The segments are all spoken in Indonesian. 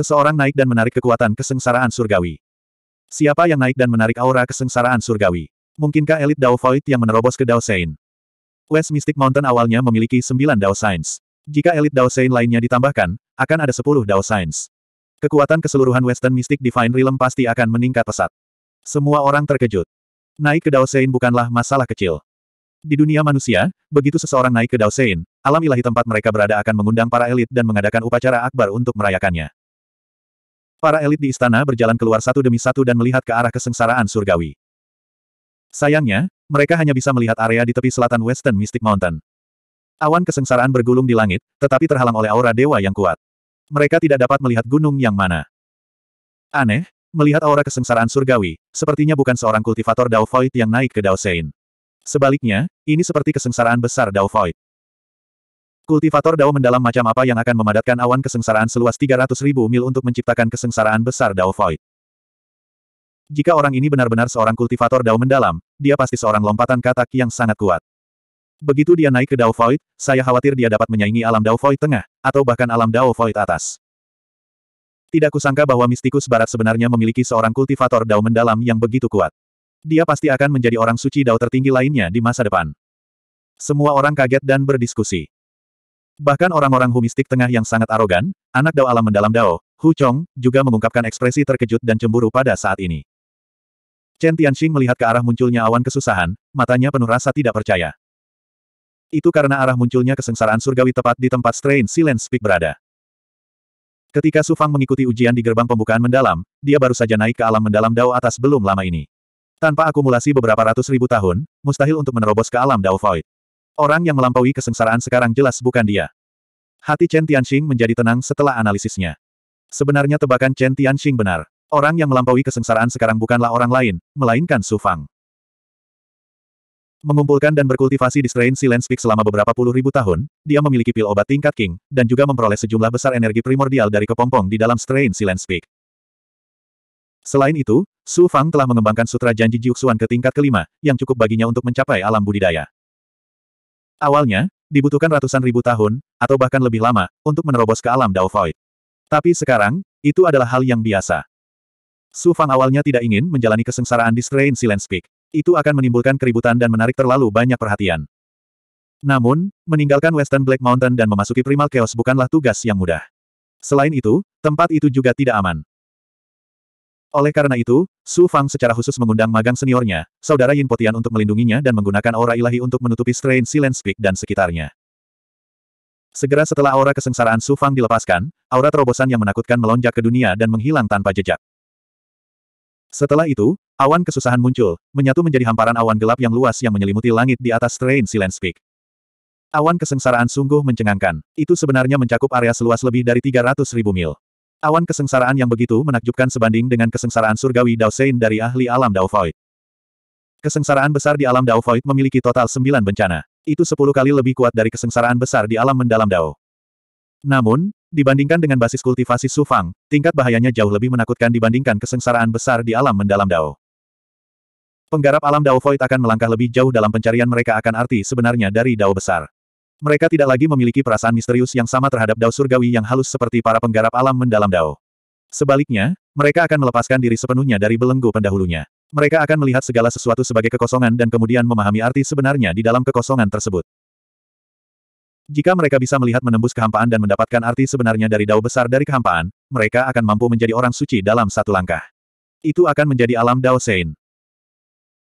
Seseorang naik dan menarik kekuatan kesengsaraan surgawi. Siapa yang naik dan menarik aura kesengsaraan surgawi? Mungkinkah elit Dao Void yang menerobos ke Dao Sein? West Mystic Mountain awalnya memiliki sembilan Dao Sains. Jika elit Dao Sein lainnya ditambahkan, akan ada sepuluh Dao Sains. Kekuatan keseluruhan Western Mystic Divine Realm pasti akan meningkat pesat. Semua orang terkejut. Naik ke Dao Sein bukanlah masalah kecil. Di dunia manusia, begitu seseorang naik ke Dao Sein, alam ilahi tempat mereka berada akan mengundang para elit dan mengadakan upacara akbar untuk merayakannya. Para elit di istana berjalan keluar satu demi satu dan melihat ke arah kesengsaraan surgawi. Sayangnya, mereka hanya bisa melihat area di tepi selatan Western Mystic Mountain. Awan kesengsaraan bergulung di langit, tetapi terhalang oleh aura dewa yang kuat. Mereka tidak dapat melihat gunung yang mana. Aneh, melihat aura kesengsaraan surgawi, sepertinya bukan seorang kultivator Dao Void yang naik ke Dao Sein. Sebaliknya, ini seperti kesengsaraan besar Dao Void. Kultivator Dao mendalam macam apa yang akan memadatkan awan kesengsaraan seluas 300 mil untuk menciptakan kesengsaraan besar Dao Void. Jika orang ini benar-benar seorang kultivator Dao mendalam, dia pasti seorang lompatan katak yang sangat kuat. Begitu dia naik ke Dao Void, saya khawatir dia dapat menyaingi alam Dao Void tengah, atau bahkan alam Dao Void atas. Tidak kusangka bahwa mistikus barat sebenarnya memiliki seorang kultivator Dao mendalam yang begitu kuat. Dia pasti akan menjadi orang suci Dao tertinggi lainnya di masa depan. Semua orang kaget dan berdiskusi. Bahkan orang-orang humistik tengah yang sangat arogan, anak Dao alam mendalam Dao, Hu Chong, juga mengungkapkan ekspresi terkejut dan cemburu pada saat ini. Chen Tianxing melihat ke arah munculnya awan kesusahan, matanya penuh rasa tidak percaya. Itu karena arah munculnya kesengsaraan surgawi tepat di tempat Strain Silence Peak berada. Ketika Su Fang mengikuti ujian di gerbang pembukaan mendalam, dia baru saja naik ke alam mendalam Dao atas belum lama ini. Tanpa akumulasi beberapa ratus ribu tahun, mustahil untuk menerobos ke alam Dao Void. Orang yang melampaui kesengsaraan sekarang jelas bukan dia. Hati Chen Tianxing menjadi tenang setelah analisisnya. Sebenarnya tebakan Chen Tianxing benar. Orang yang melampaui kesengsaraan sekarang bukanlah orang lain, melainkan Su Fang. Mengumpulkan dan berkultivasi di Strain Silence Peak selama beberapa puluh ribu tahun, dia memiliki pil obat tingkat King, dan juga memperoleh sejumlah besar energi primordial dari kepompong di dalam Strain Silence Peak. Selain itu, Su Fang telah mengembangkan sutra janji Jiuxuan ke tingkat kelima, yang cukup baginya untuk mencapai alam budidaya. Awalnya, dibutuhkan ratusan ribu tahun, atau bahkan lebih lama, untuk menerobos ke alam Dao Void. Tapi sekarang, itu adalah hal yang biasa. Su Fang awalnya tidak ingin menjalani kesengsaraan di Strain Silence Peak. Itu akan menimbulkan keributan dan menarik terlalu banyak perhatian. Namun, meninggalkan Western Black Mountain dan memasuki Primal Chaos bukanlah tugas yang mudah. Selain itu, tempat itu juga tidak aman. Oleh karena itu, Su Fang secara khusus mengundang magang seniornya, saudara Yin Potian untuk melindunginya dan menggunakan aura ilahi untuk menutupi strain Silence Peak dan sekitarnya. Segera setelah aura kesengsaraan Su Fang dilepaskan, aura terobosan yang menakutkan melonjak ke dunia dan menghilang tanpa jejak. Setelah itu, awan kesusahan muncul, menyatu menjadi hamparan awan gelap yang luas yang menyelimuti langit di atas strain Silence Peak. Awan kesengsaraan sungguh mencengangkan. Itu sebenarnya mencakup area seluas lebih dari 300 ribu mil. Awan kesengsaraan yang begitu menakjubkan sebanding dengan kesengsaraan surgawi Dao Sein dari ahli alam Dao Kesengsaraan besar di alam Dao memiliki total sembilan bencana. Itu sepuluh kali lebih kuat dari kesengsaraan besar di alam mendalam Dao. Namun, dibandingkan dengan basis kultivasi Sufang, tingkat bahayanya jauh lebih menakutkan dibandingkan kesengsaraan besar di alam mendalam Dao. Penggarap alam Dao Void akan melangkah lebih jauh dalam pencarian mereka akan arti sebenarnya dari Dao besar. Mereka tidak lagi memiliki perasaan misterius yang sama terhadap dao surgawi yang halus seperti para penggarap alam mendalam dao. Sebaliknya, mereka akan melepaskan diri sepenuhnya dari belenggu pendahulunya. Mereka akan melihat segala sesuatu sebagai kekosongan dan kemudian memahami arti sebenarnya di dalam kekosongan tersebut. Jika mereka bisa melihat menembus kehampaan dan mendapatkan arti sebenarnya dari dao besar dari kehampaan, mereka akan mampu menjadi orang suci dalam satu langkah. Itu akan menjadi alam dao sein.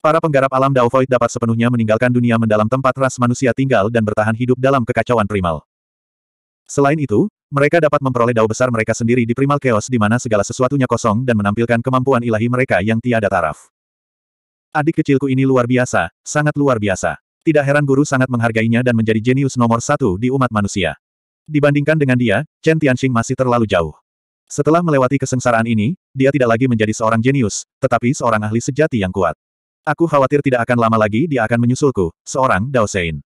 Para penggarap alam Dao Void dapat sepenuhnya meninggalkan dunia mendalam tempat ras manusia tinggal dan bertahan hidup dalam kekacauan primal. Selain itu, mereka dapat memperoleh dao besar mereka sendiri di primal chaos di mana segala sesuatunya kosong dan menampilkan kemampuan ilahi mereka yang tiada taraf. Adik kecilku ini luar biasa, sangat luar biasa. Tidak heran guru sangat menghargainya dan menjadi jenius nomor satu di umat manusia. Dibandingkan dengan dia, Chen Tianxing masih terlalu jauh. Setelah melewati kesengsaraan ini, dia tidak lagi menjadi seorang jenius, tetapi seorang ahli sejati yang kuat. Aku khawatir tidak akan lama lagi dia akan menyusulku, seorang Sein.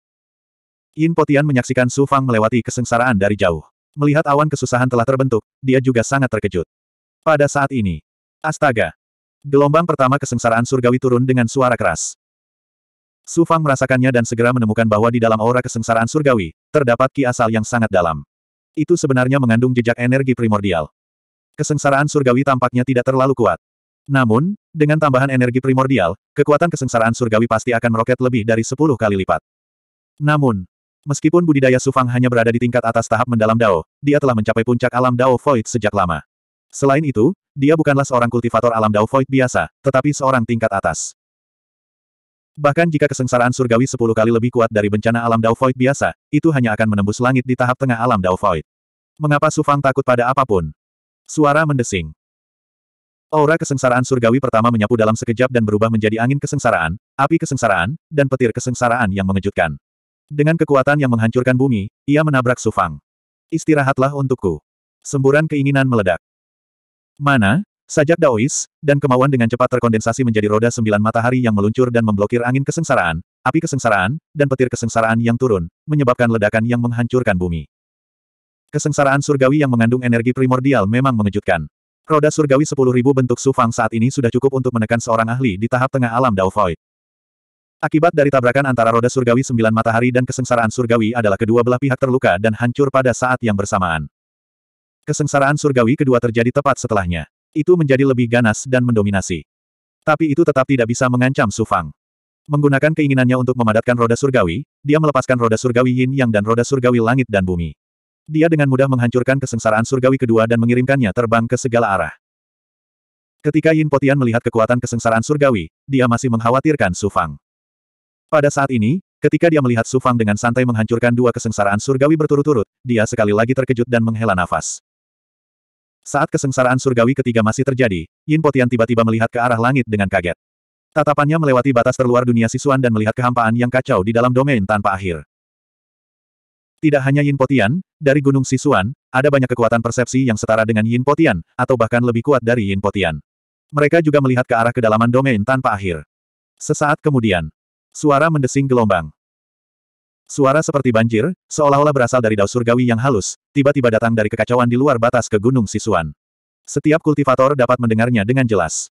Yin Potian menyaksikan Su Fang melewati kesengsaraan dari jauh. Melihat awan kesusahan telah terbentuk, dia juga sangat terkejut. Pada saat ini, astaga, gelombang pertama kesengsaraan surgawi turun dengan suara keras. Su Fang merasakannya dan segera menemukan bahwa di dalam aura kesengsaraan surgawi, terdapat ki asal yang sangat dalam. Itu sebenarnya mengandung jejak energi primordial. Kesengsaraan surgawi tampaknya tidak terlalu kuat, namun, dengan tambahan energi primordial, kekuatan kesengsaraan surgawi pasti akan meroket lebih dari 10 kali lipat. Namun, meskipun budidaya Sufang hanya berada di tingkat atas tahap mendalam Dao, dia telah mencapai puncak alam Dao Void sejak lama. Selain itu, dia bukanlah seorang kultivator alam Dao Void biasa, tetapi seorang tingkat atas. Bahkan jika kesengsaraan surgawi 10 kali lebih kuat dari bencana alam Dao Void biasa, itu hanya akan menembus langit di tahap tengah alam Dao Void. Mengapa Sufang takut pada apapun? Suara mendesing. Aura kesengsaraan surgawi pertama menyapu dalam sekejap dan berubah menjadi angin kesengsaraan, api kesengsaraan, dan petir kesengsaraan yang mengejutkan. Dengan kekuatan yang menghancurkan bumi, ia menabrak Sufang. Istirahatlah untukku. Semburan keinginan meledak. Mana? Sajak Daois, dan kemauan dengan cepat terkondensasi menjadi roda sembilan matahari yang meluncur dan memblokir angin kesengsaraan, api kesengsaraan, dan petir kesengsaraan yang turun, menyebabkan ledakan yang menghancurkan bumi. Kesengsaraan surgawi yang mengandung energi primordial memang mengejutkan. Roda surgawi 10.000 bentuk sufang saat ini sudah cukup untuk menekan seorang ahli di tahap tengah alam Dao Void. Akibat dari tabrakan antara roda surgawi sembilan matahari dan kesengsaraan surgawi adalah kedua belah pihak terluka dan hancur pada saat yang bersamaan. Kesengsaraan surgawi kedua terjadi tepat setelahnya. Itu menjadi lebih ganas dan mendominasi. Tapi itu tetap tidak bisa mengancam Sufang. Menggunakan keinginannya untuk memadatkan roda surgawi, dia melepaskan roda surgawi yin yang dan roda surgawi langit dan bumi. Dia dengan mudah menghancurkan kesengsaraan surgawi kedua dan mengirimkannya terbang ke segala arah. Ketika Yin Potian melihat kekuatan kesengsaraan surgawi, dia masih mengkhawatirkan Su Fang. Pada saat ini, ketika dia melihat Su Fang dengan santai menghancurkan dua kesengsaraan surgawi berturut-turut, dia sekali lagi terkejut dan menghela nafas. Saat kesengsaraan surgawi ketiga masih terjadi, Yin Potian tiba-tiba melihat ke arah langit dengan kaget. Tatapannya melewati batas terluar dunia sisuan dan melihat kehampaan yang kacau di dalam domain tanpa akhir. Tidak hanya Yin Potian, dari Gunung Sisuan, ada banyak kekuatan persepsi yang setara dengan Yin Potian, atau bahkan lebih kuat dari Yin Potian. Mereka juga melihat ke arah kedalaman domain tanpa akhir. Sesaat kemudian, suara mendesing gelombang. Suara seperti banjir, seolah-olah berasal dari daun surgawi yang halus, tiba-tiba datang dari kekacauan di luar batas ke Gunung Sisuan. Setiap kultivator dapat mendengarnya dengan jelas.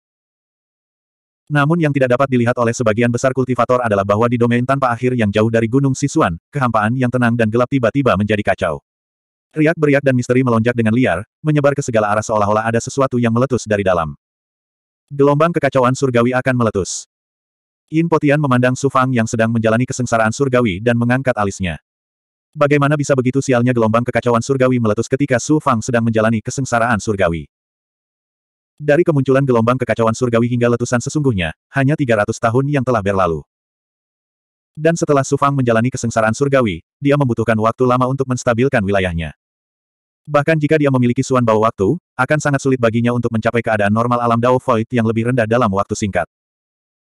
Namun yang tidak dapat dilihat oleh sebagian besar kultivator adalah bahwa di domain tanpa akhir yang jauh dari Gunung Sisuan, kehampaan yang tenang dan gelap tiba-tiba menjadi kacau. Riak beriak dan misteri melonjak dengan liar, menyebar ke segala arah seolah-olah ada sesuatu yang meletus dari dalam. Gelombang kekacauan surgawi akan meletus. Yin Potian memandang Su Fang yang sedang menjalani kesengsaraan surgawi dan mengangkat alisnya. Bagaimana bisa begitu sialnya gelombang kekacauan surgawi meletus ketika Su Fang sedang menjalani kesengsaraan surgawi? Dari kemunculan gelombang kekacauan surgawi hingga letusan sesungguhnya, hanya 300 tahun yang telah berlalu. Dan setelah Sufang menjalani kesengsaraan surgawi, dia membutuhkan waktu lama untuk menstabilkan wilayahnya. Bahkan jika dia memiliki suan bawa waktu, akan sangat sulit baginya untuk mencapai keadaan normal alam Dao Void yang lebih rendah dalam waktu singkat.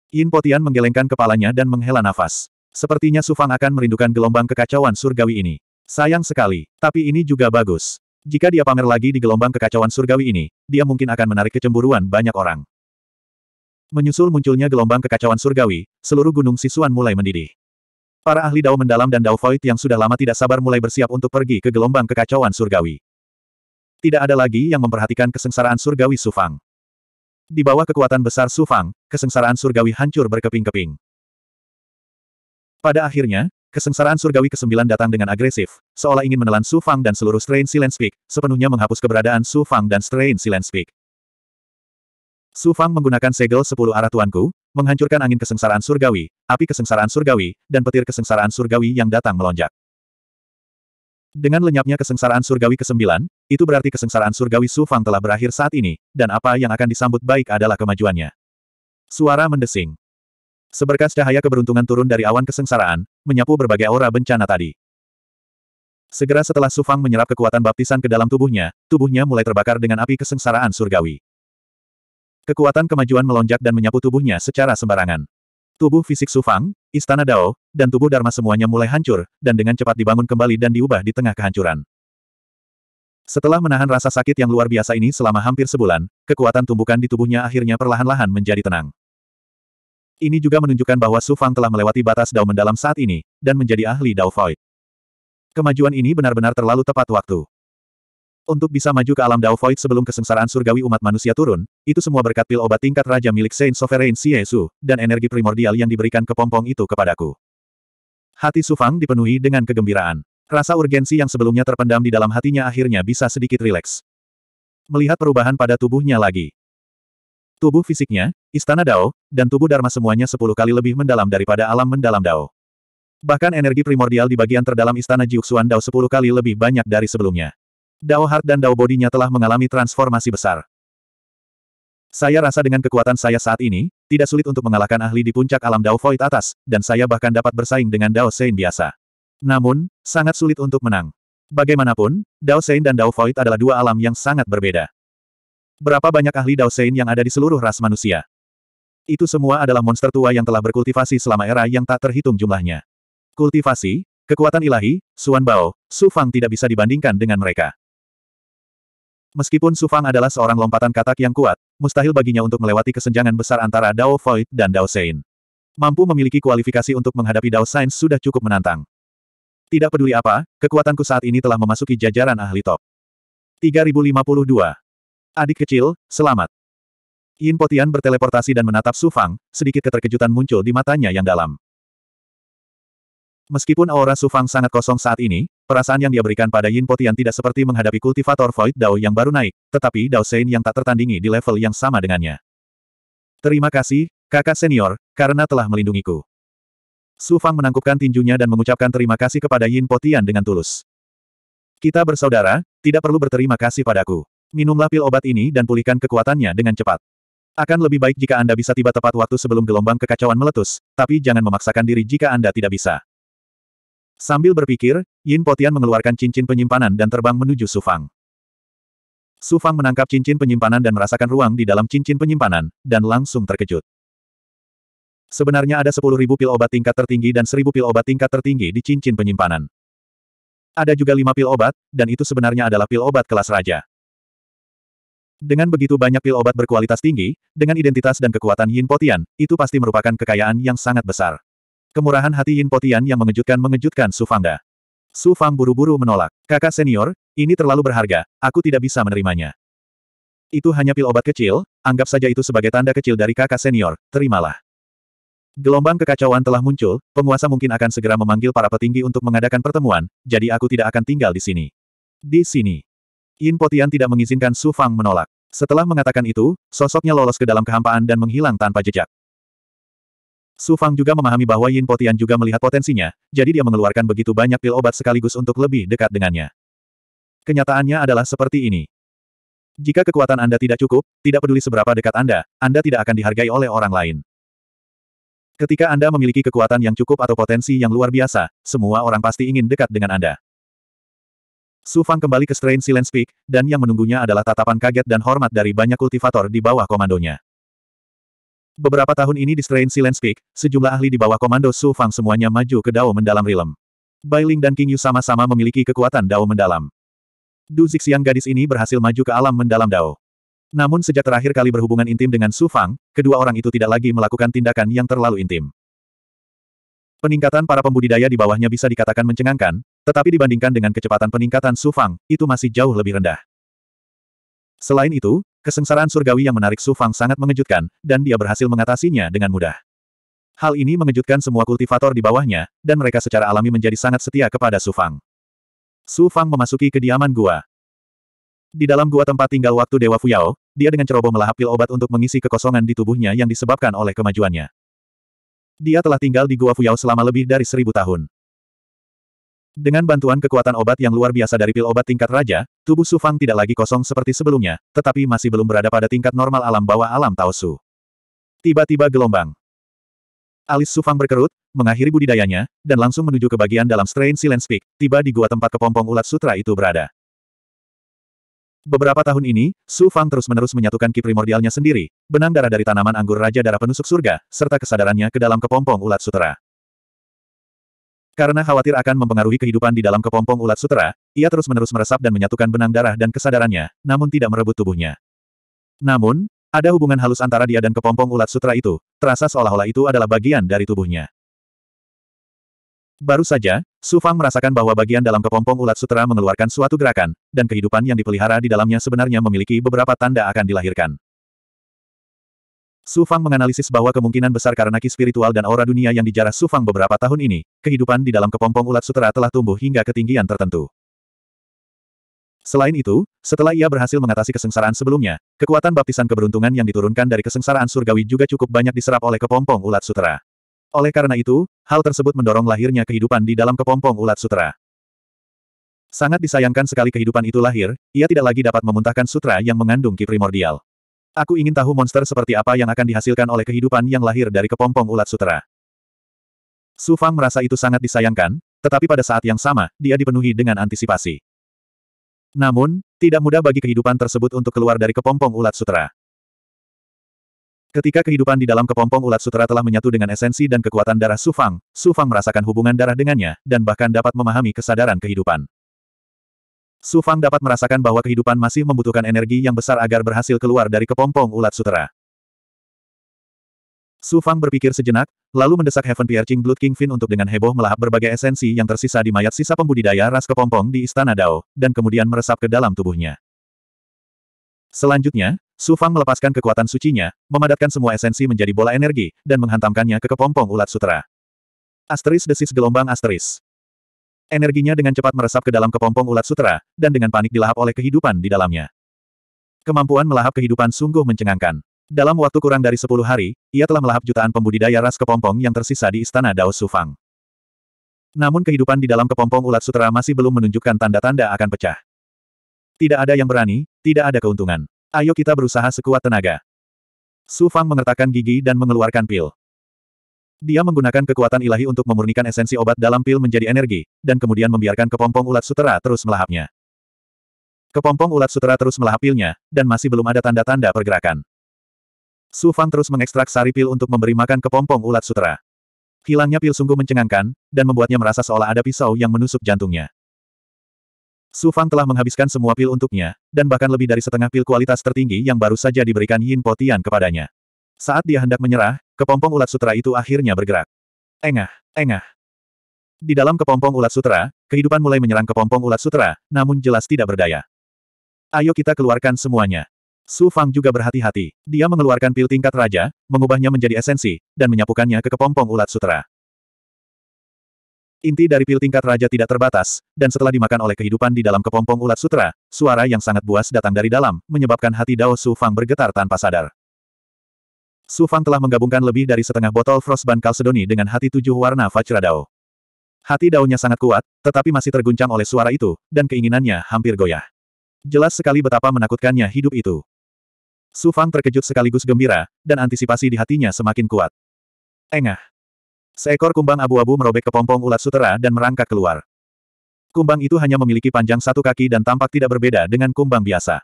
Yin Potian menggelengkan kepalanya dan menghela nafas. Sepertinya Sufang akan merindukan gelombang kekacauan surgawi ini. Sayang sekali, tapi ini juga bagus. Jika dia pamer lagi di gelombang kekacauan surgawi ini, dia mungkin akan menarik kecemburuan banyak orang. Menyusul munculnya gelombang kekacauan surgawi, seluruh gunung Sisuan mulai mendidih. Para ahli Dao mendalam dan Dao Void yang sudah lama tidak sabar mulai bersiap untuk pergi ke gelombang kekacauan surgawi. Tidak ada lagi yang memperhatikan kesengsaraan surgawi Sufang. Di bawah kekuatan besar Sufang, kesengsaraan surgawi hancur berkeping-keping. Pada akhirnya, kesengsaraan surgawi ke-9 datang dengan agresif, seolah ingin menelan Su Fang dan seluruh strain Silence Peak, sepenuhnya menghapus keberadaan Su Fang dan strain Silence Peak. Su Fang menggunakan segel 10 arah tuanku, menghancurkan angin kesengsaraan surgawi, api kesengsaraan surgawi, dan petir kesengsaraan surgawi yang datang melonjak. Dengan lenyapnya kesengsaraan surgawi ke-9, itu berarti kesengsaraan surgawi Su Fang telah berakhir saat ini, dan apa yang akan disambut baik adalah kemajuannya. Suara mendesing. Seberkas cahaya keberuntungan turun dari awan kesengsaraan, menyapu berbagai aura bencana tadi. Segera setelah Sufang menyerap kekuatan baptisan ke dalam tubuhnya, tubuhnya mulai terbakar dengan api kesengsaraan surgawi. Kekuatan kemajuan melonjak dan menyapu tubuhnya secara sembarangan. Tubuh fisik Sufang, istana Dao, dan tubuh Dharma semuanya mulai hancur, dan dengan cepat dibangun kembali dan diubah di tengah kehancuran. Setelah menahan rasa sakit yang luar biasa ini selama hampir sebulan, kekuatan tumbukan di tubuhnya akhirnya perlahan-lahan menjadi tenang. Ini juga menunjukkan bahwa Su Fang telah melewati batas Dao mendalam saat ini, dan menjadi ahli Dao Void. Kemajuan ini benar-benar terlalu tepat waktu. Untuk bisa maju ke alam Dao Void sebelum kesengsaraan surgawi umat manusia turun, itu semua berkat pil obat tingkat raja milik Saint Sovereign Xiesu, dan energi primordial yang diberikan ke pompong itu kepadaku. Hati Su Fang dipenuhi dengan kegembiraan. Rasa urgensi yang sebelumnya terpendam di dalam hatinya akhirnya bisa sedikit rileks. Melihat perubahan pada tubuhnya lagi, Tubuh fisiknya, istana Dao, dan tubuh Dharma semuanya sepuluh kali lebih mendalam daripada alam mendalam Dao. Bahkan energi primordial di bagian terdalam istana Jiuxuan Dao sepuluh kali lebih banyak dari sebelumnya. Dao Heart dan Dao Bodinya telah mengalami transformasi besar. Saya rasa dengan kekuatan saya saat ini, tidak sulit untuk mengalahkan ahli di puncak alam Dao Void atas, dan saya bahkan dapat bersaing dengan Dao Sein biasa. Namun, sangat sulit untuk menang. Bagaimanapun, Dao Sein dan Dao Void adalah dua alam yang sangat berbeda. Berapa banyak ahli Daosein yang ada di seluruh ras manusia? Itu semua adalah monster tua yang telah berkultivasi selama era yang tak terhitung jumlahnya. Kultivasi, kekuatan ilahi, Suan Bao, Su Fang tidak bisa dibandingkan dengan mereka. Meskipun Su Fang adalah seorang lompatan katak yang kuat, mustahil baginya untuk melewati kesenjangan besar antara Dao Void dan Dao Sein. Mampu memiliki kualifikasi untuk menghadapi Dao Sains sudah cukup menantang. Tidak peduli apa, kekuatanku saat ini telah memasuki jajaran ahli top. 3052 Adik kecil, selamat. Yin Potian berteleportasi dan menatap Su Fang, sedikit keterkejutan muncul di matanya yang dalam. Meskipun aura Su Fang sangat kosong saat ini, perasaan yang dia berikan pada Yin Potian tidak seperti menghadapi kultivator Void Dao yang baru naik, tetapi Dao Sein yang tak tertandingi di level yang sama dengannya. Terima kasih, kakak senior, karena telah melindungiku. Su Fang menangkupkan tinjunya dan mengucapkan terima kasih kepada Yin Potian dengan tulus. Kita bersaudara, tidak perlu berterima kasih padaku. Minumlah pil obat ini dan pulihkan kekuatannya dengan cepat. Akan lebih baik jika Anda bisa tiba tepat waktu sebelum gelombang kekacauan meletus, tapi jangan memaksakan diri jika Anda tidak bisa. Sambil berpikir, Yin Potian mengeluarkan cincin penyimpanan dan terbang menuju Sufang. Sufang menangkap cincin penyimpanan dan merasakan ruang di dalam cincin penyimpanan, dan langsung terkejut. Sebenarnya ada 10.000 pil obat tingkat tertinggi dan 1.000 pil obat tingkat tertinggi di cincin penyimpanan. Ada juga 5 pil obat, dan itu sebenarnya adalah pil obat kelas raja. Dengan begitu banyak pil obat berkualitas tinggi, dengan identitas dan kekuatan Yin Potian, itu pasti merupakan kekayaan yang sangat besar. Kemurahan hati Yin Potian yang mengejutkan mengejutkan Su Fangda. Su Fang buru-buru menolak. Kakak senior, ini terlalu berharga, aku tidak bisa menerimanya. Itu hanya pil obat kecil, anggap saja itu sebagai tanda kecil dari kakak senior, terimalah. Gelombang kekacauan telah muncul, penguasa mungkin akan segera memanggil para petinggi untuk mengadakan pertemuan, jadi aku tidak akan tinggal di sini. Di sini. Yin Potian tidak mengizinkan Su Fang menolak. Setelah mengatakan itu, sosoknya lolos ke dalam kehampaan dan menghilang tanpa jejak. Su Fang juga memahami bahwa Yin Potian juga melihat potensinya, jadi dia mengeluarkan begitu banyak pil obat sekaligus untuk lebih dekat dengannya. Kenyataannya adalah seperti ini. Jika kekuatan Anda tidak cukup, tidak peduli seberapa dekat Anda, Anda tidak akan dihargai oleh orang lain. Ketika Anda memiliki kekuatan yang cukup atau potensi yang luar biasa, semua orang pasti ingin dekat dengan Anda. Su Fang kembali ke Strain Silence Peak, dan yang menunggunya adalah tatapan kaget dan hormat dari banyak kultivator di bawah komandonya. Beberapa tahun ini di Strain Silence Peak, sejumlah ahli di bawah komando Su Fang semuanya maju ke Dao Mendalam Realm. Ling dan King Yu sama-sama memiliki kekuatan Dao Mendalam. Du Zixiang gadis ini berhasil maju ke alam mendalam Dao. Namun sejak terakhir kali berhubungan intim dengan Su Fang, kedua orang itu tidak lagi melakukan tindakan yang terlalu intim. Peningkatan para pembudidaya di bawahnya bisa dikatakan mencengangkan, tetapi dibandingkan dengan kecepatan peningkatan Sufang, itu masih jauh lebih rendah. Selain itu, kesengsaraan surgawi yang menarik Sufang sangat mengejutkan, dan dia berhasil mengatasinya dengan mudah. Hal ini mengejutkan semua kultivator di bawahnya, dan mereka secara alami menjadi sangat setia kepada Sufang. Sufang memasuki kediaman gua, di dalam gua tempat tinggal waktu Dewa Fuyao, dia dengan ceroboh melahap pil obat untuk mengisi kekosongan di tubuhnya yang disebabkan oleh kemajuannya. Dia telah tinggal di gua Fuyao selama lebih dari seribu tahun. Dengan bantuan kekuatan obat yang luar biasa dari pil obat tingkat raja, tubuh Su Fang tidak lagi kosong seperti sebelumnya, tetapi masih belum berada pada tingkat normal alam bawah alam Taosu. Tiba-tiba gelombang. Alis Su Fang berkerut, mengakhiri budidayanya, dan langsung menuju ke bagian dalam Strain Silence Peak, tiba di gua tempat kepompong ulat sutra itu berada. Beberapa tahun ini, Su Fang terus-menerus menyatukan ki primordialnya sendiri, benang darah dari tanaman anggur Raja Darah Penusuk Surga, serta kesadarannya ke dalam kepompong ulat sutra. Karena khawatir akan mempengaruhi kehidupan di dalam kepompong ulat sutera, ia terus-menerus meresap dan menyatukan benang darah dan kesadarannya, namun tidak merebut tubuhnya. Namun, ada hubungan halus antara dia dan kepompong ulat sutera itu, terasa seolah-olah itu adalah bagian dari tubuhnya. Baru saja, Su Fang merasakan bahwa bagian dalam kepompong ulat sutera mengeluarkan suatu gerakan, dan kehidupan yang dipelihara di dalamnya sebenarnya memiliki beberapa tanda akan dilahirkan. Sufang menganalisis bahwa kemungkinan besar karena ki spiritual dan aura dunia yang dijarah Sufang beberapa tahun ini, kehidupan di dalam kepompong ulat sutera telah tumbuh hingga ketinggian tertentu. Selain itu, setelah ia berhasil mengatasi kesengsaraan sebelumnya, kekuatan baptisan keberuntungan yang diturunkan dari kesengsaraan surgawi juga cukup banyak diserap oleh kepompong ulat sutera. Oleh karena itu, hal tersebut mendorong lahirnya kehidupan di dalam kepompong ulat sutera. Sangat disayangkan sekali kehidupan itu lahir, ia tidak lagi dapat memuntahkan sutra yang mengandung ki primordial. Aku ingin tahu monster seperti apa yang akan dihasilkan oleh kehidupan yang lahir dari kepompong ulat sutera. Su Fang merasa itu sangat disayangkan, tetapi pada saat yang sama, dia dipenuhi dengan antisipasi. Namun, tidak mudah bagi kehidupan tersebut untuk keluar dari kepompong ulat sutera. Ketika kehidupan di dalam kepompong ulat sutera telah menyatu dengan esensi dan kekuatan darah Su Fang, Su Fang merasakan hubungan darah dengannya, dan bahkan dapat memahami kesadaran kehidupan. Su Fang dapat merasakan bahwa kehidupan masih membutuhkan energi yang besar agar berhasil keluar dari kepompong ulat sutera. Su Fang berpikir sejenak, lalu mendesak Heaven Piercing Blood King Fin untuk dengan heboh melahap berbagai esensi yang tersisa di mayat sisa pembudidaya ras kepompong di Istana Dao, dan kemudian meresap ke dalam tubuhnya. Selanjutnya, Su Fang melepaskan kekuatan sucinya, memadatkan semua esensi menjadi bola energi, dan menghantamkannya ke kepompong ulat sutera. Asteris desis gelombang asteris. Energinya dengan cepat meresap ke dalam kepompong ulat sutera, dan dengan panik dilahap oleh kehidupan di dalamnya. Kemampuan melahap kehidupan sungguh mencengangkan. Dalam waktu kurang dari 10 hari, ia telah melahap jutaan pembudidaya ras kepompong yang tersisa di istana Dao Sufang. Namun kehidupan di dalam kepompong ulat sutera masih belum menunjukkan tanda-tanda akan pecah. Tidak ada yang berani, tidak ada keuntungan. Ayo kita berusaha sekuat tenaga. Sufang mengertakkan gigi dan mengeluarkan pil. Dia menggunakan kekuatan ilahi untuk memurnikan esensi obat dalam pil menjadi energi, dan kemudian membiarkan kepompong ulat sutera terus melahapnya. Kepompong ulat sutera terus melahap pilnya, dan masih belum ada tanda-tanda pergerakan. Su Fang terus mengekstrak sari pil untuk memberi makan kepompong ulat sutera. Hilangnya pil sungguh mencengangkan, dan membuatnya merasa seolah ada pisau yang menusuk jantungnya. Su Fang telah menghabiskan semua pil untuknya, dan bahkan lebih dari setengah pil kualitas tertinggi yang baru saja diberikan Yin Potian kepadanya. Saat dia hendak menyerah, kepompong ulat sutra itu akhirnya bergerak. Engah, engah. Di dalam kepompong ulat sutra, kehidupan mulai menyerang kepompong ulat sutra, namun jelas tidak berdaya. Ayo kita keluarkan semuanya. Su Fang juga berhati-hati. Dia mengeluarkan pil tingkat raja, mengubahnya menjadi esensi, dan menyapukannya ke kepompong ulat sutra. Inti dari pil tingkat raja tidak terbatas, dan setelah dimakan oleh kehidupan di dalam kepompong ulat sutra, suara yang sangat buas datang dari dalam, menyebabkan hati Dao Su Fang bergetar tanpa sadar. Su Fang telah menggabungkan lebih dari setengah botol Frostban Kalsedoni dengan hati tujuh warna Vajradao. Hati daunnya sangat kuat, tetapi masih terguncang oleh suara itu, dan keinginannya hampir goyah. Jelas sekali betapa menakutkannya hidup itu. Su Fang terkejut sekaligus gembira, dan antisipasi di hatinya semakin kuat. Engah. Seekor kumbang abu-abu merobek kepompong ulat sutera dan merangkak keluar. Kumbang itu hanya memiliki panjang satu kaki dan tampak tidak berbeda dengan kumbang biasa.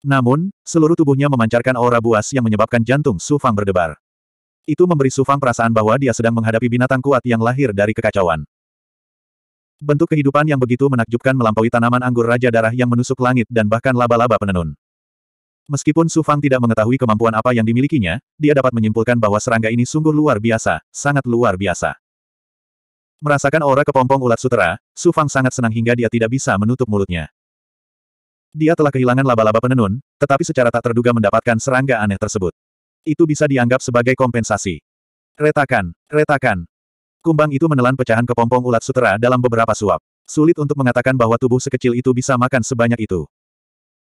Namun, seluruh tubuhnya memancarkan aura buas yang menyebabkan jantung Su Fang berdebar. Itu memberi Su Fang perasaan bahwa dia sedang menghadapi binatang kuat yang lahir dari kekacauan. Bentuk kehidupan yang begitu menakjubkan melampaui tanaman anggur Raja Darah yang menusuk langit dan bahkan laba-laba penenun. Meskipun Su Fang tidak mengetahui kemampuan apa yang dimilikinya, dia dapat menyimpulkan bahwa serangga ini sungguh luar biasa, sangat luar biasa. Merasakan aura kepompong ulat sutera, Su Fang sangat senang hingga dia tidak bisa menutup mulutnya. Dia telah kehilangan laba-laba penenun, tetapi secara tak terduga mendapatkan serangga aneh tersebut. Itu bisa dianggap sebagai kompensasi. Retakan, retakan. Kumbang itu menelan pecahan kepompong ulat sutera dalam beberapa suap. Sulit untuk mengatakan bahwa tubuh sekecil itu bisa makan sebanyak itu.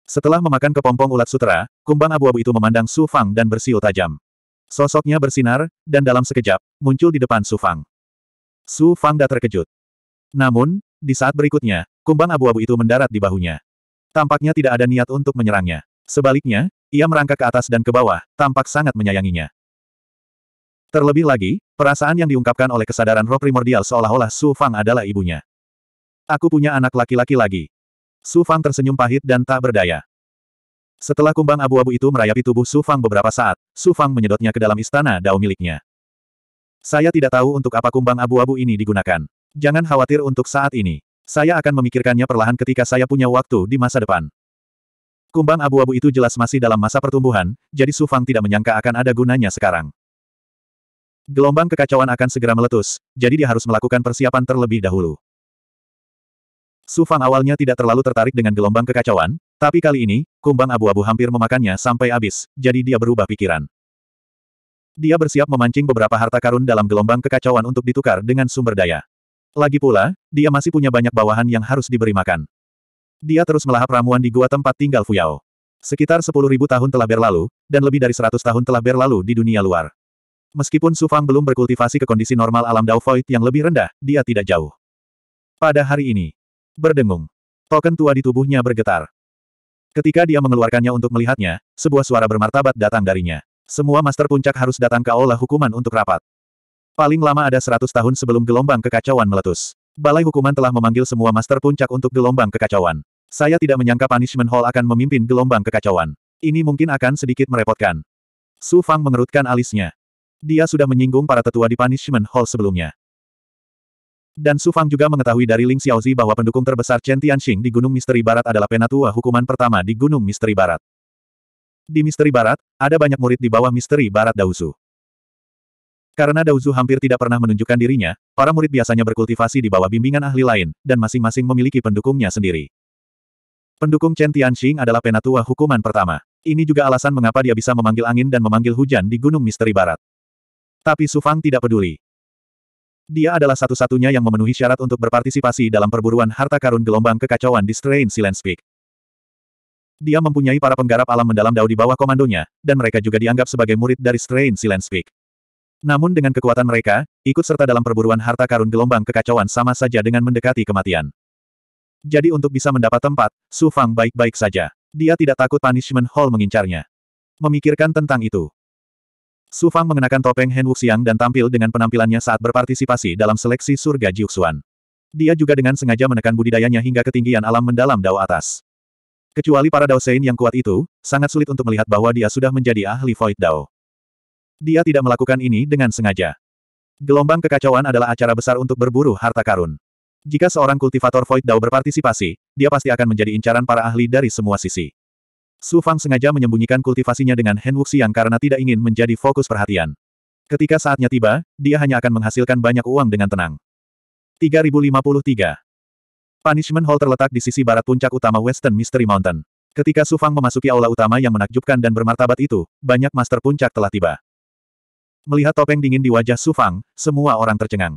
Setelah memakan kepompong ulat sutera, kumbang abu-abu itu memandang Su Fang dan bersiul tajam. Sosoknya bersinar, dan dalam sekejap, muncul di depan Su Fang. Su Fang terkejut. Namun, di saat berikutnya, kumbang abu-abu itu mendarat di bahunya. Tampaknya tidak ada niat untuk menyerangnya. Sebaliknya, ia merangkak ke atas dan ke bawah, tampak sangat menyayanginya. Terlebih lagi, perasaan yang diungkapkan oleh kesadaran roh primordial seolah-olah Su Fang adalah ibunya. Aku punya anak laki-laki lagi. Su Fang tersenyum pahit dan tak berdaya. Setelah kumbang abu-abu itu merayapi tubuh Su Fang beberapa saat, Su Fang menyedotnya ke dalam istana dao miliknya. Saya tidak tahu untuk apa kumbang abu-abu ini digunakan. Jangan khawatir untuk saat ini. Saya akan memikirkannya perlahan ketika saya punya waktu di masa depan. Kumbang abu-abu itu jelas masih dalam masa pertumbuhan, jadi Su Fang tidak menyangka akan ada gunanya sekarang. Gelombang kekacauan akan segera meletus, jadi dia harus melakukan persiapan terlebih dahulu. Su Fang awalnya tidak terlalu tertarik dengan gelombang kekacauan, tapi kali ini, kumbang abu-abu hampir memakannya sampai habis, jadi dia berubah pikiran. Dia bersiap memancing beberapa harta karun dalam gelombang kekacauan untuk ditukar dengan sumber daya. Lagi pula, dia masih punya banyak bawahan yang harus diberi makan. Dia terus melahap ramuan di gua tempat tinggal Fuyao. Sekitar 10.000 tahun telah berlalu, dan lebih dari 100 tahun telah berlalu di dunia luar. Meskipun Su Fang belum berkultivasi ke kondisi normal alam Dao Void yang lebih rendah, dia tidak jauh. Pada hari ini, berdengung. Token tua di tubuhnya bergetar. Ketika dia mengeluarkannya untuk melihatnya, sebuah suara bermartabat datang darinya. Semua master puncak harus datang ke aula hukuman untuk rapat. Paling lama ada seratus tahun sebelum gelombang kekacauan meletus. Balai hukuman telah memanggil semua master puncak untuk gelombang kekacauan. Saya tidak menyangka Punishment Hall akan memimpin gelombang kekacauan. Ini mungkin akan sedikit merepotkan. Su Fang mengerutkan alisnya. Dia sudah menyinggung para tetua di Punishment Hall sebelumnya. Dan Su Fang juga mengetahui dari Ling Xiaozi bahwa pendukung terbesar Chen Tianxing di Gunung Misteri Barat adalah penatua hukuman pertama di Gunung Misteri Barat. Di Misteri Barat, ada banyak murid di bawah Misteri Barat Dausu. Karena Dauzu hampir tidak pernah menunjukkan dirinya, para murid biasanya berkultivasi di bawah bimbingan ahli lain, dan masing-masing memiliki pendukungnya sendiri. Pendukung Chen Tianxing adalah penatua hukuman pertama. Ini juga alasan mengapa dia bisa memanggil angin dan memanggil hujan di Gunung Misteri Barat. Tapi Su Fang tidak peduli. Dia adalah satu-satunya yang memenuhi syarat untuk berpartisipasi dalam perburuan harta karun gelombang kekacauan di Strain Silence Peak. Dia mempunyai para penggarap alam mendalam dao di bawah komandonya, dan mereka juga dianggap sebagai murid dari Strain Silence Peak. Namun dengan kekuatan mereka, ikut serta dalam perburuan harta karun gelombang kekacauan sama saja dengan mendekati kematian. Jadi untuk bisa mendapat tempat, Su Fang baik-baik saja. Dia tidak takut punishment hall mengincarnya. Memikirkan tentang itu. Su Fang mengenakan topeng Hen Wuxiang dan tampil dengan penampilannya saat berpartisipasi dalam seleksi surga Jiuxuan. Dia juga dengan sengaja menekan budidayanya hingga ketinggian alam mendalam dao atas. Kecuali para Dao Sein yang kuat itu, sangat sulit untuk melihat bahwa dia sudah menjadi ahli Void Dao. Dia tidak melakukan ini dengan sengaja. Gelombang kekacauan adalah acara besar untuk berburu harta karun. Jika seorang kultivator Void Dao berpartisipasi, dia pasti akan menjadi incaran para ahli dari semua sisi. Su Fang sengaja menyembunyikan kultivasinya dengan Hen Wuxiang karena tidak ingin menjadi fokus perhatian. Ketika saatnya tiba, dia hanya akan menghasilkan banyak uang dengan tenang. 3053 Punishment Hall terletak di sisi barat puncak utama Western Mystery Mountain. Ketika Su Fang memasuki aula utama yang menakjubkan dan bermartabat itu, banyak master puncak telah tiba. Melihat topeng dingin di wajah Sufang, semua orang tercengang.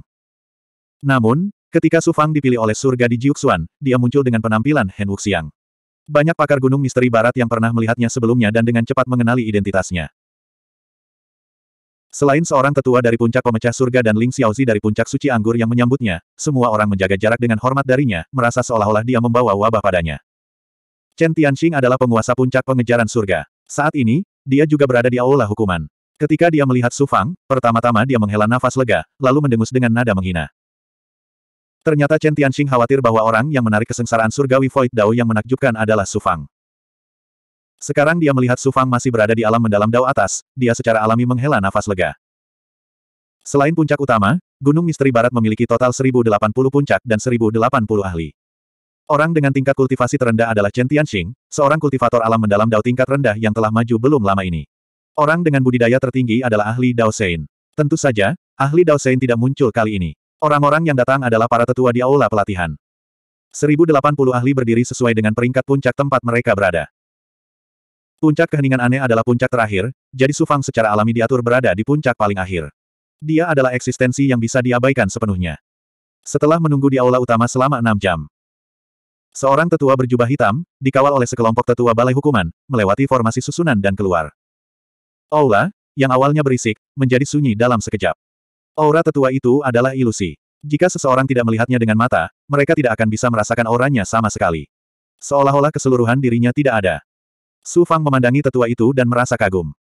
Namun, ketika Sufang dipilih oleh surga di Jiuxuan, dia muncul dengan penampilan Hen Wuxiang. Banyak pakar gunung misteri barat yang pernah melihatnya sebelumnya dan dengan cepat mengenali identitasnya. Selain seorang tetua dari puncak pemecah surga dan Ling Xiaozi dari puncak suci anggur yang menyambutnya, semua orang menjaga jarak dengan hormat darinya, merasa seolah-olah dia membawa wabah padanya. Chen Tianxing adalah penguasa puncak pengejaran surga. Saat ini, dia juga berada di aula hukuman. Ketika dia melihat Su Fang, pertama-tama dia menghela nafas lega, lalu mendengus dengan nada menghina. Ternyata Chen Tianxing khawatir bahwa orang yang menarik kesengsaraan surgawi Void Dao yang menakjubkan adalah Su Fang. Sekarang dia melihat Su Fang masih berada di alam mendalam Dao atas, dia secara alami menghela nafas lega. Selain puncak utama, Gunung Misteri Barat memiliki total 1080 puncak dan 1080 ahli. Orang dengan tingkat kultivasi terendah adalah Chen Tianxing, seorang kultivator alam mendalam Dao tingkat rendah yang telah maju belum lama ini. Orang dengan budidaya tertinggi adalah ahli Dao Tentu saja, ahli Dao tidak muncul kali ini. Orang-orang yang datang adalah para tetua di aula pelatihan. 1080 ahli berdiri sesuai dengan peringkat puncak tempat mereka berada. Puncak keheningan aneh adalah puncak terakhir, jadi Sufang secara alami diatur berada di puncak paling akhir. Dia adalah eksistensi yang bisa diabaikan sepenuhnya. Setelah menunggu di aula utama selama enam jam, seorang tetua berjubah hitam, dikawal oleh sekelompok tetua balai hukuman, melewati formasi susunan dan keluar. Aula, yang awalnya berisik, menjadi sunyi dalam sekejap. Aura tetua itu adalah ilusi. Jika seseorang tidak melihatnya dengan mata, mereka tidak akan bisa merasakan auranya sama sekali. Seolah-olah keseluruhan dirinya tidak ada. Su Fang memandangi tetua itu dan merasa kagum.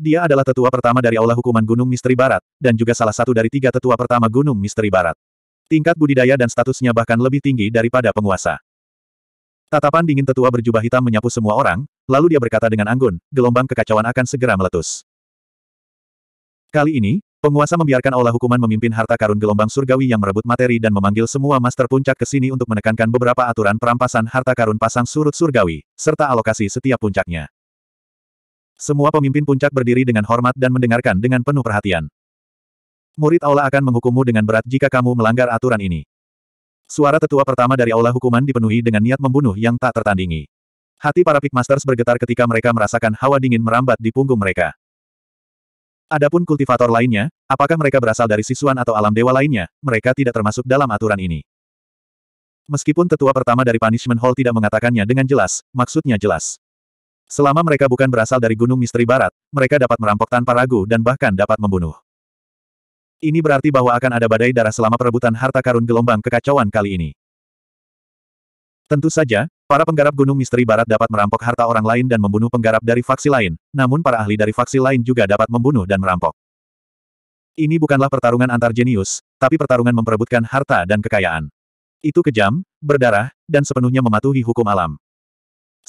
Dia adalah tetua pertama dari Aula Hukuman Gunung Misteri Barat, dan juga salah satu dari tiga tetua pertama Gunung Misteri Barat. Tingkat budidaya dan statusnya bahkan lebih tinggi daripada penguasa. Tatapan dingin tetua berjubah hitam menyapu semua orang, lalu dia berkata dengan anggun, gelombang kekacauan akan segera meletus. Kali ini, penguasa membiarkan olah hukuman memimpin harta karun gelombang surgawi yang merebut materi dan memanggil semua master puncak ke sini untuk menekankan beberapa aturan perampasan harta karun pasang surut surgawi, serta alokasi setiap puncaknya. Semua pemimpin puncak berdiri dengan hormat dan mendengarkan dengan penuh perhatian. Murid Allah akan menghukummu dengan berat jika kamu melanggar aturan ini. Suara tetua pertama dari aula hukuman dipenuhi dengan niat membunuh yang tak tertandingi. Hati para pikmasters bergetar ketika mereka merasakan hawa dingin merambat di punggung mereka. Adapun kultivator lainnya, apakah mereka berasal dari sisuan atau alam dewa lainnya, mereka tidak termasuk dalam aturan ini. Meskipun tetua pertama dari Punishment Hall tidak mengatakannya dengan jelas, maksudnya jelas. Selama mereka bukan berasal dari Gunung Misteri Barat, mereka dapat merampok tanpa ragu dan bahkan dapat membunuh. Ini berarti bahwa akan ada badai darah selama perebutan harta karun gelombang kekacauan kali ini. Tentu saja, para penggarap Gunung Misteri Barat dapat merampok harta orang lain dan membunuh penggarap dari faksi lain, namun para ahli dari faksi lain juga dapat membunuh dan merampok. Ini bukanlah pertarungan antar jenius, tapi pertarungan memperebutkan harta dan kekayaan. Itu kejam, berdarah, dan sepenuhnya mematuhi hukum alam.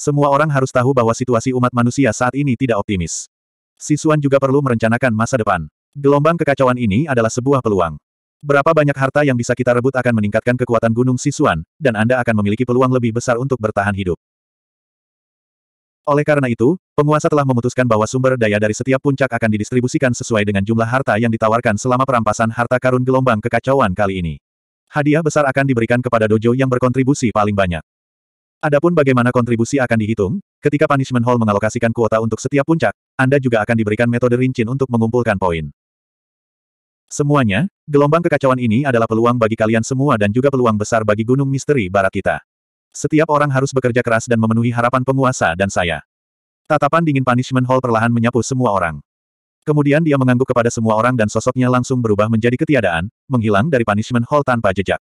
Semua orang harus tahu bahwa situasi umat manusia saat ini tidak optimis. Sisuan juga perlu merencanakan masa depan. Gelombang kekacauan ini adalah sebuah peluang. Berapa banyak harta yang bisa kita rebut akan meningkatkan kekuatan Gunung Sisuan, dan Anda akan memiliki peluang lebih besar untuk bertahan hidup. Oleh karena itu, penguasa telah memutuskan bahwa sumber daya dari setiap puncak akan didistribusikan sesuai dengan jumlah harta yang ditawarkan selama perampasan harta karun gelombang kekacauan kali ini. Hadiah besar akan diberikan kepada dojo yang berkontribusi paling banyak. Adapun bagaimana kontribusi akan dihitung, ketika Punishment Hall mengalokasikan kuota untuk setiap puncak, Anda juga akan diberikan metode rincin untuk mengumpulkan poin. Semuanya, gelombang kekacauan ini adalah peluang bagi kalian semua dan juga peluang besar bagi gunung misteri barat kita. Setiap orang harus bekerja keras dan memenuhi harapan penguasa dan saya. Tatapan dingin Punishment Hall perlahan menyapu semua orang. Kemudian dia mengangguk kepada semua orang dan sosoknya langsung berubah menjadi ketiadaan, menghilang dari Punishment Hall tanpa jejak.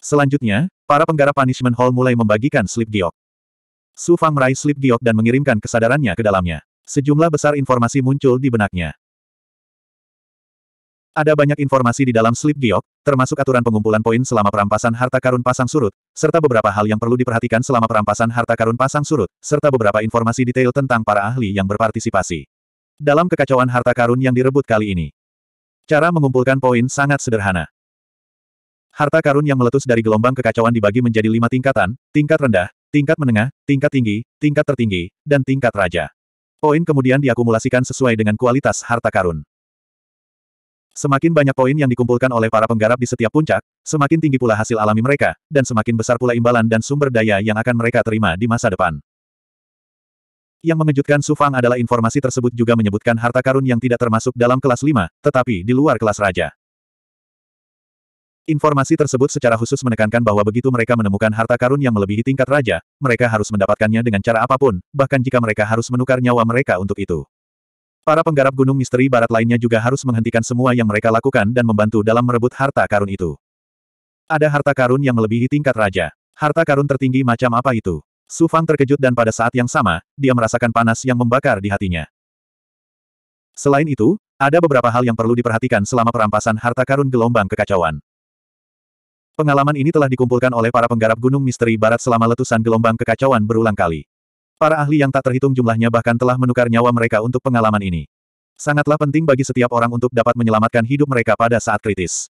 Selanjutnya, para penggarap Punishment Hall mulai membagikan slip giok. Su Fang meraih slip giok dan mengirimkan kesadarannya ke dalamnya. Sejumlah besar informasi muncul di benaknya. Ada banyak informasi di dalam slip giok, termasuk aturan pengumpulan poin selama perampasan harta karun pasang surut, serta beberapa hal yang perlu diperhatikan selama perampasan harta karun pasang surut, serta beberapa informasi detail tentang para ahli yang berpartisipasi. Dalam kekacauan harta karun yang direbut kali ini, cara mengumpulkan poin sangat sederhana. Harta karun yang meletus dari gelombang kekacauan dibagi menjadi lima tingkatan, tingkat rendah, tingkat menengah, tingkat tinggi, tingkat tertinggi, dan tingkat raja. Poin kemudian diakumulasikan sesuai dengan kualitas harta karun. Semakin banyak poin yang dikumpulkan oleh para penggarap di setiap puncak, semakin tinggi pula hasil alami mereka, dan semakin besar pula imbalan dan sumber daya yang akan mereka terima di masa depan. Yang mengejutkan Su Fang adalah informasi tersebut juga menyebutkan harta karun yang tidak termasuk dalam kelas 5, tetapi di luar kelas raja. Informasi tersebut secara khusus menekankan bahwa begitu mereka menemukan harta karun yang melebihi tingkat raja, mereka harus mendapatkannya dengan cara apapun, bahkan jika mereka harus menukar nyawa mereka untuk itu. Para penggarap gunung misteri barat lainnya juga harus menghentikan semua yang mereka lakukan dan membantu dalam merebut harta karun itu. Ada harta karun yang melebihi tingkat raja. Harta karun tertinggi macam apa itu? Su Fang terkejut dan pada saat yang sama, dia merasakan panas yang membakar di hatinya. Selain itu, ada beberapa hal yang perlu diperhatikan selama perampasan harta karun gelombang kekacauan. Pengalaman ini telah dikumpulkan oleh para penggarap gunung misteri barat selama letusan gelombang kekacauan berulang kali. Para ahli yang tak terhitung jumlahnya bahkan telah menukar nyawa mereka untuk pengalaman ini. Sangatlah penting bagi setiap orang untuk dapat menyelamatkan hidup mereka pada saat kritis.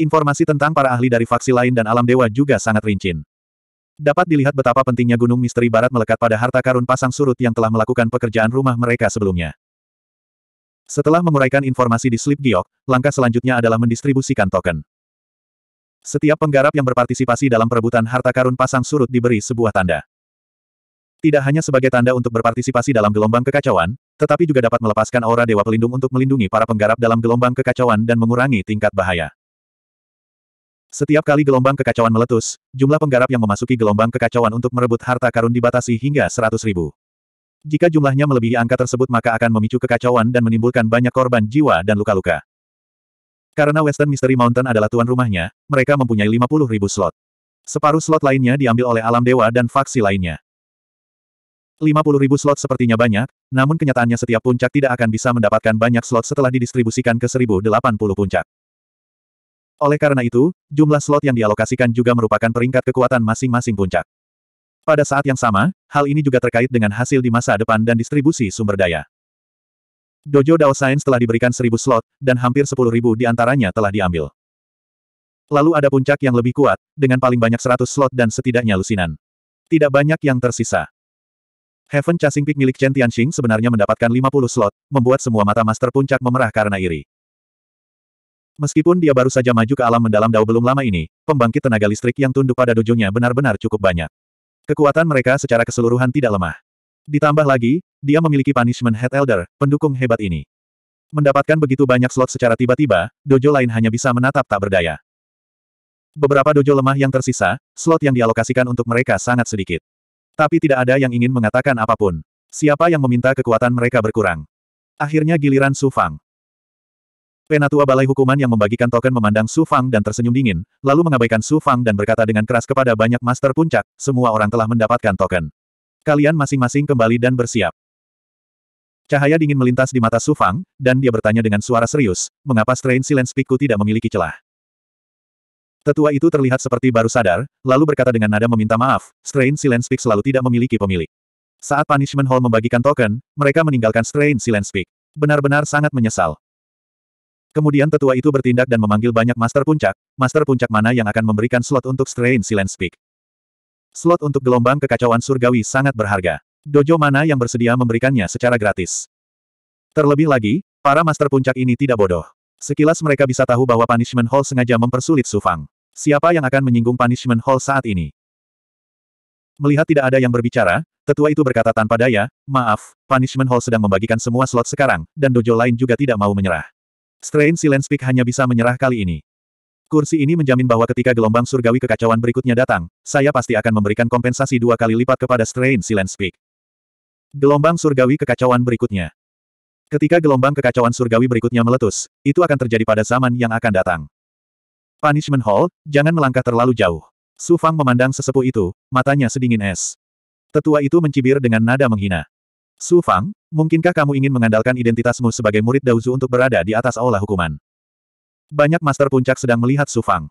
Informasi tentang para ahli dari faksi lain dan alam dewa juga sangat rinci. Dapat dilihat betapa pentingnya gunung misteri barat melekat pada harta karun pasang surut yang telah melakukan pekerjaan rumah mereka sebelumnya. Setelah menguraikan informasi di slip Giok, langkah selanjutnya adalah mendistribusikan token. Setiap penggarap yang berpartisipasi dalam perebutan harta karun pasang surut diberi sebuah tanda. Tidak hanya sebagai tanda untuk berpartisipasi dalam gelombang kekacauan, tetapi juga dapat melepaskan aura Dewa Pelindung untuk melindungi para penggarap dalam gelombang kekacauan dan mengurangi tingkat bahaya. Setiap kali gelombang kekacauan meletus, jumlah penggarap yang memasuki gelombang kekacauan untuk merebut harta karun dibatasi hingga 100 ribu. Jika jumlahnya melebihi angka tersebut maka akan memicu kekacauan dan menimbulkan banyak korban jiwa dan luka-luka. Karena Western Mystery Mountain adalah tuan rumahnya, mereka mempunyai 50 ribu slot. Separuh slot lainnya diambil oleh alam dewa dan faksi lainnya ribu slot sepertinya banyak, namun kenyataannya setiap puncak tidak akan bisa mendapatkan banyak slot setelah didistribusikan ke 1080 puncak. Oleh karena itu, jumlah slot yang dialokasikan juga merupakan peringkat kekuatan masing-masing puncak. Pada saat yang sama, hal ini juga terkait dengan hasil di masa depan dan distribusi sumber daya. Dojo Dao Science telah diberikan 1000 slot, dan hampir 10.000 di antaranya telah diambil. Lalu ada puncak yang lebih kuat, dengan paling banyak 100 slot dan setidaknya lusinan. Tidak banyak yang tersisa. Heaven Chasing Peak milik Chen Tianxing sebenarnya mendapatkan 50 slot, membuat semua mata Master Puncak memerah karena iri. Meskipun dia baru saja maju ke alam mendalam Dao belum lama ini, pembangkit tenaga listrik yang tunduk pada dojonya benar-benar cukup banyak. Kekuatan mereka secara keseluruhan tidak lemah. Ditambah lagi, dia memiliki punishment head elder, pendukung hebat ini. Mendapatkan begitu banyak slot secara tiba-tiba, dojo lain hanya bisa menatap tak berdaya. Beberapa dojo lemah yang tersisa, slot yang dialokasikan untuk mereka sangat sedikit. Tapi tidak ada yang ingin mengatakan apapun. Siapa yang meminta kekuatan mereka berkurang? Akhirnya giliran Su Fang. Penatua Balai Hukuman yang membagikan token memandang Su Fang dan tersenyum dingin, lalu mengabaikan Su Fang dan berkata dengan keras kepada banyak master puncak, semua orang telah mendapatkan token. Kalian masing-masing kembali dan bersiap. Cahaya dingin melintas di mata Su Fang, dan dia bertanya dengan suara serius, mengapa strain Silence Piku tidak memiliki celah? Tetua itu terlihat seperti baru sadar, lalu berkata dengan nada meminta maaf, Strain Silence Peak selalu tidak memiliki pemilik. Saat Punishment Hall membagikan token, mereka meninggalkan Strain Silence Peak. Benar-benar sangat menyesal. Kemudian tetua itu bertindak dan memanggil banyak Master Puncak, Master Puncak mana yang akan memberikan slot untuk Strain Silence Peak. Slot untuk gelombang kekacauan surgawi sangat berharga. Dojo mana yang bersedia memberikannya secara gratis. Terlebih lagi, para Master Puncak ini tidak bodoh. Sekilas mereka bisa tahu bahwa Punishment Hall sengaja mempersulit Sufang. Siapa yang akan menyinggung punishment hall saat ini? Melihat tidak ada yang berbicara, tetua itu berkata tanpa daya, maaf, punishment hall sedang membagikan semua slot sekarang, dan dojo lain juga tidak mau menyerah. Strain Silence Peak hanya bisa menyerah kali ini. Kursi ini menjamin bahwa ketika gelombang surgawi kekacauan berikutnya datang, saya pasti akan memberikan kompensasi dua kali lipat kepada Strain Silence Peak. Gelombang surgawi kekacauan berikutnya. Ketika gelombang kekacauan surgawi berikutnya meletus, itu akan terjadi pada zaman yang akan datang. Punishment Hall, jangan melangkah terlalu jauh. Su Fang memandang sesepuh itu, matanya sedingin es. Tetua itu mencibir dengan nada menghina. Su Fang, mungkinkah kamu ingin mengandalkan identitasmu sebagai murid Daozu untuk berada di atas aula hukuman? Banyak master puncak sedang melihat Su Fang.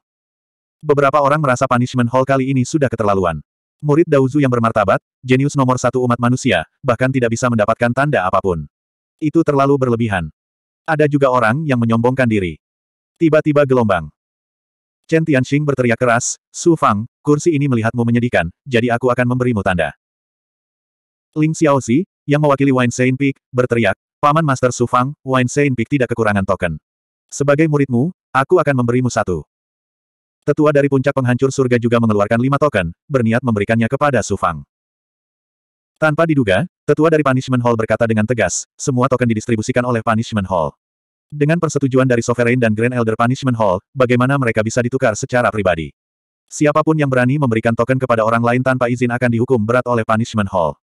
Beberapa orang merasa Punishment Hall kali ini sudah keterlaluan. Murid Daozu yang bermartabat, jenius nomor satu umat manusia, bahkan tidak bisa mendapatkan tanda apapun. Itu terlalu berlebihan. Ada juga orang yang menyombongkan diri. Tiba-tiba gelombang. Chen Tianxing berteriak keras, Su Fang, kursi ini melihatmu menyedihkan, jadi aku akan memberimu tanda. Ling Xiaozi, yang mewakili Wine Saint Peak, berteriak, Paman Master Su Fang, Wine Saint Peak tidak kekurangan token. Sebagai muridmu, aku akan memberimu satu. Tetua dari puncak penghancur surga juga mengeluarkan lima token, berniat memberikannya kepada Su Fang. Tanpa diduga, tetua dari Punishment Hall berkata dengan tegas, semua token didistribusikan oleh Punishment Hall. Dengan persetujuan dari Sovereign dan Grand Elder Punishment Hall, bagaimana mereka bisa ditukar secara pribadi? Siapapun yang berani memberikan token kepada orang lain tanpa izin akan dihukum berat oleh Punishment Hall.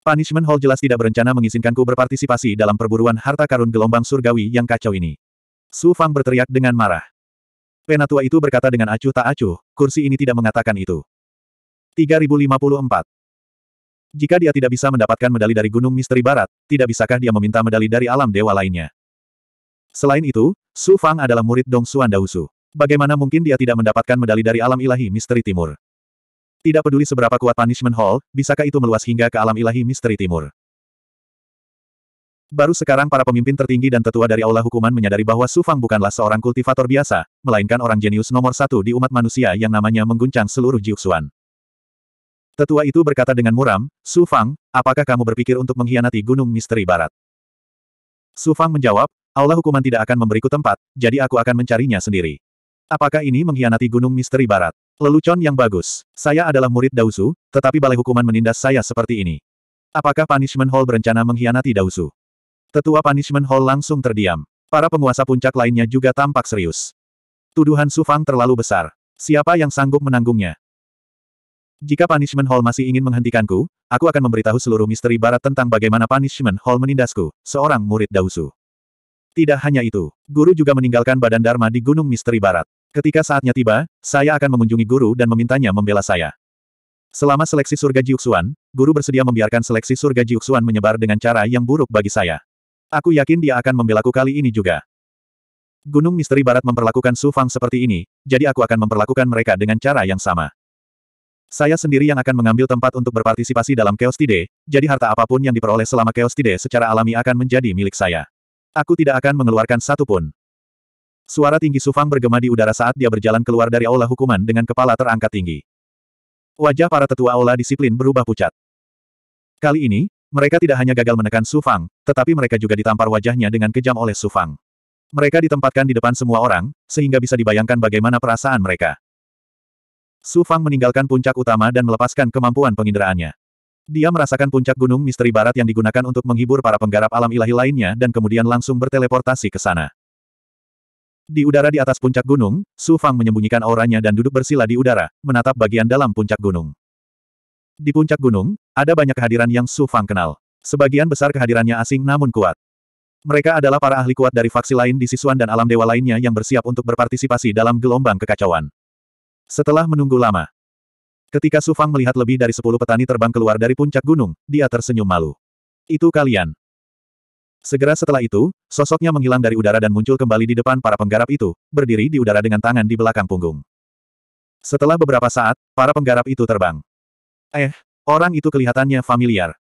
Punishment Hall jelas tidak berencana mengizinkanku berpartisipasi dalam perburuan harta karun gelombang surgawi yang kacau ini. Su Fang berteriak dengan marah. Penatua itu berkata dengan acuh tak acuh, kursi ini tidak mengatakan itu. 3054. Jika dia tidak bisa mendapatkan medali dari Gunung Misteri Barat, tidak bisakah dia meminta medali dari alam dewa lainnya? Selain itu, Su Fang adalah murid Dong Xuan Daosu. Bagaimana mungkin dia tidak mendapatkan medali dari alam ilahi misteri timur? Tidak peduli seberapa kuat Punishment Hall, bisakah itu meluas hingga ke alam ilahi misteri timur? Baru sekarang para pemimpin tertinggi dan tetua dari Aula Hukuman menyadari bahwa Su Fang bukanlah seorang kultivator biasa, melainkan orang jenius nomor satu di umat manusia yang namanya mengguncang seluruh jiuxuan. Tetua itu berkata dengan muram, Su Fang, apakah kamu berpikir untuk mengkhianati Gunung Misteri Barat? Su Fang menjawab, Allah hukuman tidak akan memberiku tempat, jadi aku akan mencarinya sendiri. Apakah ini mengkhianati Gunung Misteri Barat? Lelucon yang bagus. Saya adalah murid Dausu, tetapi balai hukuman menindas saya seperti ini. Apakah Punishment Hall berencana mengkhianati Dausu? Tetua Punishment Hall langsung terdiam. Para penguasa puncak lainnya juga tampak serius. Tuduhan Sufang terlalu besar. Siapa yang sanggup menanggungnya? Jika Punishment Hall masih ingin menghentikanku, aku akan memberitahu seluruh misteri barat tentang bagaimana Punishment Hall menindasku, seorang murid Dausu. Tidak hanya itu, guru juga meninggalkan badan Dharma di Gunung Misteri Barat. Ketika saatnya tiba, saya akan mengunjungi guru dan memintanya membela saya. Selama seleksi surga Jiuxuan, guru bersedia membiarkan seleksi surga Jiuxuan menyebar dengan cara yang buruk bagi saya. Aku yakin dia akan membelaku kali ini juga. Gunung Misteri Barat memperlakukan Su Fang seperti ini, jadi aku akan memperlakukan mereka dengan cara yang sama. Saya sendiri yang akan mengambil tempat untuk berpartisipasi dalam Chaos Tide, jadi harta apapun yang diperoleh selama Chaos Tide secara alami akan menjadi milik saya. Aku tidak akan mengeluarkan satu pun. Suara tinggi Sufang bergema di udara saat dia berjalan keluar dari aula hukuman dengan kepala terangkat tinggi. Wajah para tetua aula disiplin berubah pucat. Kali ini, mereka tidak hanya gagal menekan Sufang, tetapi mereka juga ditampar wajahnya dengan kejam oleh Sufang. Mereka ditempatkan di depan semua orang, sehingga bisa dibayangkan bagaimana perasaan mereka. Sufang meninggalkan puncak utama dan melepaskan kemampuan penginderaannya. Dia merasakan puncak gunung misteri barat yang digunakan untuk menghibur para penggarap alam ilahi lainnya dan kemudian langsung berteleportasi ke sana. Di udara di atas puncak gunung, Su Fang menyembunyikan auranya dan duduk bersila di udara, menatap bagian dalam puncak gunung. Di puncak gunung, ada banyak kehadiran yang Su Fang kenal. Sebagian besar kehadirannya asing namun kuat. Mereka adalah para ahli kuat dari faksi lain di Sisuan dan alam dewa lainnya yang bersiap untuk berpartisipasi dalam gelombang kekacauan. Setelah menunggu lama, Ketika Su Fang melihat lebih dari sepuluh petani terbang keluar dari puncak gunung, dia tersenyum malu. Itu kalian. Segera setelah itu, sosoknya menghilang dari udara dan muncul kembali di depan para penggarap itu, berdiri di udara dengan tangan di belakang punggung. Setelah beberapa saat, para penggarap itu terbang. Eh, orang itu kelihatannya familiar.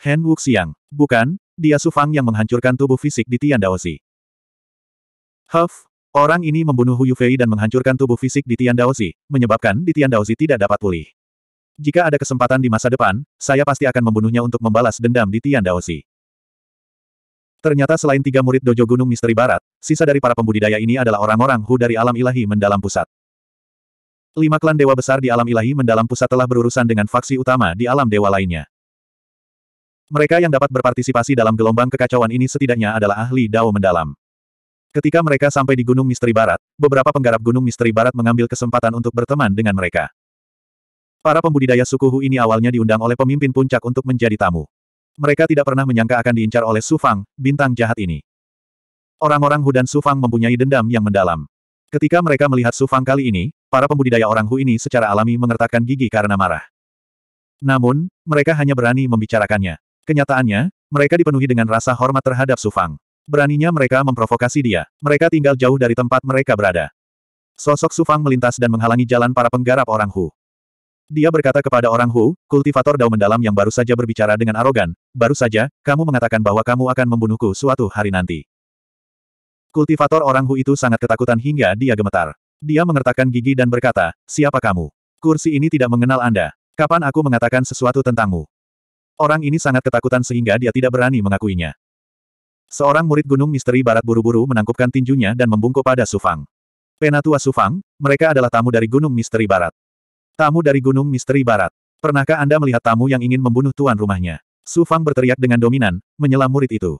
Han Wuxiang. Bukan, dia Su Fang yang menghancurkan tubuh fisik di Tian Daozi. Huff, Orang ini membunuh Hu Yufei dan menghancurkan tubuh fisik di Tian Daozi, menyebabkan di Tian Daozi tidak dapat pulih. Jika ada kesempatan di masa depan, saya pasti akan membunuhnya untuk membalas dendam di Tian Daozi. Ternyata selain tiga murid Dojo Gunung Misteri Barat, sisa dari para pembudidaya ini adalah orang-orang Hu dari alam ilahi mendalam pusat. Lima klan dewa besar di alam ilahi mendalam pusat telah berurusan dengan faksi utama di alam dewa lainnya. Mereka yang dapat berpartisipasi dalam gelombang kekacauan ini setidaknya adalah ahli Dao mendalam. Ketika mereka sampai di Gunung Misteri Barat, beberapa penggarap Gunung Misteri Barat mengambil kesempatan untuk berteman dengan mereka. Para pembudidaya suku Hu ini awalnya diundang oleh pemimpin puncak untuk menjadi tamu. Mereka tidak pernah menyangka akan diincar oleh Su Fang, bintang jahat ini. Orang-orang Hu dan Su Fang mempunyai dendam yang mendalam. Ketika mereka melihat Su Fang kali ini, para pembudidaya orang Hu ini secara alami mengertakkan gigi karena marah. Namun, mereka hanya berani membicarakannya. Kenyataannya, mereka dipenuhi dengan rasa hormat terhadap Su Fang. Beraninya mereka memprovokasi dia. Mereka tinggal jauh dari tempat mereka berada. Sosok Sufang melintas dan menghalangi jalan para penggarap orang Hu. Dia berkata kepada orang Hu, kultivator dao mendalam yang baru saja berbicara dengan arogan, baru saja, kamu mengatakan bahwa kamu akan membunuhku suatu hari nanti. Kultivator orang Hu itu sangat ketakutan hingga dia gemetar. Dia mengertakkan gigi dan berkata, siapa kamu? Kursi ini tidak mengenal Anda. Kapan aku mengatakan sesuatu tentangmu? Orang ini sangat ketakutan sehingga dia tidak berani mengakuinya. Seorang murid gunung misteri barat buru-buru menangkupkan tinjunya dan membungkuk pada Sufang. Penatua Sufang, mereka adalah tamu dari gunung misteri barat. Tamu dari gunung misteri barat. Pernahkah Anda melihat tamu yang ingin membunuh tuan rumahnya? Sufang berteriak dengan dominan, menyelam murid itu.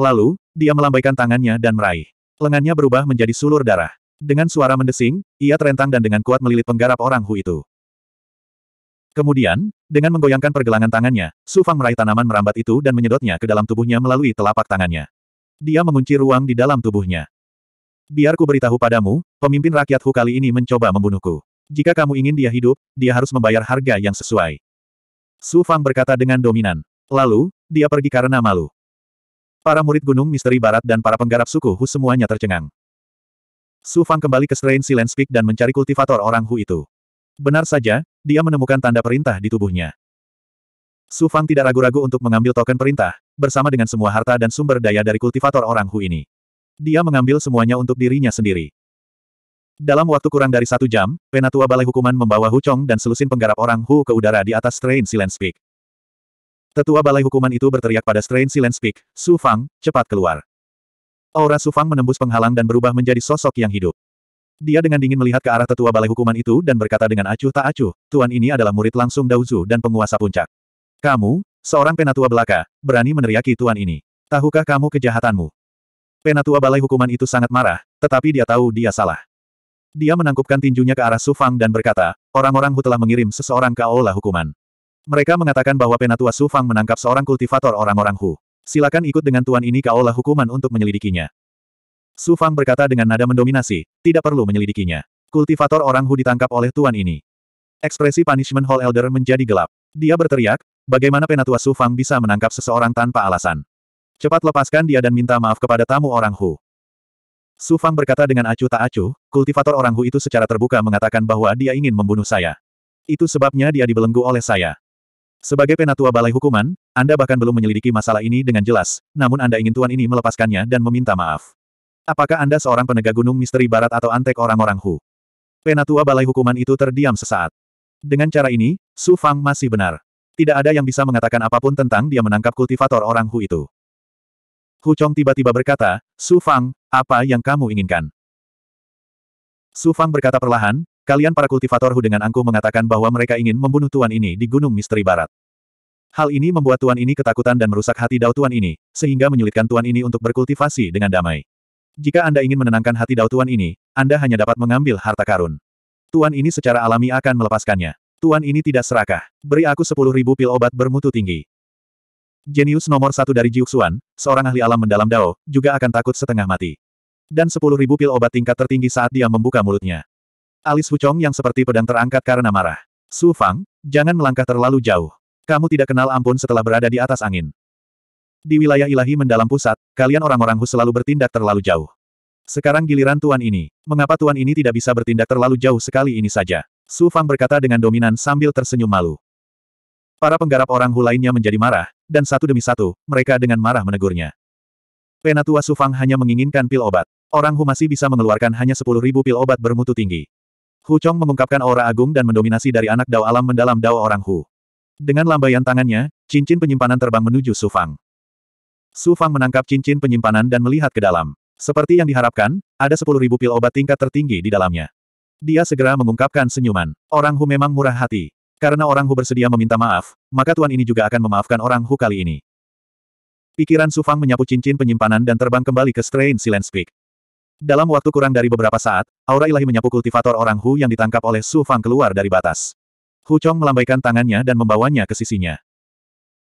Lalu, dia melambaikan tangannya dan meraih. Lengannya berubah menjadi sulur darah. Dengan suara mendesing, ia terentang dan dengan kuat melilit penggarap orang Hu itu. Kemudian, dengan menggoyangkan pergelangan tangannya, Su Fang meraih tanaman merambat itu dan menyedotnya ke dalam tubuhnya melalui telapak tangannya. Dia mengunci ruang di dalam tubuhnya. Biar ku beritahu padamu, pemimpin rakyat Hu kali ini mencoba membunuhku. Jika kamu ingin dia hidup, dia harus membayar harga yang sesuai. Su Fang berkata dengan dominan. Lalu, dia pergi karena malu. Para murid Gunung Misteri Barat dan para penggarap suku Hu semuanya tercengang. Su Fang kembali ke Strain Silence Peak dan mencari kultivator orang Hu itu. Benar saja, dia menemukan tanda perintah di tubuhnya. Su Fang tidak ragu-ragu untuk mengambil token perintah, bersama dengan semua harta dan sumber daya dari kultivator orang Hu ini. Dia mengambil semuanya untuk dirinya sendiri. Dalam waktu kurang dari satu jam, Penatua Balai Hukuman membawa Hu Chong dan selusin penggarap orang Hu ke udara di atas Strain Silence Peak. Tetua Balai Hukuman itu berteriak pada Strain Silence Peak, Su Fang, cepat keluar. Aura Su Fang menembus penghalang dan berubah menjadi sosok yang hidup. Dia dengan dingin melihat ke arah tetua balai hukuman itu dan berkata dengan acuh tak acuh, Tuan ini adalah murid langsung Dauzu dan penguasa puncak. Kamu, seorang penatua belaka, berani meneriaki Tuan ini. Tahukah kamu kejahatanmu? Penatua balai hukuman itu sangat marah, tetapi dia tahu dia salah. Dia menangkupkan tinjunya ke arah Sufang dan berkata, orang-orang Hu telah mengirim seseorang ke aula hukuman. Mereka mengatakan bahwa penatua Sufang menangkap seorang kultivator orang-orang Hu. Silakan ikut dengan Tuan ini ke aula hukuman untuk menyelidikinya. Su Fang berkata dengan nada mendominasi, tidak perlu menyelidikinya. Kultivator orang Hu ditangkap oleh tuan ini. Ekspresi Punishment Hall Elder menjadi gelap. Dia berteriak, bagaimana penatua Su Fang bisa menangkap seseorang tanpa alasan. Cepat lepaskan dia dan minta maaf kepada tamu orang Hu. Su Fang berkata dengan acuh tak acuh, kultivator orang Hu itu secara terbuka mengatakan bahwa dia ingin membunuh saya. Itu sebabnya dia dibelenggu oleh saya. Sebagai penatua balai hukuman, Anda bahkan belum menyelidiki masalah ini dengan jelas, namun Anda ingin tuan ini melepaskannya dan meminta maaf. Apakah Anda seorang penegak gunung misteri barat atau antek orang-orang Hu? Penatua Balai Hukuman itu terdiam sesaat. Dengan cara ini, Su Fang masih benar. Tidak ada yang bisa mengatakan apapun tentang dia menangkap kultivator orang Hu itu. Hu Chong tiba-tiba berkata, Su Fang, apa yang kamu inginkan? Su Fang berkata perlahan, kalian para kultivator Hu dengan angkuh mengatakan bahwa mereka ingin membunuh tuan ini di Gunung Misteri Barat. Hal ini membuat tuan ini ketakutan dan merusak hati dao tuan ini, sehingga menyulitkan tuan ini untuk berkultivasi dengan damai. Jika Anda ingin menenangkan hati Dao Tuan ini, Anda hanya dapat mengambil harta karun. Tuan ini secara alami akan melepaskannya. Tuan ini tidak serakah. Beri aku sepuluh ribu pil obat bermutu tinggi. Jenius nomor satu dari Jiuxuan, seorang ahli alam mendalam Dao, juga akan takut setengah mati. Dan sepuluh ribu pil obat tingkat tertinggi saat dia membuka mulutnya. Alis Hucong yang seperti pedang terangkat karena marah. Su Fang, jangan melangkah terlalu jauh. Kamu tidak kenal ampun setelah berada di atas angin. Di wilayah ilahi mendalam pusat, kalian orang-orang Hu selalu bertindak terlalu jauh. Sekarang giliran Tuan ini. Mengapa Tuan ini tidak bisa bertindak terlalu jauh sekali ini saja? Su Fang berkata dengan dominan sambil tersenyum malu. Para penggarap orang Hu lainnya menjadi marah, dan satu demi satu, mereka dengan marah menegurnya. Penatua Su Fang hanya menginginkan pil obat. Orang Hu masih bisa mengeluarkan hanya sepuluh ribu pil obat bermutu tinggi. Hu Chong mengungkapkan aura agung dan mendominasi dari anak Dao alam mendalam Dao orang Hu. Dengan lambaian tangannya, cincin penyimpanan terbang menuju Su Fang. Su Fang menangkap cincin penyimpanan dan melihat ke dalam. Seperti yang diharapkan, ada 10.000 pil obat tingkat tertinggi di dalamnya. Dia segera mengungkapkan senyuman. Orang Hu memang murah hati. Karena orang Hu bersedia meminta maaf, maka tuan ini juga akan memaafkan orang Hu kali ini. Pikiran Su Fang menyapu cincin penyimpanan dan terbang kembali ke Strain Silence Peak. Dalam waktu kurang dari beberapa saat, aura ilahi menyapu kultivator orang Hu yang ditangkap oleh Su Fang keluar dari batas. Hu Chong melambaikan tangannya dan membawanya ke sisinya.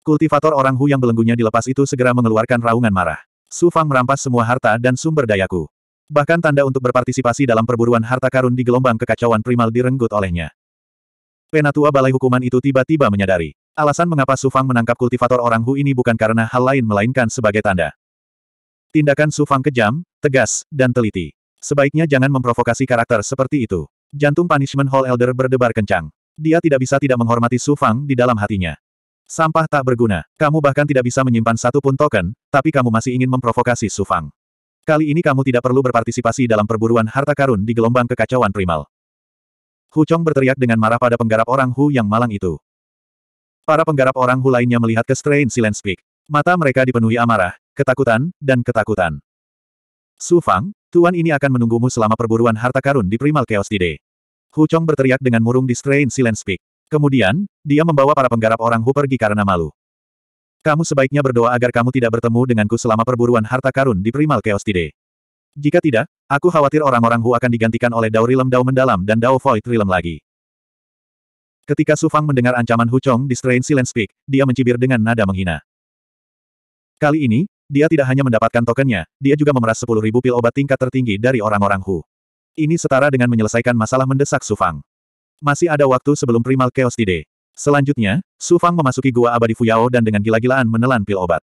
Kultivator orang Hu yang belenggunya dilepas itu segera mengeluarkan raungan marah. Su Fang merampas semua harta dan sumber dayaku. Bahkan tanda untuk berpartisipasi dalam perburuan harta karun di gelombang kekacauan primal direnggut olehnya. Penatua Balai Hukuman itu tiba-tiba menyadari. Alasan mengapa Su Fang menangkap kultivator orang Hu ini bukan karena hal lain melainkan sebagai tanda. Tindakan Su Fang kejam, tegas, dan teliti. Sebaiknya jangan memprovokasi karakter seperti itu. Jantung Punishment Hall Elder berdebar kencang. Dia tidak bisa tidak menghormati Su Fang di dalam hatinya. Sampah tak berguna. Kamu bahkan tidak bisa menyimpan satu pun token, tapi kamu masih ingin memprovokasi Sufang. Kali ini kamu tidak perlu berpartisipasi dalam perburuan harta karun di gelombang kekacauan primal. Hu Chong berteriak dengan marah pada penggarap orang Hu yang malang itu. Para penggarap orang Hu lainnya melihat ke Strain Silence Peak. Mata mereka dipenuhi amarah, ketakutan, dan ketakutan. Su Fang, tuan ini akan menunggumu selama perburuan harta karun di primal Chaos today. Hu Chong berteriak dengan murung di Strain Silence Peak. Kemudian, dia membawa para penggarap orang Hu pergi karena malu. Kamu sebaiknya berdoa agar kamu tidak bertemu denganku selama perburuan harta karun di Primal Chaos Tide. Jika tidak, aku khawatir orang-orang Hu akan digantikan oleh Dao Rilem Dao Mendalam dan Dao Void Rilem lagi. Ketika Su Fang mendengar ancaman Hu Chong di Strain Silent Speak, dia mencibir dengan nada menghina. Kali ini, dia tidak hanya mendapatkan tokennya, dia juga memeras 10.000 pil obat tingkat tertinggi dari orang-orang Hu. Ini setara dengan menyelesaikan masalah mendesak Su Fang. Masih ada waktu sebelum primal chaos Tide. Selanjutnya, Su Fang memasuki gua abadi Fuyao dan dengan gila-gilaan menelan pil obat.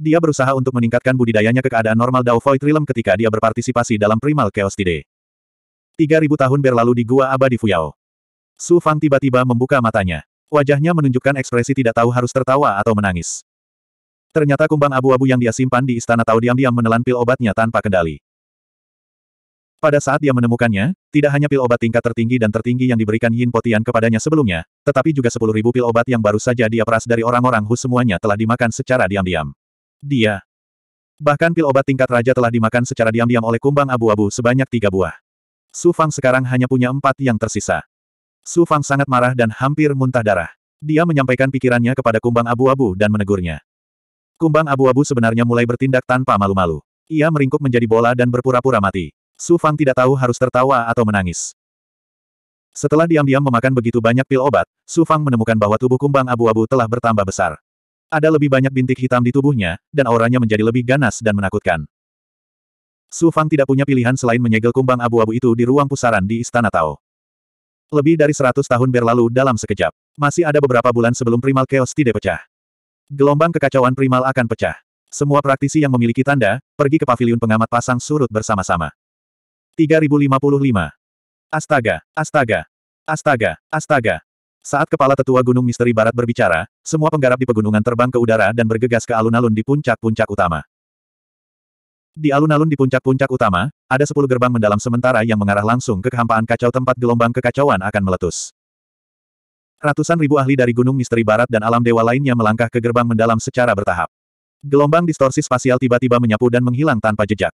Dia berusaha untuk meningkatkan budidayanya ke keadaan normal Dao Void Realm ketika dia berpartisipasi dalam primal chaos Tide. 3000 tahun berlalu di gua abadi Fuyao. Su Fang tiba-tiba membuka matanya. Wajahnya menunjukkan ekspresi tidak tahu harus tertawa atau menangis. Ternyata kumbang abu-abu yang dia simpan di istana tahu diam-diam menelan pil obatnya tanpa kendali. Pada saat dia menemukannya, tidak hanya pil obat tingkat tertinggi dan tertinggi yang diberikan Yin Potian kepadanya sebelumnya, tetapi juga ribu pil obat yang baru saja dia peras dari orang-orang Hu semuanya telah dimakan secara diam-diam. Dia. Bahkan pil obat tingkat raja telah dimakan secara diam-diam oleh kumbang abu-abu sebanyak tiga buah. Su Fang sekarang hanya punya empat yang tersisa. Su Fang sangat marah dan hampir muntah darah. Dia menyampaikan pikirannya kepada kumbang abu-abu dan menegurnya. Kumbang abu-abu sebenarnya mulai bertindak tanpa malu-malu. Ia meringkuk menjadi bola dan berpura-pura mati. Su Fang tidak tahu harus tertawa atau menangis. Setelah diam-diam memakan begitu banyak pil obat, Su Fang menemukan bahwa tubuh kumbang abu-abu telah bertambah besar. Ada lebih banyak bintik hitam di tubuhnya, dan auranya menjadi lebih ganas dan menakutkan. Su Fang tidak punya pilihan selain menyegel kumbang abu-abu itu di ruang pusaran di Istana Tao. Lebih dari seratus tahun berlalu dalam sekejap. Masih ada beberapa bulan sebelum primal chaos tidak pecah. Gelombang kekacauan primal akan pecah. Semua praktisi yang memiliki tanda, pergi ke paviliun pengamat pasang surut bersama-sama. 3055. Astaga, astaga, astaga, astaga. Saat kepala tetua Gunung Misteri Barat berbicara, semua penggarap di pegunungan terbang ke udara dan bergegas ke alun-alun di puncak-puncak utama. Di alun-alun di puncak-puncak utama, ada sepuluh gerbang mendalam sementara yang mengarah langsung ke kehampaan kacau tempat gelombang kekacauan akan meletus. Ratusan ribu ahli dari Gunung Misteri Barat dan alam dewa lainnya melangkah ke gerbang mendalam secara bertahap. Gelombang distorsi spasial tiba-tiba menyapu dan menghilang tanpa jejak.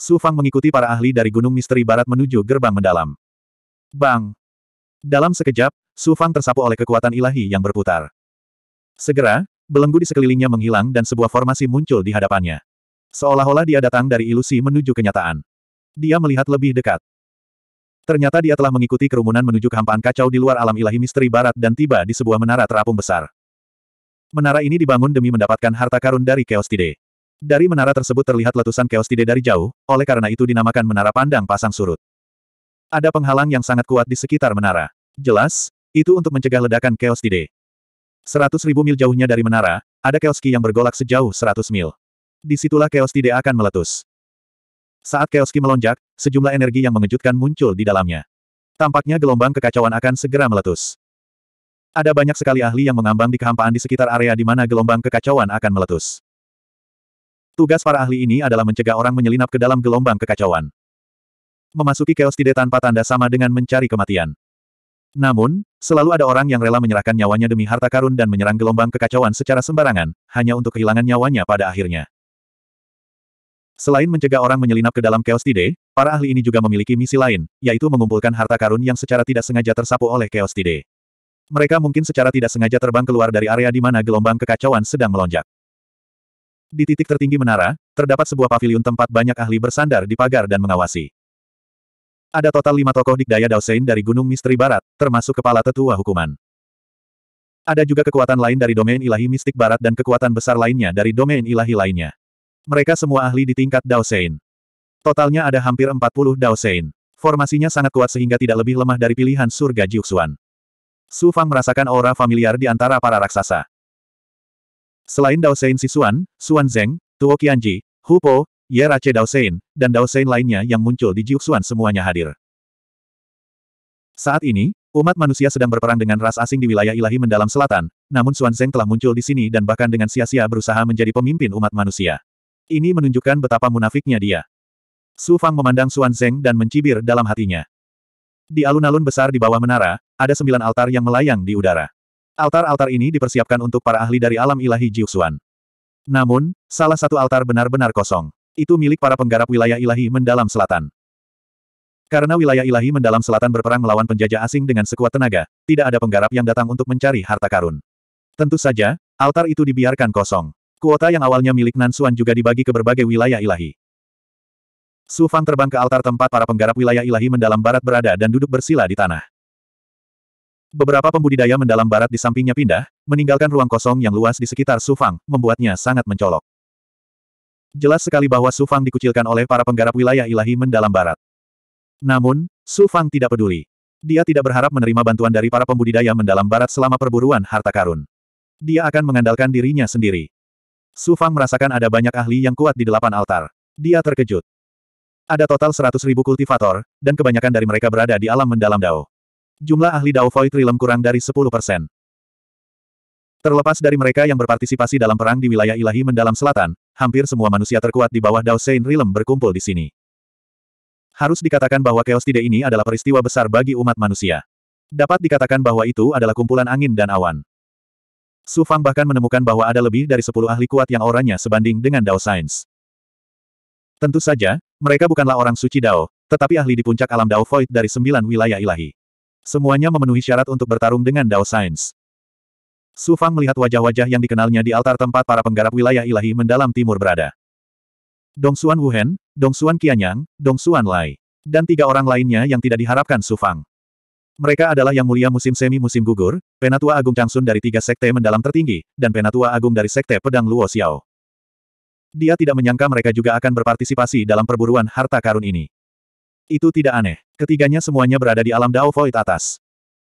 Su Fang mengikuti para ahli dari Gunung Misteri Barat menuju gerbang mendalam. Bang! Dalam sekejap, Su Fang tersapu oleh kekuatan ilahi yang berputar. Segera, belenggu di sekelilingnya menghilang dan sebuah formasi muncul di hadapannya. Seolah-olah dia datang dari ilusi menuju kenyataan. Dia melihat lebih dekat. Ternyata dia telah mengikuti kerumunan menuju kehampaan kacau di luar alam ilahi misteri barat dan tiba di sebuah menara terapung besar. Menara ini dibangun demi mendapatkan harta karun dari Chaos Tide. Dari menara tersebut terlihat letusan keos tide dari jauh, oleh karena itu dinamakan menara pandang pasang surut. Ada penghalang yang sangat kuat di sekitar menara. Jelas, itu untuk mencegah ledakan keos tide. Seratus ribu mil jauhnya dari menara, ada Ki yang bergolak sejauh seratus mil. Disitulah keos tide akan meletus. Saat Ki melonjak, sejumlah energi yang mengejutkan muncul di dalamnya. Tampaknya gelombang kekacauan akan segera meletus. Ada banyak sekali ahli yang mengambang di kehampaan di sekitar area di mana gelombang kekacauan akan meletus. Tugas para ahli ini adalah mencegah orang menyelinap ke dalam gelombang kekacauan. Memasuki chaos tidak tanpa tanda sama dengan mencari kematian. Namun, selalu ada orang yang rela menyerahkan nyawanya demi harta karun dan menyerang gelombang kekacauan secara sembarangan, hanya untuk kehilangan nyawanya pada akhirnya. Selain mencegah orang menyelinap ke dalam chaos tide, para ahli ini juga memiliki misi lain, yaitu mengumpulkan harta karun yang secara tidak sengaja tersapu oleh chaos tide. Mereka mungkin secara tidak sengaja terbang keluar dari area di mana gelombang kekacauan sedang melonjak. Di titik tertinggi menara, terdapat sebuah paviliun tempat banyak ahli bersandar di pagar dan mengawasi. Ada total lima tokoh dikdaya Daosein dari Gunung Misteri Barat, termasuk kepala tetua hukuman. Ada juga kekuatan lain dari domain ilahi mistik barat dan kekuatan besar lainnya dari domain ilahi lainnya. Mereka semua ahli di tingkat Daosein. Totalnya ada hampir 40 Daosein. Formasinya sangat kuat sehingga tidak lebih lemah dari pilihan surga Jiuxuan. Su Fang merasakan aura familiar di antara para raksasa. Selain Dao Sein Sisuan, Xuan Zeng, Tuo Qianji, Hu Po, Ye Rache Dao Sein, dan Dao Sein lainnya yang muncul di Jiuxuan semuanya hadir. Saat ini, umat manusia sedang berperang dengan ras asing di wilayah ilahi mendalam selatan, namun Xuan Zeng telah muncul di sini dan bahkan dengan sia-sia berusaha menjadi pemimpin umat manusia. Ini menunjukkan betapa munafiknya dia. Su Fang memandang Xuan Zeng dan mencibir dalam hatinya. Di alun-alun besar di bawah menara, ada sembilan altar yang melayang di udara. Altar-altar ini dipersiapkan untuk para ahli dari alam ilahi Jiuxuan. Namun, salah satu altar benar-benar kosong. Itu milik para penggarap wilayah ilahi mendalam selatan. Karena wilayah ilahi mendalam selatan berperang melawan penjajah asing dengan sekuat tenaga, tidak ada penggarap yang datang untuk mencari harta karun. Tentu saja, altar itu dibiarkan kosong. Kuota yang awalnya milik Nansuan juga dibagi ke berbagai wilayah ilahi. Su Fang terbang ke altar tempat para penggarap wilayah ilahi mendalam barat berada dan duduk bersila di tanah. Beberapa pembudidaya mendalam barat di sampingnya pindah, meninggalkan ruang kosong yang luas di sekitar Sufang, membuatnya sangat mencolok. Jelas sekali bahwa Sufang dikucilkan oleh para penggarap wilayah ilahi mendalam barat. Namun, Sufang tidak peduli. Dia tidak berharap menerima bantuan dari para pembudidaya mendalam barat selama perburuan harta karun. Dia akan mengandalkan dirinya sendiri. Sufang merasakan ada banyak ahli yang kuat di delapan altar. Dia terkejut. Ada total seratus ribu kultivator, dan kebanyakan dari mereka berada di alam mendalam Dao. Jumlah ahli Dao Void Realm kurang dari 10 persen. Terlepas dari mereka yang berpartisipasi dalam perang di wilayah ilahi mendalam selatan, hampir semua manusia terkuat di bawah Dao Sein Realm berkumpul di sini. Harus dikatakan bahwa Chaos Tide ini adalah peristiwa besar bagi umat manusia. Dapat dikatakan bahwa itu adalah kumpulan angin dan awan. Su Fang bahkan menemukan bahwa ada lebih dari 10 ahli kuat yang orangnya sebanding dengan Dao Sains. Tentu saja, mereka bukanlah orang suci Dao, tetapi ahli di puncak alam Dao Void dari sembilan wilayah ilahi. Semuanya memenuhi syarat untuk bertarung dengan Dao Sains. Su Fang melihat wajah-wajah yang dikenalnya di altar tempat para penggarap wilayah ilahi mendalam timur berada. Dong Xuan Wuhen, Xuan Qianyang, Xuan Lai. Dan tiga orang lainnya yang tidak diharapkan Su Fang. Mereka adalah Yang Mulia Musim Semi Musim Gugur, Penatua Agung Changsun dari tiga sekte mendalam tertinggi, dan Penatua Agung dari sekte Pedang Luo Xiao. Dia tidak menyangka mereka juga akan berpartisipasi dalam perburuan harta karun ini. Itu tidak aneh. Ketiganya semuanya berada di alam Dao Void atas.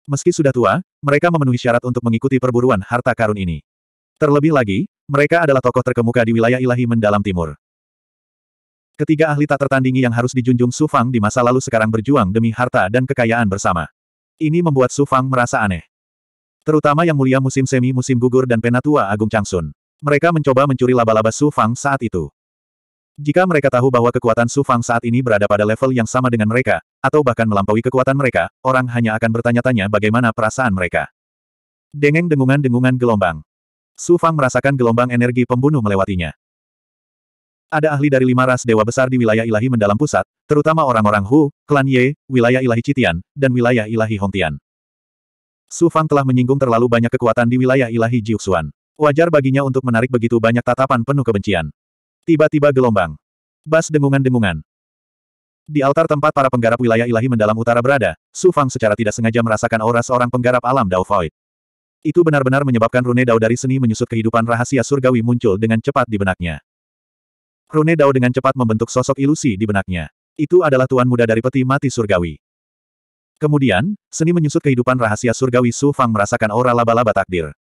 Meski sudah tua, mereka memenuhi syarat untuk mengikuti perburuan harta karun ini. Terlebih lagi, mereka adalah tokoh terkemuka di wilayah ilahi mendalam timur. Ketiga ahli tak tertandingi yang harus dijunjung Su Fang di masa lalu sekarang berjuang demi harta dan kekayaan bersama. Ini membuat Su Fang merasa aneh. Terutama yang mulia musim semi musim gugur dan penatua Agung Changsun. Mereka mencoba mencuri laba-laba Su Fang saat itu. Jika mereka tahu bahwa kekuatan Su Fang saat ini berada pada level yang sama dengan mereka, atau bahkan melampaui kekuatan mereka, orang hanya akan bertanya-tanya bagaimana perasaan mereka. Dengeng dengungan-dengungan gelombang. Su Fang merasakan gelombang energi pembunuh melewatinya. Ada ahli dari lima ras dewa besar di wilayah ilahi mendalam pusat, terutama orang-orang Hu, klan Ye, wilayah ilahi Citian, dan wilayah ilahi Hongtian. Su Fang telah menyinggung terlalu banyak kekuatan di wilayah ilahi Jiuxuan. Wajar baginya untuk menarik begitu banyak tatapan penuh kebencian. Tiba-tiba gelombang. Bas dengungan-dengungan. Di altar tempat para penggarap wilayah ilahi mendalam utara berada, Su Fang secara tidak sengaja merasakan aura seorang penggarap alam Dao Void. Itu benar-benar menyebabkan rune Dao dari seni menyusut kehidupan rahasia surgawi muncul dengan cepat di benaknya. Rune Dao dengan cepat membentuk sosok ilusi di benaknya. Itu adalah tuan muda dari peti mati surgawi. Kemudian, seni menyusut kehidupan rahasia surgawi Su Fang merasakan aura laba-laba takdir.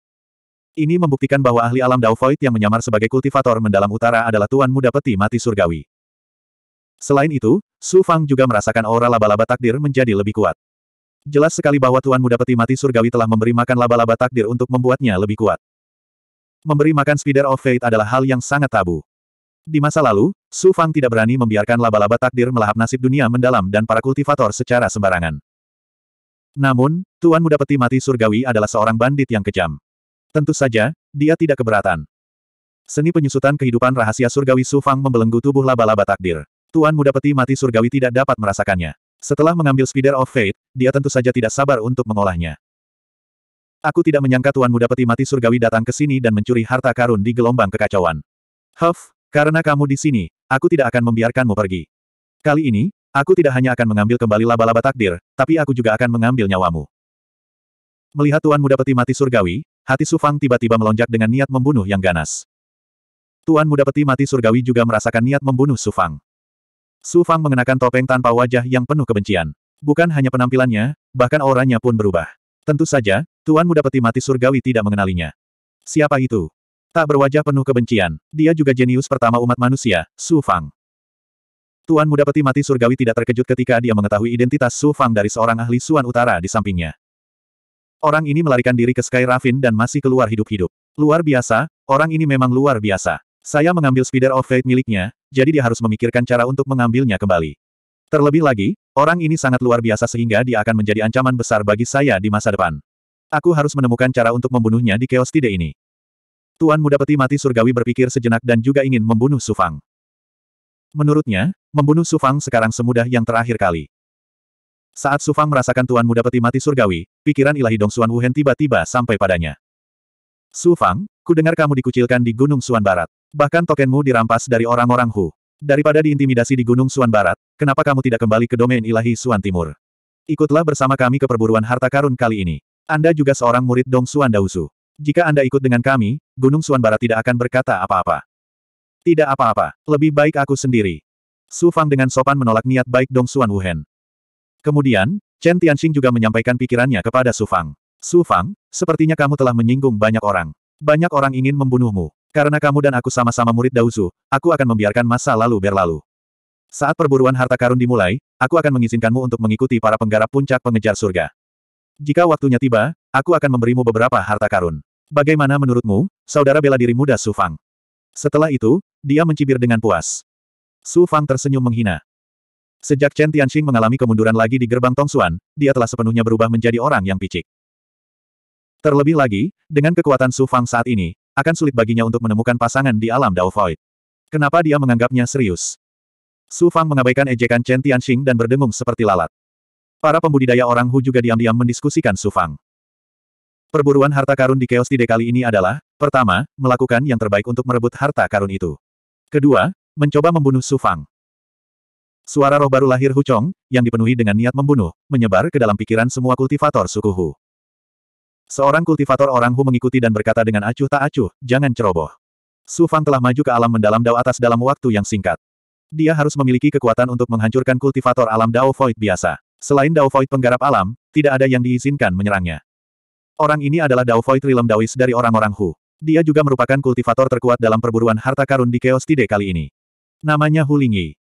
Ini membuktikan bahwa ahli alam Dao yang menyamar sebagai kultivator mendalam utara adalah tuan muda peti mati surgawi. Selain itu, Su Fang juga merasakan aura laba-laba takdir menjadi lebih kuat. Jelas sekali bahwa tuan muda peti mati surgawi telah memberi makan laba-laba takdir untuk membuatnya lebih kuat. Memberi makan Spider of Fate adalah hal yang sangat tabu. Di masa lalu, Su Fang tidak berani membiarkan laba-laba takdir melahap nasib dunia mendalam dan para kultivator secara sembarangan. Namun, Tuan Muda Peti Mati Surgawi adalah seorang bandit yang kejam. Tentu saja, dia tidak keberatan. Seni penyusutan kehidupan rahasia surgawi Sufang membelenggu tubuh laba-laba takdir. Tuan muda peti mati surgawi tidak dapat merasakannya. Setelah mengambil Spider of Fate, dia tentu saja tidak sabar untuk mengolahnya. Aku tidak menyangka Tuan Muda Peti Mati Surgawi datang ke sini dan mencuri harta karun di gelombang kekacauan. Huff, karena kamu di sini, aku tidak akan membiarkanmu pergi. Kali ini, aku tidak hanya akan mengambil kembali laba-laba takdir, tapi aku juga akan mengambil nyawamu. Melihat Tuan Muda Peti Mati Surgawi, Hati Sufang tiba-tiba melonjak dengan niat membunuh yang ganas. Tuan muda peti mati surgawi juga merasakan niat membunuh Sufang. Sufang mengenakan topeng tanpa wajah yang penuh kebencian. Bukan hanya penampilannya, bahkan auranya pun berubah. Tentu saja, Tuan muda peti mati surgawi tidak mengenalinya. Siapa itu? Tak berwajah penuh kebencian, dia juga jenius pertama umat manusia, Su Fang. Tuan muda peti mati surgawi tidak terkejut ketika dia mengetahui identitas Su Fang dari seorang ahli Suan Utara di sampingnya. Orang ini melarikan diri ke Sky Raffin dan masih keluar hidup-hidup. Luar biasa, orang ini memang luar biasa. Saya mengambil Spider of Fate miliknya, jadi dia harus memikirkan cara untuk mengambilnya kembali. Terlebih lagi, orang ini sangat luar biasa sehingga dia akan menjadi ancaman besar bagi saya di masa depan. Aku harus menemukan cara untuk membunuhnya di Chaos Tide ini. Tuan Muda Peti Mati Surgawi berpikir sejenak dan juga ingin membunuh Sufang. Menurutnya, membunuh Sufang sekarang semudah yang terakhir kali. Saat Su Fang merasakan Tuan Muda Peti Mati Surgawi, pikiran ilahi Dong Xuan Wuhen tiba-tiba sampai padanya. Su Fang, ku dengar kamu dikucilkan di Gunung Suan Barat. Bahkan tokenmu dirampas dari orang-orang Hu. Daripada diintimidasi di Gunung Suan Barat, kenapa kamu tidak kembali ke domain ilahi Suan Timur? Ikutlah bersama kami ke perburuan harta karun kali ini. Anda juga seorang murid Dong Suan Dausu. Jika Anda ikut dengan kami, Gunung Suan Barat tidak akan berkata apa-apa. Tidak apa-apa, lebih baik aku sendiri. Su Fang dengan sopan menolak niat baik Dong Suan Wuhen. Kemudian, Chen Tianxing juga menyampaikan pikirannya kepada Su Fang. Su Fang, sepertinya kamu telah menyinggung banyak orang. Banyak orang ingin membunuhmu. Karena kamu dan aku sama-sama murid Daozu, aku akan membiarkan masa lalu berlalu. Saat perburuan harta karun dimulai, aku akan mengizinkanmu untuk mengikuti para penggarap puncak pengejar surga. Jika waktunya tiba, aku akan memberimu beberapa harta karun. Bagaimana menurutmu, saudara bela diri muda Su Fang? Setelah itu, dia mencibir dengan puas. Su Fang tersenyum menghina. Sejak Chen Tianxing mengalami kemunduran lagi di gerbang Tongsuan, dia telah sepenuhnya berubah menjadi orang yang picik. Terlebih lagi, dengan kekuatan Su Fang saat ini, akan sulit baginya untuk menemukan pasangan di alam Dao Void. Kenapa dia menganggapnya serius? Su Fang mengabaikan ejekan Chen Tianxing dan berdengung seperti lalat. Para pembudidaya orang Hu juga diam-diam mendiskusikan Su Fang. Perburuan harta karun di Chaos Tide kali ini adalah, pertama, melakukan yang terbaik untuk merebut harta karun itu. Kedua, mencoba membunuh Su Fang. Suara roh baru lahir Chong, yang dipenuhi dengan niat membunuh, menyebar ke dalam pikiran semua kultivator suku Hu. Seorang kultivator orang Hu mengikuti dan berkata dengan acuh tak acuh, jangan ceroboh. Su Fang telah maju ke alam mendalam Dao atas dalam waktu yang singkat. Dia harus memiliki kekuatan untuk menghancurkan kultivator alam Dao Void biasa. Selain Dao Void penggarap alam, tidak ada yang diizinkan menyerangnya. Orang ini adalah Dao Void Rilem Daois dari orang-orang Hu. Dia juga merupakan kultivator terkuat dalam perburuan harta karun di Chaos Tide kali ini. Namanya Hu Lingyi.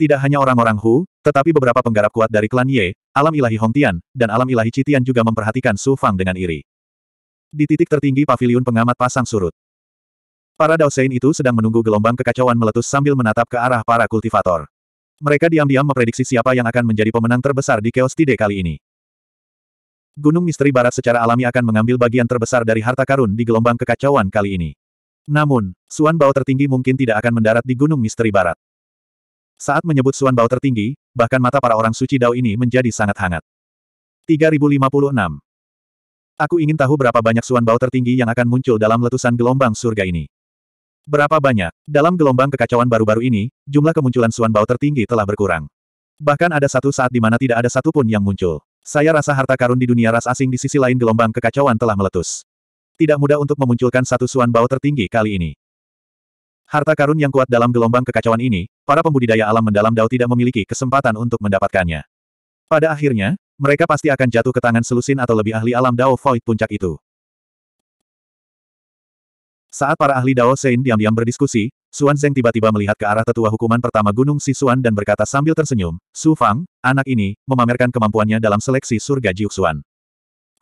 Tidak hanya orang-orang Hu, tetapi beberapa penggarap kuat dari klan Ye, alam ilahi Hongtian, dan alam ilahi Citian juga memperhatikan Su Fang dengan iri. Di titik tertinggi paviliun pengamat pasang surut. Para Daosein itu sedang menunggu gelombang kekacauan meletus sambil menatap ke arah para kultivator. Mereka diam-diam memprediksi siapa yang akan menjadi pemenang terbesar di Chaos Tide kali ini. Gunung Misteri Barat secara alami akan mengambil bagian terbesar dari harta karun di gelombang kekacauan kali ini. Namun, Suan Bao tertinggi mungkin tidak akan mendarat di Gunung Misteri Barat. Saat menyebut Suan Bao tertinggi, bahkan mata para orang suci Dao ini menjadi sangat hangat. 3056. Aku ingin tahu berapa banyak Suan Bao tertinggi yang akan muncul dalam letusan gelombang surga ini. Berapa banyak? Dalam gelombang kekacauan baru-baru ini, jumlah kemunculan Suan Bao tertinggi telah berkurang. Bahkan ada satu saat di mana tidak ada satupun yang muncul. Saya rasa harta karun di dunia ras asing di sisi lain gelombang kekacauan telah meletus. Tidak mudah untuk memunculkan satu Suan Bao tertinggi kali ini. Harta karun yang kuat dalam gelombang kekacauan ini, para pembudidaya alam mendalam Dao tidak memiliki kesempatan untuk mendapatkannya. Pada akhirnya, mereka pasti akan jatuh ke tangan selusin atau lebih ahli alam Dao Void puncak itu. Saat para ahli Dao Sein diam-diam berdiskusi, Suan Zeng tiba-tiba melihat ke arah tetua hukuman pertama Gunung Sisuan dan berkata sambil tersenyum, Su Fang, anak ini, memamerkan kemampuannya dalam seleksi surga Jiuxuan.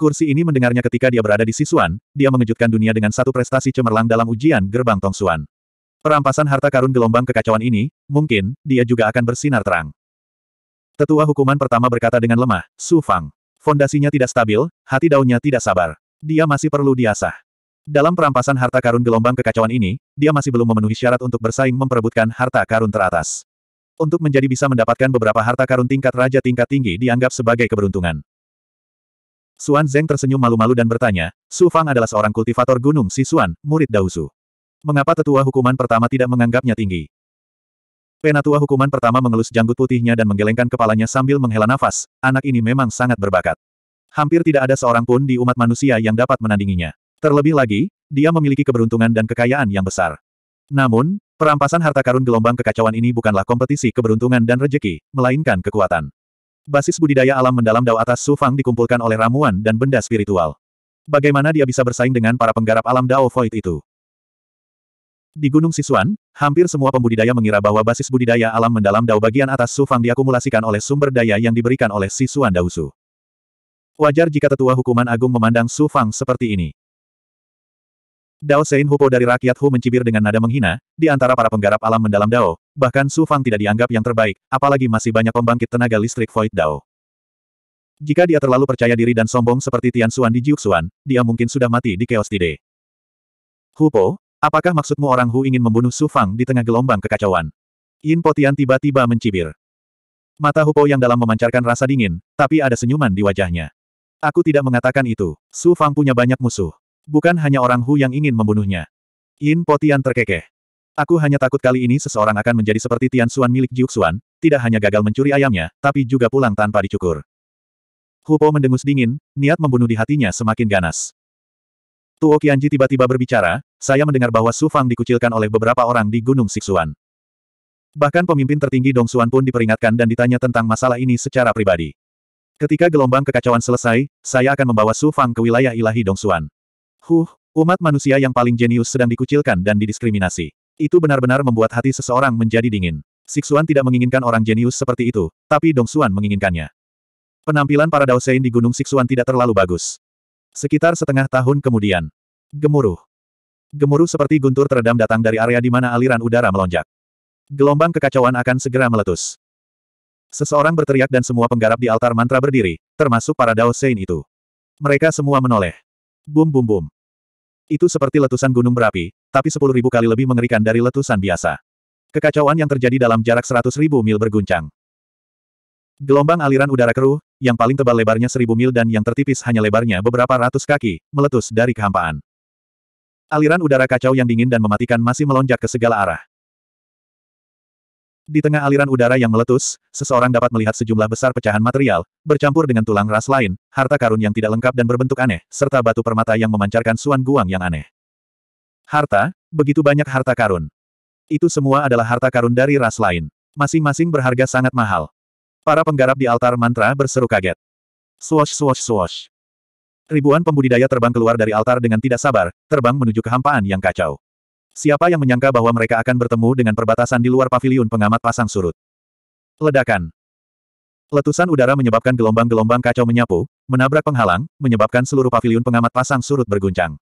Kursi ini mendengarnya ketika dia berada di Sisuan, dia mengejutkan dunia dengan satu prestasi cemerlang dalam ujian gerbang Tong Tongsuan. Perampasan harta karun gelombang kekacauan ini, mungkin, dia juga akan bersinar terang. Tetua hukuman pertama berkata dengan lemah, Su Fang. Fondasinya tidak stabil, hati daunnya tidak sabar. Dia masih perlu diasah. Dalam perampasan harta karun gelombang kekacauan ini, dia masih belum memenuhi syarat untuk bersaing memperebutkan harta karun teratas. Untuk menjadi bisa mendapatkan beberapa harta karun tingkat raja tingkat tinggi dianggap sebagai keberuntungan. Suan Zeng tersenyum malu-malu dan bertanya, Su Fang adalah seorang kultivator gunung Sisuan, murid Dausu. Mengapa tetua hukuman pertama tidak menganggapnya tinggi? Penatua hukuman pertama mengelus janggut putihnya dan menggelengkan kepalanya sambil menghela nafas, anak ini memang sangat berbakat. Hampir tidak ada seorang pun di umat manusia yang dapat menandinginya. Terlebih lagi, dia memiliki keberuntungan dan kekayaan yang besar. Namun, perampasan harta karun gelombang kekacauan ini bukanlah kompetisi keberuntungan dan rejeki, melainkan kekuatan. Basis budidaya alam mendalam Dao atas Sufang dikumpulkan oleh ramuan dan benda spiritual. Bagaimana dia bisa bersaing dengan para penggarap alam Dao Void itu? Di Gunung Sisuan, hampir semua pembudidaya mengira bahwa basis budidaya alam mendalam Dao bagian atas Sufang diakumulasikan oleh sumber daya yang diberikan oleh Sisuan Daosu. Wajar jika tetua hukuman agung memandang Sufang seperti ini. Dao Sein Hupo dari rakyat Hu mencibir dengan nada menghina, di antara para penggarap alam mendalam Dao, bahkan Su Fang tidak dianggap yang terbaik, apalagi masih banyak pembangkit tenaga listrik Void Dao. Jika dia terlalu percaya diri dan sombong seperti Tian Xuan di Jiuxuan, dia mungkin sudah mati di Chaos Tide. Hupo, Apakah maksudmu orang Hu ingin membunuh Su Fang di tengah gelombang kekacauan? Yin Potian tiba-tiba mencibir. Mata Hu Po yang dalam memancarkan rasa dingin, tapi ada senyuman di wajahnya. Aku tidak mengatakan itu. Su Fang punya banyak musuh. Bukan hanya orang Hu yang ingin membunuhnya. Yin Potian terkekeh. Aku hanya takut kali ini seseorang akan menjadi seperti Tian Xuan milik Jiuxuan, tidak hanya gagal mencuri ayamnya, tapi juga pulang tanpa dicukur. Hu Po mendengus dingin, niat membunuh di hatinya semakin ganas. Tuo Qianji tiba-tiba berbicara, saya mendengar bahwa Su Fang dikucilkan oleh beberapa orang di Gunung Siksuan. Bahkan pemimpin tertinggi Dong Suan pun diperingatkan dan ditanya tentang masalah ini secara pribadi. Ketika gelombang kekacauan selesai, saya akan membawa Su Fang ke wilayah ilahi Dong Suan. Huh, umat manusia yang paling jenius sedang dikucilkan dan didiskriminasi. Itu benar-benar membuat hati seseorang menjadi dingin. Siksuan tidak menginginkan orang jenius seperti itu, tapi Dong Suan menginginkannya. Penampilan para Sein di Gunung Siksuan tidak terlalu bagus. Sekitar setengah tahun kemudian. Gemuruh. Gemuruh seperti guntur teredam datang dari area di mana aliran udara melonjak. Gelombang kekacauan akan segera meletus. Seseorang berteriak dan semua penggarap di altar mantra berdiri, termasuk para Dao Sein itu. Mereka semua menoleh. Bum bum bum. Itu seperti letusan gunung berapi, tapi sepuluh ribu kali lebih mengerikan dari letusan biasa. Kekacauan yang terjadi dalam jarak seratus ribu mil berguncang. Gelombang aliran udara keruh, yang paling tebal lebarnya seribu mil dan yang tertipis hanya lebarnya beberapa ratus kaki, meletus dari kehampaan. Aliran udara kacau yang dingin dan mematikan masih melonjak ke segala arah. Di tengah aliran udara yang meletus, seseorang dapat melihat sejumlah besar pecahan material, bercampur dengan tulang ras lain, harta karun yang tidak lengkap dan berbentuk aneh, serta batu permata yang memancarkan suan guang yang aneh. Harta, begitu banyak harta karun. Itu semua adalah harta karun dari ras lain. Masing-masing berharga sangat mahal. Para penggarap di altar mantra berseru kaget. Swash swash swash. Ribuan pembudidaya terbang keluar dari altar dengan tidak sabar, terbang menuju kehampaan yang kacau. Siapa yang menyangka bahwa mereka akan bertemu dengan perbatasan di luar paviliun pengamat pasang surut? Ledakan. Letusan udara menyebabkan gelombang-gelombang kacau menyapu, menabrak penghalang, menyebabkan seluruh paviliun pengamat pasang surut berguncang.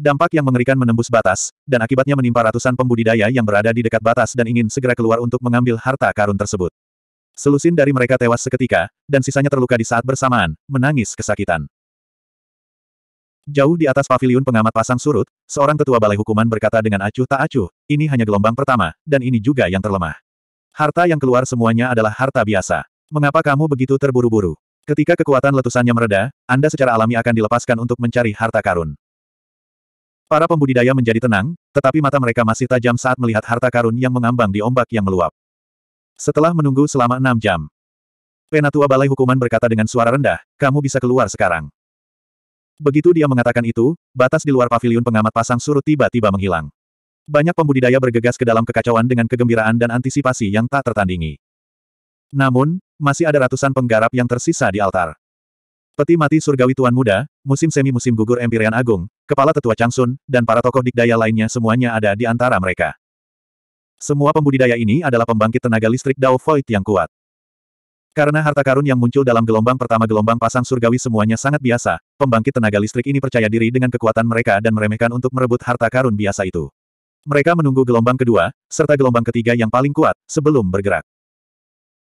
Dampak yang mengerikan menembus batas, dan akibatnya menimpa ratusan pembudidaya yang berada di dekat batas dan ingin segera keluar untuk mengambil harta karun tersebut. Selusin dari mereka tewas seketika, dan sisanya terluka di saat bersamaan, menangis kesakitan. Jauh di atas pavilion pengamat pasang surut, seorang tetua balai hukuman berkata dengan acuh tak acuh, ini hanya gelombang pertama, dan ini juga yang terlemah. Harta yang keluar semuanya adalah harta biasa. Mengapa kamu begitu terburu-buru? Ketika kekuatan letusannya mereda, Anda secara alami akan dilepaskan untuk mencari harta karun. Para pembudidaya menjadi tenang, tetapi mata mereka masih tajam saat melihat harta karun yang mengambang di ombak yang meluap. Setelah menunggu selama enam jam, Penatua Balai Hukuman berkata dengan suara rendah, kamu bisa keluar sekarang. Begitu dia mengatakan itu, batas di luar paviliun pengamat pasang surut tiba-tiba menghilang. Banyak pembudidaya bergegas ke dalam kekacauan dengan kegembiraan dan antisipasi yang tak tertandingi. Namun, masih ada ratusan penggarap yang tersisa di altar. Peti mati surgawi Tuan Muda, musim semi-musim gugur Empirian Agung, Kepala Tetua Changsun, dan para tokoh dikdaya lainnya semuanya ada di antara mereka. Semua pembudidaya ini adalah pembangkit tenaga listrik Dao Void yang kuat. Karena harta karun yang muncul dalam gelombang pertama gelombang pasang surgawi semuanya sangat biasa, pembangkit tenaga listrik ini percaya diri dengan kekuatan mereka dan meremehkan untuk merebut harta karun biasa itu. Mereka menunggu gelombang kedua, serta gelombang ketiga yang paling kuat, sebelum bergerak.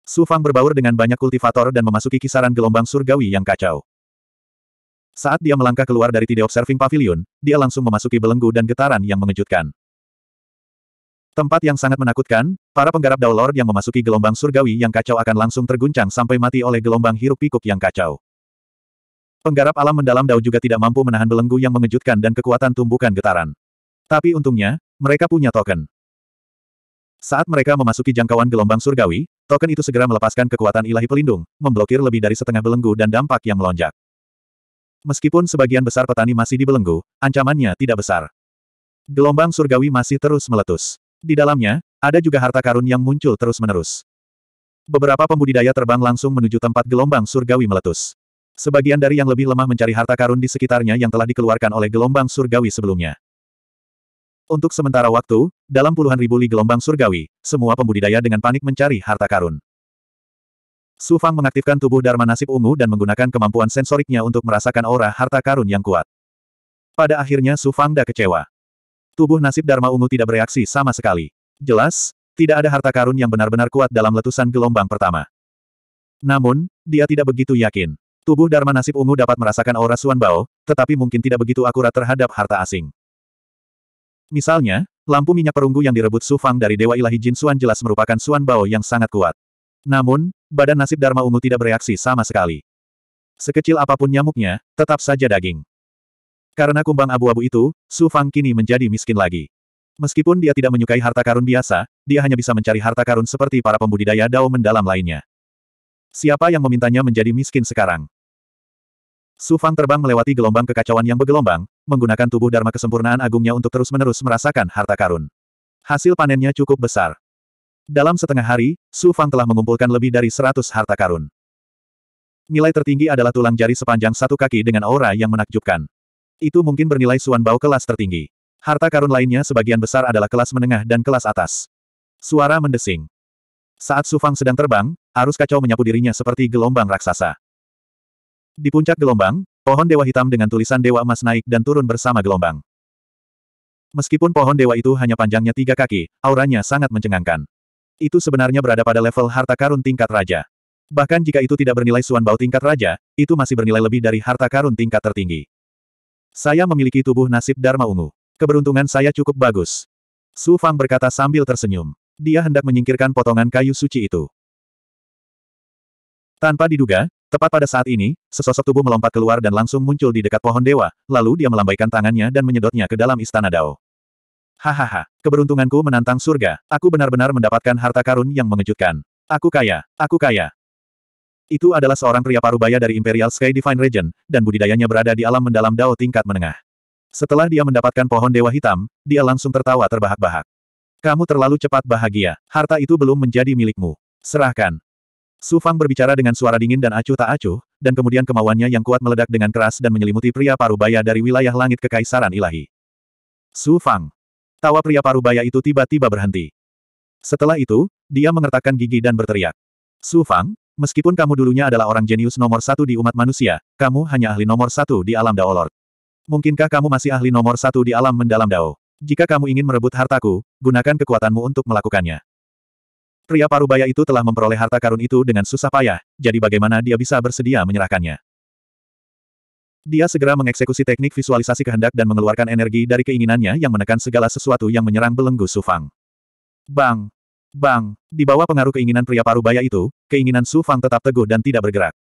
Su Fang berbaur dengan banyak kultivator dan memasuki kisaran gelombang surgawi yang kacau. Saat dia melangkah keluar dari Tide Observing Pavilion, dia langsung memasuki belenggu dan getaran yang mengejutkan. Tempat yang sangat menakutkan, para penggarap Dao yang memasuki gelombang surgawi yang kacau akan langsung terguncang sampai mati oleh gelombang hiruk pikuk yang kacau. Penggarap alam mendalam Dao juga tidak mampu menahan belenggu yang mengejutkan dan kekuatan tumbukan getaran. Tapi untungnya, mereka punya token. Saat mereka memasuki jangkauan gelombang surgawi, token itu segera melepaskan kekuatan ilahi pelindung, memblokir lebih dari setengah belenggu dan dampak yang melonjak. Meskipun sebagian besar petani masih dibelenggu, ancamannya tidak besar. Gelombang surgawi masih terus meletus. Di dalamnya, ada juga harta karun yang muncul terus-menerus. Beberapa pembudidaya terbang langsung menuju tempat gelombang surgawi meletus. Sebagian dari yang lebih lemah mencari harta karun di sekitarnya yang telah dikeluarkan oleh gelombang surgawi sebelumnya. Untuk sementara waktu, dalam puluhan ribu li gelombang surgawi, semua pembudidaya dengan panik mencari harta karun. Su Fang mengaktifkan tubuh Dharma Nasib Ungu dan menggunakan kemampuan sensoriknya untuk merasakan aura harta karun yang kuat. Pada akhirnya Su Fang Da kecewa. Tubuh nasib Dharma Ungu tidak bereaksi sama sekali. Jelas, tidak ada harta karun yang benar-benar kuat dalam letusan gelombang pertama. Namun, dia tidak begitu yakin. Tubuh Dharma Nasib Ungu dapat merasakan aura Suan Bao, tetapi mungkin tidak begitu akurat terhadap harta asing. Misalnya, lampu minyak perunggu yang direbut Su Fang dari Dewa Ilahi Jin Suan jelas merupakan Suan Bao yang sangat kuat. Namun, badan nasib Dharma Ungu tidak bereaksi sama sekali. Sekecil apapun nyamuknya, tetap saja daging. Karena kumbang abu-abu itu, Su Fang kini menjadi miskin lagi. Meskipun dia tidak menyukai harta karun biasa, dia hanya bisa mencari harta karun seperti para pembudidaya dao mendalam lainnya. Siapa yang memintanya menjadi miskin sekarang? Su Fang terbang melewati gelombang kekacauan yang bergelombang, menggunakan tubuh Dharma kesempurnaan agungnya untuk terus-menerus merasakan harta karun. Hasil panennya cukup besar. Dalam setengah hari, Su Fang telah mengumpulkan lebih dari 100 harta karun. Nilai tertinggi adalah tulang jari sepanjang satu kaki dengan aura yang menakjubkan. Itu mungkin bernilai suan bau kelas tertinggi. Harta karun lainnya sebagian besar adalah kelas menengah dan kelas atas. Suara mendesing. Saat Sufang sedang terbang, arus kacau menyapu dirinya seperti gelombang raksasa. Di puncak gelombang, pohon dewa hitam dengan tulisan dewa emas naik dan turun bersama gelombang. Meskipun pohon dewa itu hanya panjangnya tiga kaki, auranya sangat mencengangkan. Itu sebenarnya berada pada level harta karun tingkat raja. Bahkan jika itu tidak bernilai suan bau tingkat raja, itu masih bernilai lebih dari harta karun tingkat tertinggi. Saya memiliki tubuh nasib Dharma Ungu. Keberuntungan saya cukup bagus. Su Fang berkata sambil tersenyum. Dia hendak menyingkirkan potongan kayu suci itu. Tanpa diduga, tepat pada saat ini, sesosok tubuh melompat keluar dan langsung muncul di dekat pohon dewa, lalu dia melambaikan tangannya dan menyedotnya ke dalam istana Dao. Hahaha, keberuntunganku menantang surga, aku benar-benar mendapatkan harta karun yang mengejutkan. Aku kaya, aku kaya. Itu adalah seorang pria parubaya dari Imperial Sky Divine Region, dan budidayanya berada di alam mendalam Dao tingkat menengah. Setelah dia mendapatkan pohon dewa hitam, dia langsung tertawa terbahak-bahak. Kamu terlalu cepat bahagia, harta itu belum menjadi milikmu. Serahkan. Su Fang berbicara dengan suara dingin dan acuh tak acuh, dan kemudian kemauannya yang kuat meledak dengan keras dan menyelimuti pria parubaya dari wilayah langit kekaisaran ilahi. Su Fang. Tawa pria parubaya itu tiba-tiba berhenti. Setelah itu, dia mengertakkan gigi dan berteriak. Su Fang, Meskipun kamu dulunya adalah orang jenius nomor satu di umat manusia, kamu hanya ahli nomor satu di alam Dao Lord. Mungkinkah kamu masih ahli nomor satu di alam mendalam Dao? Jika kamu ingin merebut hartaku, gunakan kekuatanmu untuk melakukannya. Pria parubaya itu telah memperoleh harta karun itu dengan susah payah, jadi bagaimana dia bisa bersedia menyerahkannya? Dia segera mengeksekusi teknik visualisasi kehendak dan mengeluarkan energi dari keinginannya yang menekan segala sesuatu yang menyerang belenggu Sufang. Bang! Bang! Di bawah pengaruh keinginan pria parubaya itu, keinginan Su Fang tetap teguh dan tidak bergerak.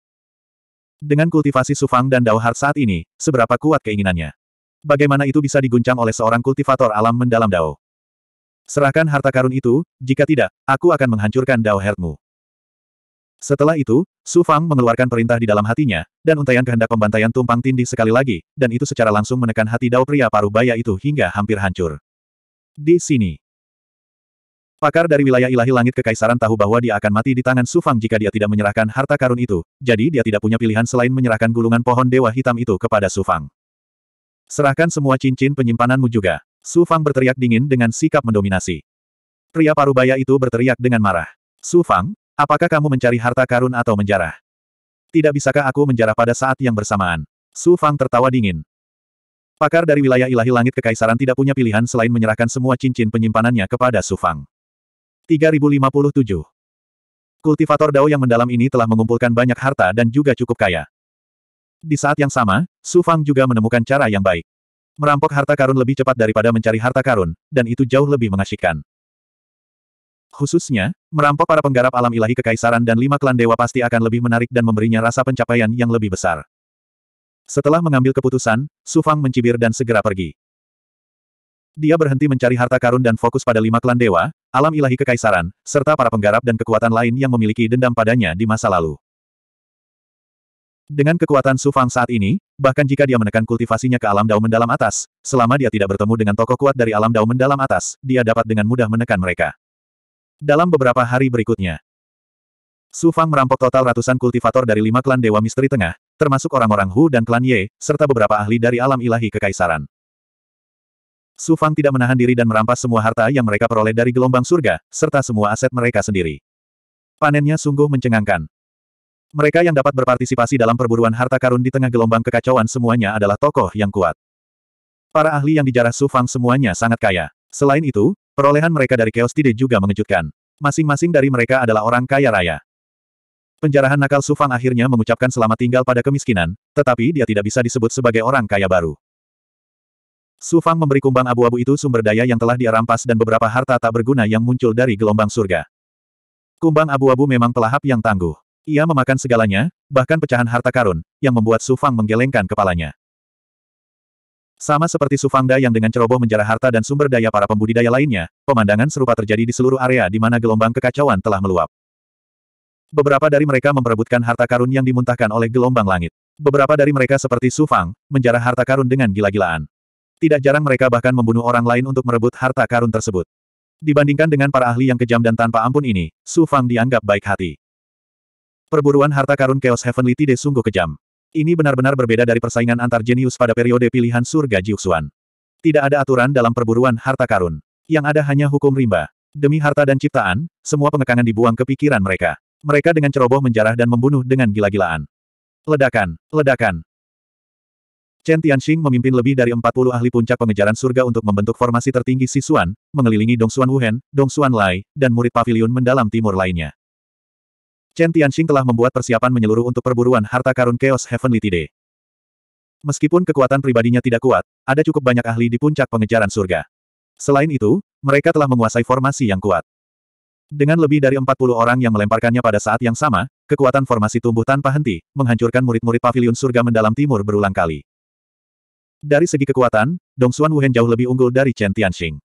Dengan kultivasi Su Fang dan Dao Heart saat ini, seberapa kuat keinginannya? Bagaimana itu bisa diguncang oleh seorang kultivator alam mendalam Dao? Serahkan harta karun itu, jika tidak, aku akan menghancurkan Dao Heartmu. Setelah itu, Su Fang mengeluarkan perintah di dalam hatinya, dan untayan kehendak pembantaian tumpang tindih sekali lagi, dan itu secara langsung menekan hati Dao pria parubaya itu hingga hampir hancur. Di sini, Pakar dari wilayah ilahi langit kekaisaran tahu bahwa dia akan mati di tangan Sufang jika dia tidak menyerahkan harta karun itu, jadi dia tidak punya pilihan selain menyerahkan gulungan pohon dewa hitam itu kepada Sufang. Serahkan semua cincin penyimpananmu juga. Sufang berteriak dingin dengan sikap mendominasi. Pria parubaya itu berteriak dengan marah. Sufang, apakah kamu mencari harta karun atau menjarah? Tidak bisakah aku menjarah pada saat yang bersamaan? Sufang tertawa dingin. Pakar dari wilayah ilahi langit kekaisaran tidak punya pilihan selain menyerahkan semua cincin penyimpanannya kepada Sufang. 3057. Kultivator Dao yang mendalam ini telah mengumpulkan banyak harta dan juga cukup kaya. Di saat yang sama, Su Fang juga menemukan cara yang baik. Merampok harta karun lebih cepat daripada mencari harta karun, dan itu jauh lebih mengasyikkan. Khususnya, merampok para penggarap alam ilahi kekaisaran dan lima klan dewa pasti akan lebih menarik dan memberinya rasa pencapaian yang lebih besar. Setelah mengambil keputusan, Su Fang mencibir dan segera pergi. Dia berhenti mencari harta karun dan fokus pada lima klan dewa, alam ilahi kekaisaran, serta para penggarap dan kekuatan lain yang memiliki dendam padanya di masa lalu. Dengan kekuatan Su Fang saat ini, bahkan jika dia menekan kultivasinya ke alam daun mendalam atas, selama dia tidak bertemu dengan tokoh kuat dari alam daun mendalam atas, dia dapat dengan mudah menekan mereka. Dalam beberapa hari berikutnya, Su Fang merampok total ratusan kultivator dari lima klan Dewa Misteri Tengah, termasuk orang-orang Hu dan klan Ye, serta beberapa ahli dari alam ilahi kekaisaran. Su Fang tidak menahan diri dan merampas semua harta yang mereka peroleh dari gelombang surga, serta semua aset mereka sendiri. Panennya sungguh mencengangkan. Mereka yang dapat berpartisipasi dalam perburuan harta karun di tengah gelombang kekacauan semuanya adalah tokoh yang kuat. Para ahli yang dijarah Su Fang semuanya sangat kaya. Selain itu, perolehan mereka dari Chaos Tide juga mengejutkan. Masing-masing dari mereka adalah orang kaya raya. Penjarahan nakal Su Fang akhirnya mengucapkan selamat tinggal pada kemiskinan, tetapi dia tidak bisa disebut sebagai orang kaya baru. Su Fang memberi kumbang abu-abu itu sumber daya yang telah dia rampas dan beberapa harta tak berguna yang muncul dari gelombang surga. Kumbang abu-abu memang pelahap yang tangguh. Ia memakan segalanya, bahkan pecahan harta karun, yang membuat Su Fang menggelengkan kepalanya. Sama seperti Sufangda yang dengan ceroboh menjarah harta dan sumber daya para pembudidaya lainnya, pemandangan serupa terjadi di seluruh area di mana gelombang kekacauan telah meluap. Beberapa dari mereka memperebutkan harta karun yang dimuntahkan oleh gelombang langit. Beberapa dari mereka seperti Sufang, menjarah harta karun dengan gila-gilaan. Tidak jarang mereka bahkan membunuh orang lain untuk merebut harta karun tersebut. Dibandingkan dengan para ahli yang kejam dan tanpa ampun ini, Su Fang dianggap baik hati. Perburuan harta karun Chaos Heavenly Tide sungguh kejam. Ini benar-benar berbeda dari persaingan antar jenius pada periode pilihan surga Jiuxuan. Tidak ada aturan dalam perburuan harta karun. Yang ada hanya hukum rimba. Demi harta dan ciptaan, semua pengekangan dibuang ke pikiran mereka. Mereka dengan ceroboh menjarah dan membunuh dengan gila-gilaan. Ledakan, ledakan, Chen Tianxing memimpin lebih dari 40 ahli puncak pengejaran surga untuk membentuk formasi tertinggi Sisuan, mengelilingi Dongxuan Wuhen, Dongxuan Lai, dan murid pavilion mendalam timur lainnya. Chen Tianxing telah membuat persiapan menyeluruh untuk perburuan harta karun Chaos Heavenly Tide. Meskipun kekuatan pribadinya tidak kuat, ada cukup banyak ahli di puncak pengejaran surga. Selain itu, mereka telah menguasai formasi yang kuat. Dengan lebih dari 40 orang yang melemparkannya pada saat yang sama, kekuatan formasi tumbuh tanpa henti, menghancurkan murid-murid pavilion surga mendalam timur berulang kali. Dari segi kekuatan, Dong Xuan Wuhen jauh lebih unggul dari Chen Tianxing.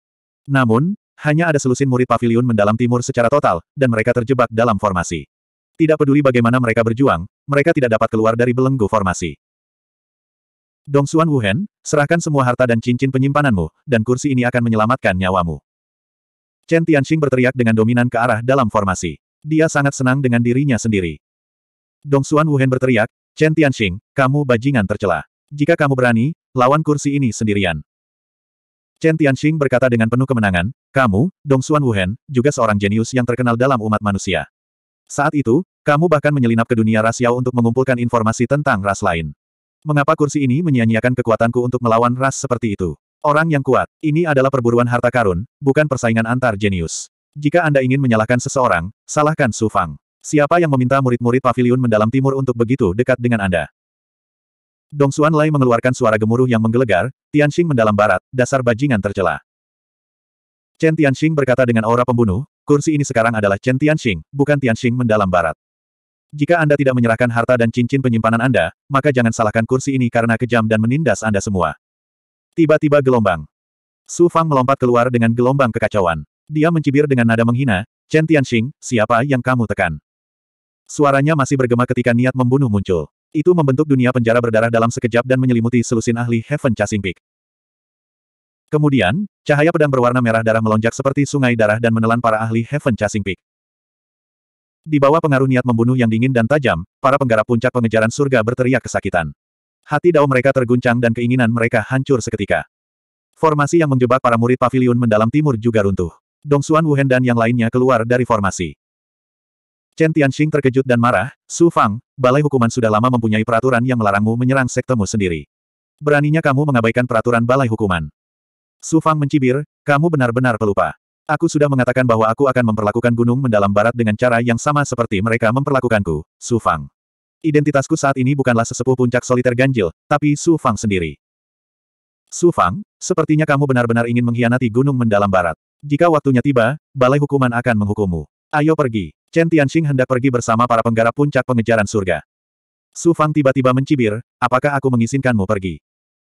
Namun, hanya ada selusin murid pavilion mendalam timur secara total, dan mereka terjebak dalam formasi. Tidak peduli bagaimana mereka berjuang, mereka tidak dapat keluar dari belenggu formasi. Dong Xuan Wuhen, serahkan semua harta dan cincin penyimpananmu, dan kursi ini akan menyelamatkan nyawamu. Chen Tianxing berteriak dengan dominan ke arah dalam formasi. Dia sangat senang dengan dirinya sendiri. Dong Xuan Wuhen berteriak, Chen Tianxing, kamu bajingan tercela. Jika kamu berani, lawan kursi ini sendirian. Chen Tianxing berkata dengan penuh kemenangan, kamu, Dong Xuan Wuhen, juga seorang jenius yang terkenal dalam umat manusia. Saat itu, kamu bahkan menyelinap ke dunia ras rahasia untuk mengumpulkan informasi tentang ras lain. Mengapa kursi ini menyia-nyiakan kekuatanku untuk melawan ras seperti itu? Orang yang kuat, ini adalah perburuan harta karun, bukan persaingan antar jenius. Jika Anda ingin menyalahkan seseorang, salahkan Su Fang. Siapa yang meminta murid-murid pavilion mendalam timur untuk begitu dekat dengan Anda? Dong Xuan Lai mengeluarkan suara gemuruh yang menggelegar, Tianxing mendalam barat, dasar bajingan tercela. Chen Tianxing berkata dengan aura pembunuh, kursi ini sekarang adalah Chen Tianxing, bukan Tianxing mendalam barat. Jika Anda tidak menyerahkan harta dan cincin penyimpanan Anda, maka jangan salahkan kursi ini karena kejam dan menindas Anda semua. Tiba-tiba gelombang. Su Fang melompat keluar dengan gelombang kekacauan. Dia mencibir dengan nada menghina, Chen Tianxing, siapa yang kamu tekan? Suaranya masih bergema ketika niat membunuh muncul. Itu membentuk dunia penjara berdarah dalam sekejap dan menyelimuti selusin ahli Heaven Chasing Peak. Kemudian, cahaya pedang berwarna merah darah melonjak seperti sungai darah dan menelan para ahli Heaven Chasing Peak. Di bawah pengaruh niat membunuh yang dingin dan tajam, para penggarap puncak pengejaran surga berteriak kesakitan. Hati dao mereka terguncang dan keinginan mereka hancur seketika. Formasi yang menjebak para murid pavilion mendalam timur juga runtuh. Dong Dongsuan Wuhen dan yang lainnya keluar dari formasi. Chen Tianxing terkejut dan marah, Su Fang, balai hukuman sudah lama mempunyai peraturan yang melarangmu menyerang sektemu sendiri. Beraninya kamu mengabaikan peraturan balai hukuman. Su Fang mencibir, kamu benar-benar pelupa. Aku sudah mengatakan bahwa aku akan memperlakukan gunung mendalam barat dengan cara yang sama seperti mereka memperlakukanku, Su Fang. Identitasku saat ini bukanlah sesepuh puncak soliter ganjil, tapi Su Fang sendiri. Su Fang, sepertinya kamu benar-benar ingin mengkhianati gunung mendalam barat. Jika waktunya tiba, balai hukuman akan menghukummu. Ayo pergi. Chen Tianxing hendak pergi bersama para penggarap puncak pengejaran surga. Su Fang tiba-tiba mencibir, apakah aku mengizinkanmu pergi?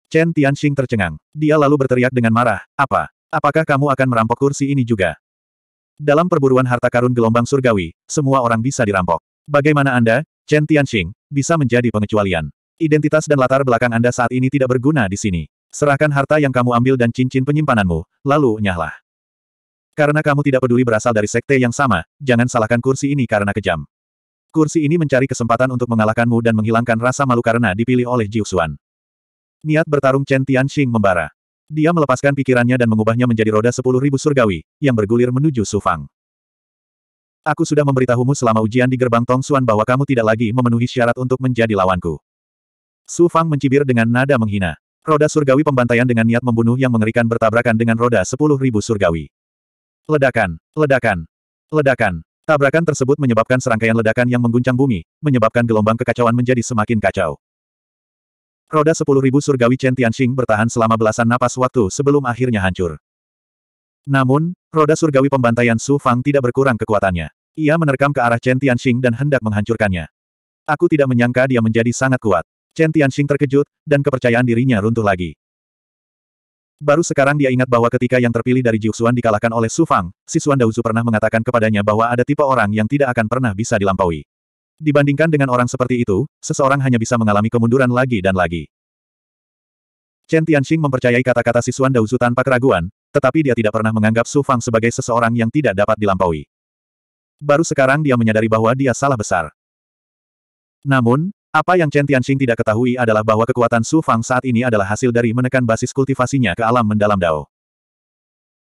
Chen Tianxing tercengang. Dia lalu berteriak dengan marah, apa? Apakah kamu akan merampok kursi ini juga? Dalam perburuan harta karun gelombang surgawi, semua orang bisa dirampok. Bagaimana Anda, Chen Tianxing, bisa menjadi pengecualian? Identitas dan latar belakang Anda saat ini tidak berguna di sini. Serahkan harta yang kamu ambil dan cincin penyimpananmu, lalu nyahlah. Karena kamu tidak peduli berasal dari sekte yang sama, jangan salahkan kursi ini karena kejam. Kursi ini mencari kesempatan untuk mengalahkanmu dan menghilangkan rasa malu karena dipilih oleh Jiuxuan. Niat bertarung Chen Tianxing membara. Dia melepaskan pikirannya dan mengubahnya menjadi roda sepuluh ribu surgawi, yang bergulir menuju Sufang. Aku sudah memberitahumu selama ujian di gerbang Tong Suan bahwa kamu tidak lagi memenuhi syarat untuk menjadi lawanku. Sufang mencibir dengan nada menghina. Roda surgawi pembantaian dengan niat membunuh yang mengerikan bertabrakan dengan roda sepuluh ribu surgawi. Ledakan, ledakan, ledakan. Tabrakan tersebut menyebabkan serangkaian ledakan yang mengguncang bumi, menyebabkan gelombang kekacauan menjadi semakin kacau. Roda 10.000 surgawi Chen Tianxing bertahan selama belasan napas waktu sebelum akhirnya hancur. Namun, roda surgawi pembantaian Su Fang tidak berkurang kekuatannya. Ia menerkam ke arah Chen Tianxing dan hendak menghancurkannya. Aku tidak menyangka dia menjadi sangat kuat. Chen Tianxing terkejut, dan kepercayaan dirinya runtuh lagi. Baru sekarang dia ingat bahwa ketika yang terpilih dari Jiuxuan dikalahkan oleh Su Fang, Sisuan Daozu pernah mengatakan kepadanya bahwa ada tipe orang yang tidak akan pernah bisa dilampaui. Dibandingkan dengan orang seperti itu, seseorang hanya bisa mengalami kemunduran lagi dan lagi. Chen Tianxing mempercayai kata-kata Sisuan Daozu tanpa keraguan, tetapi dia tidak pernah menganggap Su Fang sebagai seseorang yang tidak dapat dilampaui. Baru sekarang dia menyadari bahwa dia salah besar. Namun, apa yang Chen Tianxing tidak ketahui adalah bahwa kekuatan Su Fang saat ini adalah hasil dari menekan basis kultivasinya ke alam mendalam Dao.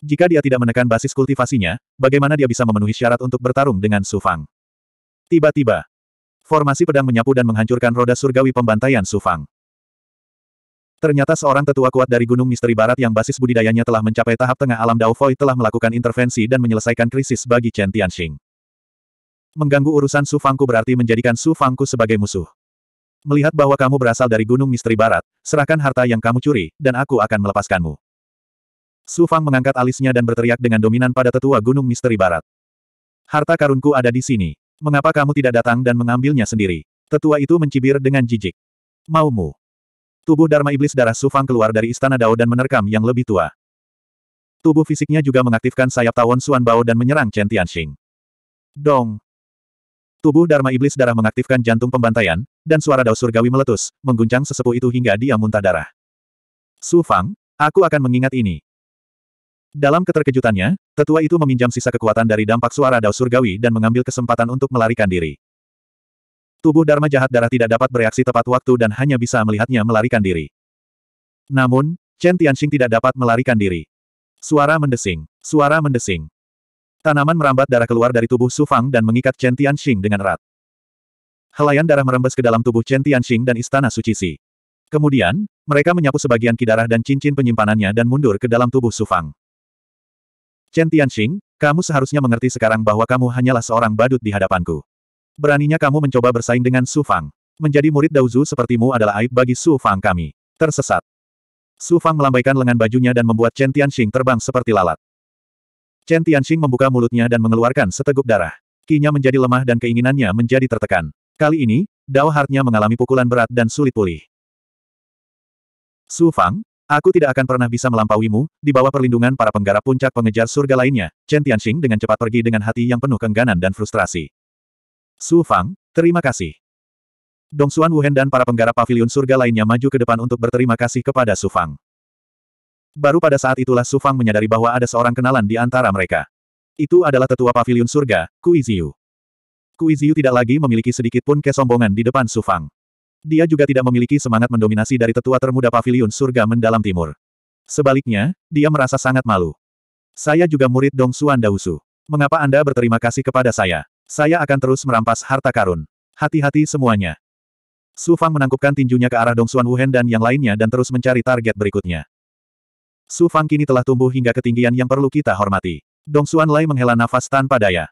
Jika dia tidak menekan basis kultivasinya, bagaimana dia bisa memenuhi syarat untuk bertarung dengan Su Fang? Tiba-tiba, formasi pedang menyapu dan menghancurkan roda surgawi pembantaian Su Fang. Ternyata seorang tetua kuat dari Gunung Misteri Barat yang basis budidayanya telah mencapai tahap tengah alam Dao Foy telah melakukan intervensi dan menyelesaikan krisis bagi Chen Tianxing. Mengganggu urusan Su Fangku berarti menjadikan Su Fangku sebagai musuh. Melihat bahwa kamu berasal dari Gunung Misteri Barat, serahkan harta yang kamu curi, dan aku akan melepaskanmu. Su Fang mengangkat alisnya dan berteriak dengan dominan pada tetua Gunung Misteri Barat. Harta karunku ada di sini. Mengapa kamu tidak datang dan mengambilnya sendiri? Tetua itu mencibir dengan jijik. Maumu. Tubuh Dharma Iblis Darah Su Fang keluar dari Istana Dao dan menerkam yang lebih tua. Tubuh fisiknya juga mengaktifkan sayap tawon Suan Bao dan menyerang Chen Tianxing. Dong. Tubuh Dharma Iblis Darah mengaktifkan jantung pembantaian, dan suara dao surgawi meletus, mengguncang sesepuh itu hingga dia muntah darah. Su Fang, aku akan mengingat ini. Dalam keterkejutannya, tetua itu meminjam sisa kekuatan dari dampak suara dao surgawi dan mengambil kesempatan untuk melarikan diri. Tubuh Dharma jahat darah tidak dapat bereaksi tepat waktu dan hanya bisa melihatnya melarikan diri. Namun, Chen Tianxing tidak dapat melarikan diri. Suara mendesing. Suara mendesing. Tanaman merambat darah keluar dari tubuh Su Fang dan mengikat Chen Tianxing dengan erat helayan darah merembes ke dalam tubuh Chen Tianxing dan Istana Suci Si. Kemudian, mereka menyapu sebagian kidarah dan cincin penyimpanannya dan mundur ke dalam tubuh Sufang. Chen Tianxing, kamu seharusnya mengerti sekarang bahwa kamu hanyalah seorang badut di hadapanku. Beraninya kamu mencoba bersaing dengan Su Fang. Menjadi murid Daozu sepertimu adalah aib bagi Su Fang kami. Tersesat. Su Fang melambaikan lengan bajunya dan membuat Chen Tianxing terbang seperti lalat. Chen Tianxing membuka mulutnya dan mengeluarkan seteguk darah. Kinya menjadi lemah dan keinginannya menjadi tertekan. Kali ini, Dao Hartnya mengalami pukulan berat dan sulit pulih. Su Fang, aku tidak akan pernah bisa melampauimu, di bawah perlindungan para penggarap puncak pengejar surga lainnya, Chen Tianxing dengan cepat pergi dengan hati yang penuh kengganan dan frustrasi. Su Fang, terima kasih. Dong Xuan Wuhen dan para penggarap pavilion surga lainnya maju ke depan untuk berterima kasih kepada Su Fang. Baru pada saat itulah Su Fang menyadari bahwa ada seorang kenalan di antara mereka. Itu adalah tetua pavilion surga, Kui Ziyu. Kui tidak lagi memiliki sedikit pun kesombongan di depan Su Fang. Dia juga tidak memiliki semangat mendominasi dari tetua termuda Paviliun surga mendalam timur. Sebaliknya, dia merasa sangat malu. Saya juga murid Dong Xuan Dausu. Mengapa Anda berterima kasih kepada saya? Saya akan terus merampas harta karun. Hati-hati semuanya. Su Fang menangkupkan tinjunya ke arah Dong Suan Wuhen dan yang lainnya dan terus mencari target berikutnya. Su Fang kini telah tumbuh hingga ketinggian yang perlu kita hormati. Dong Suan Lai menghela nafas tanpa daya.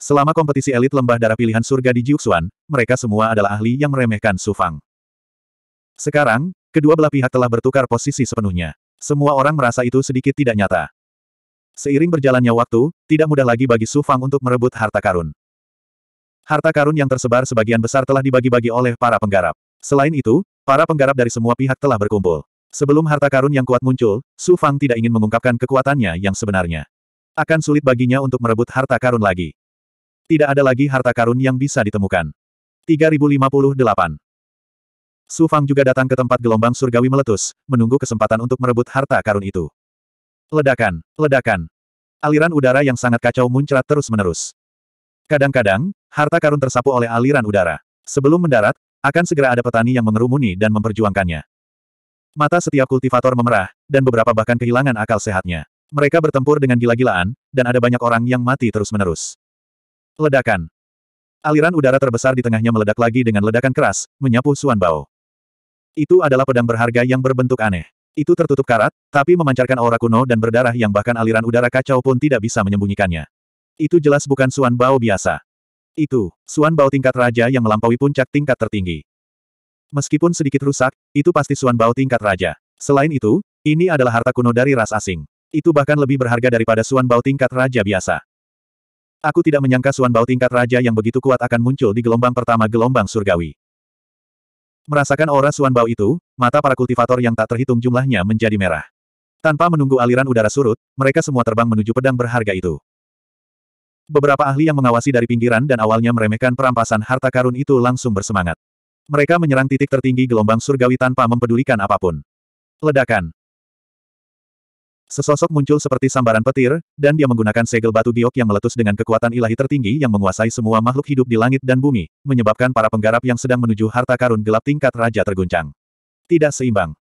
Selama kompetisi elit lembah darah pilihan surga di Jiuxuan, mereka semua adalah ahli yang meremehkan Su Fang. Sekarang, kedua belah pihak telah bertukar posisi sepenuhnya. Semua orang merasa itu sedikit tidak nyata. Seiring berjalannya waktu, tidak mudah lagi bagi Su Fang untuk merebut harta karun. Harta karun yang tersebar sebagian besar telah dibagi-bagi oleh para penggarap. Selain itu, para penggarap dari semua pihak telah berkumpul. Sebelum harta karun yang kuat muncul, Su Fang tidak ingin mengungkapkan kekuatannya yang sebenarnya. Akan sulit baginya untuk merebut harta karun lagi. Tidak ada lagi harta karun yang bisa ditemukan. 3058. Su Fang juga datang ke tempat gelombang surgawi meletus, menunggu kesempatan untuk merebut harta karun itu. Ledakan, ledakan. Aliran udara yang sangat kacau muncrat terus-menerus. Kadang-kadang, harta karun tersapu oleh aliran udara. Sebelum mendarat, akan segera ada petani yang mengerumuni dan memperjuangkannya. Mata setiap kultivator memerah, dan beberapa bahkan kehilangan akal sehatnya. Mereka bertempur dengan gila-gilaan, dan ada banyak orang yang mati terus-menerus. Ledakan. Aliran udara terbesar di tengahnya meledak lagi dengan ledakan keras, menyapu Suan Bao. Itu adalah pedang berharga yang berbentuk aneh. Itu tertutup karat, tapi memancarkan aura kuno dan berdarah yang bahkan aliran udara kacau pun tidak bisa menyembunyikannya. Itu jelas bukan Suan Bao biasa. Itu, Suan Bao tingkat raja yang melampaui puncak tingkat tertinggi. Meskipun sedikit rusak, itu pasti Suan Bao tingkat raja. Selain itu, ini adalah harta kuno dari ras asing. Itu bahkan lebih berharga daripada Suan Bao tingkat raja biasa. Aku tidak menyangka Suan Bao tingkat raja yang begitu kuat akan muncul di gelombang pertama gelombang surgawi. Merasakan aura Suan Bao itu, mata para kultivator yang tak terhitung jumlahnya menjadi merah. Tanpa menunggu aliran udara surut, mereka semua terbang menuju pedang berharga itu. Beberapa ahli yang mengawasi dari pinggiran dan awalnya meremehkan perampasan harta karun itu langsung bersemangat. Mereka menyerang titik tertinggi gelombang surgawi tanpa mempedulikan apapun. Ledakan. Sesosok muncul seperti sambaran petir, dan dia menggunakan segel batu giok yang meletus dengan kekuatan ilahi tertinggi yang menguasai semua makhluk hidup di langit dan bumi, menyebabkan para penggarap yang sedang menuju harta karun gelap tingkat raja terguncang. Tidak seimbang.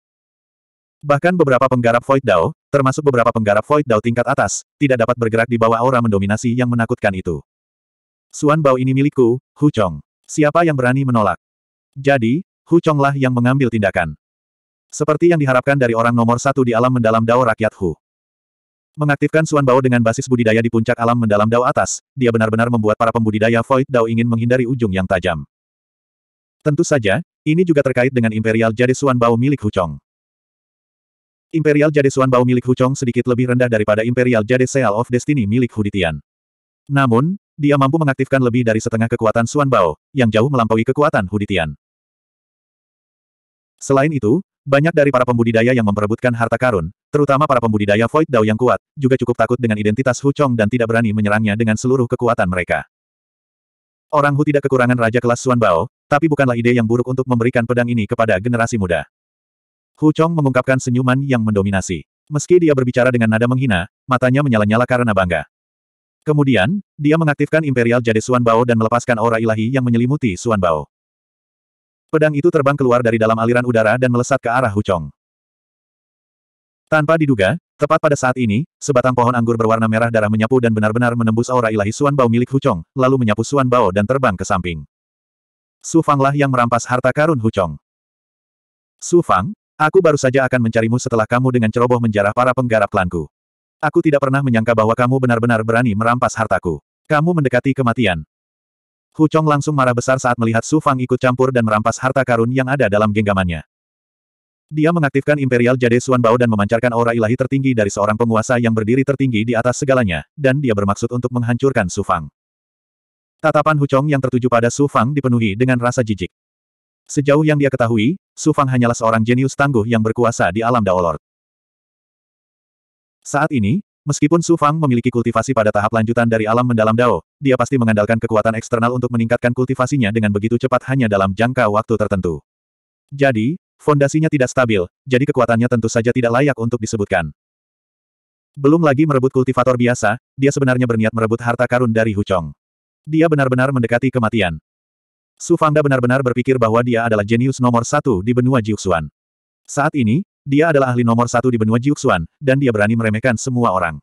Bahkan beberapa penggarap Void Dao, termasuk beberapa penggarap Void Dao tingkat atas, tidak dapat bergerak di bawah aura mendominasi yang menakutkan itu. Suan Bao ini milikku, Hu Chong. Siapa yang berani menolak? Jadi, Hu Chong lah yang mengambil tindakan. Seperti yang diharapkan dari orang nomor satu di alam mendalam Dao Rakyat Hu. Mengaktifkan Suan Bao dengan basis budidaya di puncak alam mendalam Dao atas, dia benar-benar membuat para pembudidaya Void Dao ingin menghindari ujung yang tajam. Tentu saja, ini juga terkait dengan Imperial Jade Suan Bao milik Huchong. Imperial Jade Suan Bao milik Huchong sedikit lebih rendah daripada Imperial Jade Seal of Destiny milik Huditian. Namun, dia mampu mengaktifkan lebih dari setengah kekuatan Suan Bao, yang jauh melampaui kekuatan Huditian. Selain itu, banyak dari para pembudidaya yang memperebutkan harta karun, terutama para pembudidaya Void Dao yang kuat, juga cukup takut dengan identitas Hu Chong dan tidak berani menyerangnya dengan seluruh kekuatan mereka. Orang Hu tidak kekurangan Raja kelas Xuan Bao, tapi bukanlah ide yang buruk untuk memberikan pedang ini kepada generasi muda. Hu Chong mengungkapkan senyuman yang mendominasi. Meski dia berbicara dengan nada menghina, matanya menyala-nyala karena bangga. Kemudian, dia mengaktifkan Imperial Jade Xuan Bao dan melepaskan aura ilahi yang menyelimuti Xuan Bao. Pedang itu terbang keluar dari dalam aliran udara dan melesat ke arah Huchong. Tanpa diduga, tepat pada saat ini, sebatang pohon anggur berwarna merah darah menyapu dan benar-benar menembus aura ilahi Suan Bao milik Huchong, lalu menyapu Suan Bao dan terbang ke samping. Su Fanglah yang merampas harta karun Huchong. Su Fang, aku baru saja akan mencarimu setelah kamu dengan ceroboh menjarah para penggarap klanku. Aku tidak pernah menyangka bahwa kamu benar-benar berani merampas hartaku. Kamu mendekati kematian. Hu Chong langsung marah besar saat melihat Su Fang ikut campur dan merampas harta karun yang ada dalam genggamannya. Dia mengaktifkan Imperial Jade Suan Bao dan memancarkan aura ilahi tertinggi dari seorang penguasa yang berdiri tertinggi di atas segalanya, dan dia bermaksud untuk menghancurkan Su Fang. Tatapan Hu Chong yang tertuju pada Su Fang dipenuhi dengan rasa jijik. Sejauh yang dia ketahui, Su Fang hanyalah seorang jenius tangguh yang berkuasa di alam Daolord. Saat ini, Meskipun Su Fang memiliki kultivasi pada tahap lanjutan dari alam mendalam Dao, dia pasti mengandalkan kekuatan eksternal untuk meningkatkan kultivasinya dengan begitu cepat hanya dalam jangka waktu tertentu. Jadi, fondasinya tidak stabil, jadi kekuatannya tentu saja tidak layak untuk disebutkan. Belum lagi merebut kultivator biasa, dia sebenarnya berniat merebut harta karun dari Huchong. Dia benar-benar mendekati kematian. Su Fangda benar-benar berpikir bahwa dia adalah jenius nomor satu di benua Jiuxuan. Saat ini, dia adalah ahli nomor satu di benua Jiuxuan, dan dia berani meremehkan semua orang.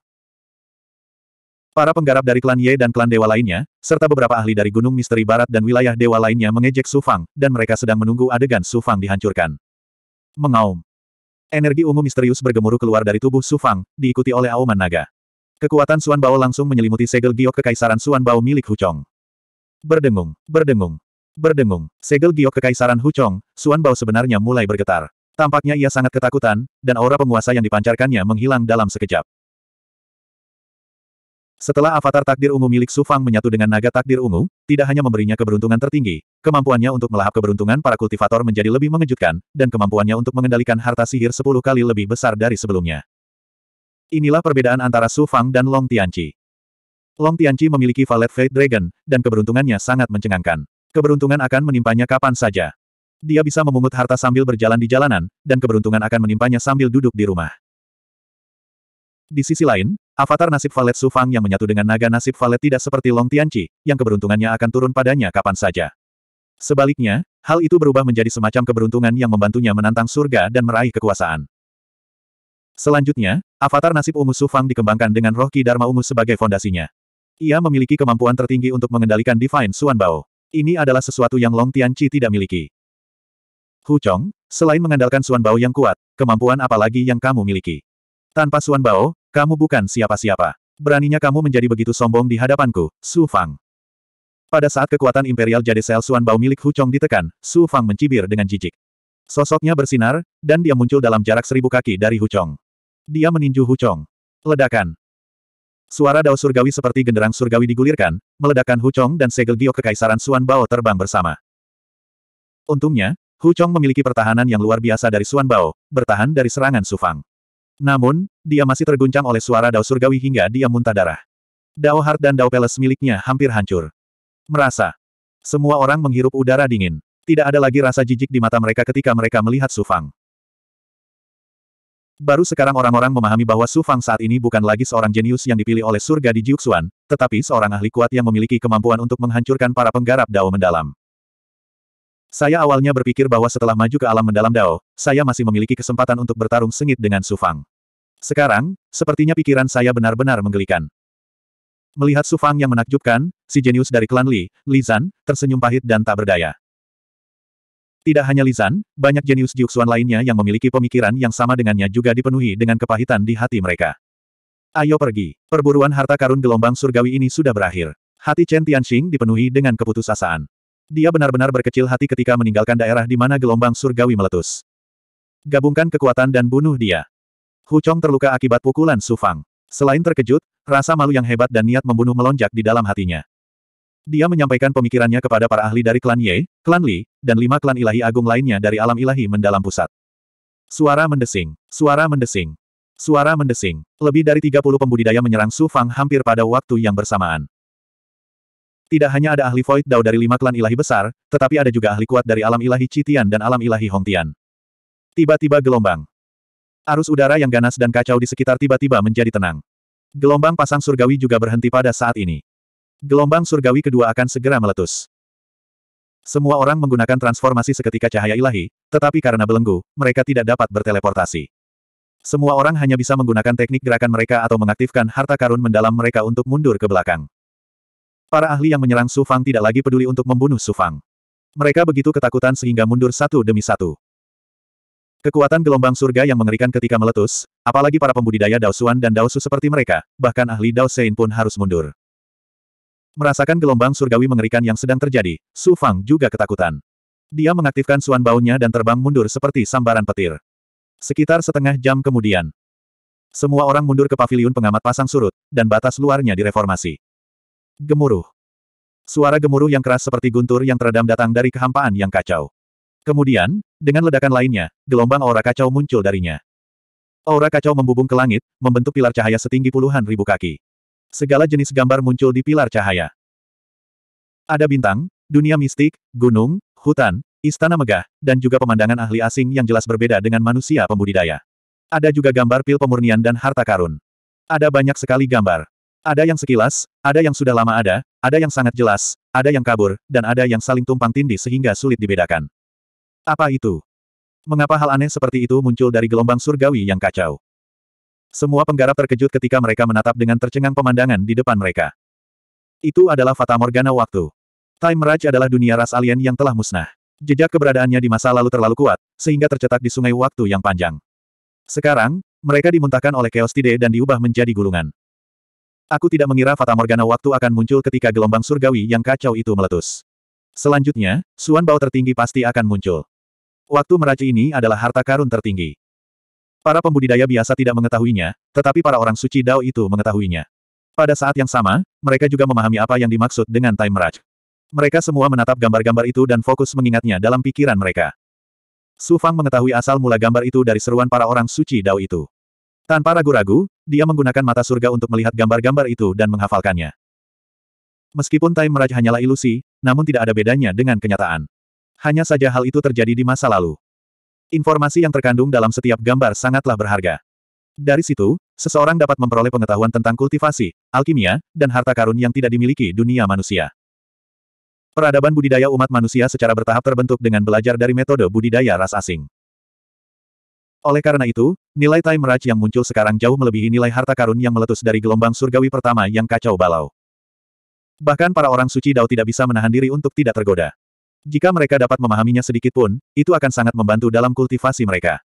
Para penggarap dari klan Ye dan klan dewa lainnya, serta beberapa ahli dari Gunung Misteri Barat dan wilayah dewa lainnya mengejek Su Fang, dan mereka sedang menunggu adegan Su Fang dihancurkan. Mengaum. Energi ungu misterius bergemuruh keluar dari tubuh Su Fang, diikuti oleh auman naga. Kekuatan Suan Bao langsung menyelimuti segel giok kekaisaran Suan Bao milik Huchong. Berdengung, berdengung, berdengung. Segel giok kekaisaran Huchong, Suan Bao sebenarnya mulai bergetar. Tampaknya ia sangat ketakutan, dan aura penguasa yang dipancarkannya menghilang dalam sekejap. Setelah avatar takdir ungu milik Sufang menyatu dengan naga takdir ungu, tidak hanya memberinya keberuntungan tertinggi, kemampuannya untuk melahap keberuntungan para kultivator menjadi lebih mengejutkan, dan kemampuannya untuk mengendalikan harta sihir sepuluh kali lebih besar dari sebelumnya. Inilah perbedaan antara Sufang dan Long Tianqi. Long Tianqi memiliki Valet Fate Dragon, dan keberuntungannya sangat mencengangkan. Keberuntungan akan menimpanya kapan saja. Dia bisa memungut harta sambil berjalan di jalanan, dan keberuntungan akan menimpanya sambil duduk di rumah. Di sisi lain, avatar nasib Valet Sufang yang menyatu dengan naga nasib Valet tidak seperti Long Tianqi, yang keberuntungannya akan turun padanya kapan saja. Sebaliknya, hal itu berubah menjadi semacam keberuntungan yang membantunya menantang surga dan meraih kekuasaan. Selanjutnya, avatar nasib ungu Sufang dikembangkan dengan roh Ki Dharma ungu sebagai fondasinya. Ia memiliki kemampuan tertinggi untuk mengendalikan Divine Suan Bao. Ini adalah sesuatu yang Long Tianqi tidak miliki. Hu Chong, selain mengandalkan Suan Bao yang kuat, kemampuan apa lagi yang kamu miliki? Tanpa Suan Bao, kamu bukan siapa-siapa. Beraninya kamu menjadi begitu sombong di hadapanku, Su Fang. Pada saat kekuatan imperial Jade sel Suan Bao milik Hu Chong ditekan, Su Fang mencibir dengan jijik. Sosoknya bersinar, dan dia muncul dalam jarak seribu kaki dari Hu Chong. Dia meninju Hu Chong. Ledakan. Suara dao surgawi seperti genderang surgawi digulirkan, meledakkan Hu Chong dan segel giok kekaisaran Suan Bao terbang bersama. Untungnya, Hu Chong memiliki pertahanan yang luar biasa dari Suan Bao, bertahan dari serangan Sufang. Namun, dia masih terguncang oleh suara Dao Surgawi hingga dia muntah darah. Dao Heart dan Dao Palace miliknya hampir hancur. Merasa. Semua orang menghirup udara dingin. Tidak ada lagi rasa jijik di mata mereka ketika mereka melihat Sufang. Baru sekarang orang-orang memahami bahwa Sufang saat ini bukan lagi seorang jenius yang dipilih oleh surga di Jiuxuan, tetapi seorang ahli kuat yang memiliki kemampuan untuk menghancurkan para penggarap Dao mendalam. Saya awalnya berpikir bahwa setelah maju ke alam mendalam Dao, saya masih memiliki kesempatan untuk bertarung sengit dengan Sufang. Sekarang, sepertinya pikiran saya benar-benar menggelikan. Melihat Sufang yang menakjubkan, si jenius dari klan Li, Zan, tersenyum pahit dan tak berdaya. Tidak hanya Lizan, banyak jenius Jiuxuan lainnya yang memiliki pemikiran yang sama dengannya juga dipenuhi dengan kepahitan di hati mereka. Ayo pergi, perburuan harta karun gelombang surgawi ini sudah berakhir. Hati Chen Tianxing dipenuhi dengan keputusasaan. Dia benar-benar berkecil hati ketika meninggalkan daerah di mana gelombang surgawi meletus. Gabungkan kekuatan dan bunuh dia. Hu Chong terluka akibat pukulan Su Fang. Selain terkejut, rasa malu yang hebat dan niat membunuh melonjak di dalam hatinya. Dia menyampaikan pemikirannya kepada para ahli dari klan Ye, klan Li, dan lima klan ilahi agung lainnya dari alam ilahi mendalam pusat. Suara mendesing, suara mendesing, suara mendesing. Lebih dari 30 pembudidaya menyerang Su Fang hampir pada waktu yang bersamaan. Tidak hanya ada ahli Void Dao dari lima klan ilahi besar, tetapi ada juga ahli kuat dari alam ilahi Citian dan alam ilahi Hongtian. Tiba-tiba gelombang. Arus udara yang ganas dan kacau di sekitar tiba-tiba menjadi tenang. Gelombang pasang surgawi juga berhenti pada saat ini. Gelombang surgawi kedua akan segera meletus. Semua orang menggunakan transformasi seketika cahaya ilahi, tetapi karena belenggu, mereka tidak dapat berteleportasi. Semua orang hanya bisa menggunakan teknik gerakan mereka atau mengaktifkan harta karun mendalam mereka untuk mundur ke belakang. Para ahli yang menyerang Su Fang tidak lagi peduli untuk membunuh Su Fang. Mereka begitu ketakutan sehingga mundur satu demi satu. Kekuatan gelombang surga yang mengerikan ketika meletus, apalagi para pembudidaya Daosuan dan Daosu seperti mereka, bahkan ahli Daosein pun harus mundur. Merasakan gelombang surgawi mengerikan yang sedang terjadi, Su Fang juga ketakutan. Dia mengaktifkan suan baunya dan terbang mundur seperti sambaran petir. Sekitar setengah jam kemudian, semua orang mundur ke paviliun pengamat pasang surut, dan batas luarnya direformasi. Gemuruh. Suara gemuruh yang keras seperti guntur yang teredam datang dari kehampaan yang kacau. Kemudian, dengan ledakan lainnya, gelombang aura kacau muncul darinya. Aura kacau membubung ke langit, membentuk pilar cahaya setinggi puluhan ribu kaki. Segala jenis gambar muncul di pilar cahaya. Ada bintang, dunia mistik, gunung, hutan, istana megah, dan juga pemandangan ahli asing yang jelas berbeda dengan manusia pembudidaya. Ada juga gambar pil pemurnian dan harta karun. Ada banyak sekali gambar. Ada yang sekilas, ada yang sudah lama ada, ada yang sangat jelas, ada yang kabur, dan ada yang saling tumpang tindih sehingga sulit dibedakan. Apa itu? Mengapa hal aneh seperti itu muncul dari gelombang surgawi yang kacau? Semua penggarap terkejut ketika mereka menatap dengan tercengang pemandangan di depan mereka. Itu adalah Fata Morgana waktu. Time Raj adalah dunia ras alien yang telah musnah. Jejak keberadaannya di masa lalu terlalu kuat, sehingga tercetak di sungai waktu yang panjang. Sekarang, mereka dimuntahkan oleh Chaos Tide dan diubah menjadi gulungan. Aku tidak mengira Fata Morgana waktu akan muncul ketika gelombang surgawi yang kacau itu meletus. Selanjutnya, Suan Bao tertinggi pasti akan muncul. Waktu meraci ini adalah harta karun tertinggi. Para pembudidaya biasa tidak mengetahuinya, tetapi para orang suci Dao itu mengetahuinya. Pada saat yang sama, mereka juga memahami apa yang dimaksud dengan time merge. Mereka semua menatap gambar-gambar itu dan fokus mengingatnya dalam pikiran mereka. Su Fang mengetahui asal mula gambar itu dari seruan para orang suci Dao itu. Tanpa ragu-ragu, dia menggunakan mata surga untuk melihat gambar-gambar itu dan menghafalkannya. Meskipun Time Mirage hanyalah ilusi, namun tidak ada bedanya dengan kenyataan. Hanya saja hal itu terjadi di masa lalu. Informasi yang terkandung dalam setiap gambar sangatlah berharga. Dari situ, seseorang dapat memperoleh pengetahuan tentang kultivasi, alkimia, dan harta karun yang tidak dimiliki dunia manusia. Peradaban budidaya umat manusia secara bertahap terbentuk dengan belajar dari metode budidaya ras asing. Oleh karena itu, nilai Time meracik yang muncul sekarang jauh melebihi nilai harta karun yang meletus dari gelombang surgawi pertama yang kacau balau. Bahkan para orang suci Dao tidak bisa menahan diri untuk tidak tergoda. Jika mereka dapat memahaminya sedikit pun, itu akan sangat membantu dalam kultivasi mereka.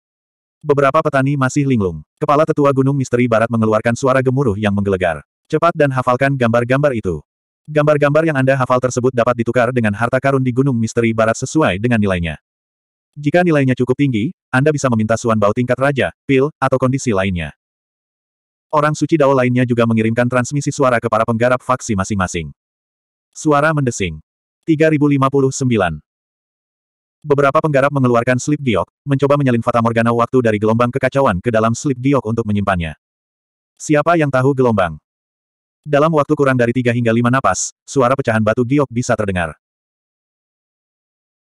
Beberapa petani masih linglung. Kepala tetua Gunung Misteri Barat mengeluarkan suara gemuruh yang menggelegar. Cepat dan hafalkan gambar-gambar itu. Gambar-gambar yang Anda hafal tersebut dapat ditukar dengan harta karun di Gunung Misteri Barat sesuai dengan nilainya. Jika nilainya cukup tinggi, anda bisa meminta Suan Bao tingkat raja, pil, atau kondisi lainnya. Orang suci Dao lainnya juga mengirimkan transmisi suara ke para penggarap faksi masing-masing. Suara mendesing. 3059. Beberapa penggarap mengeluarkan slip giok, mencoba menyalin Fata Morgana waktu dari gelombang kekacauan ke dalam slip giok untuk menyimpannya. Siapa yang tahu gelombang? Dalam waktu kurang dari tiga hingga lima napas, suara pecahan batu giok bisa terdengar.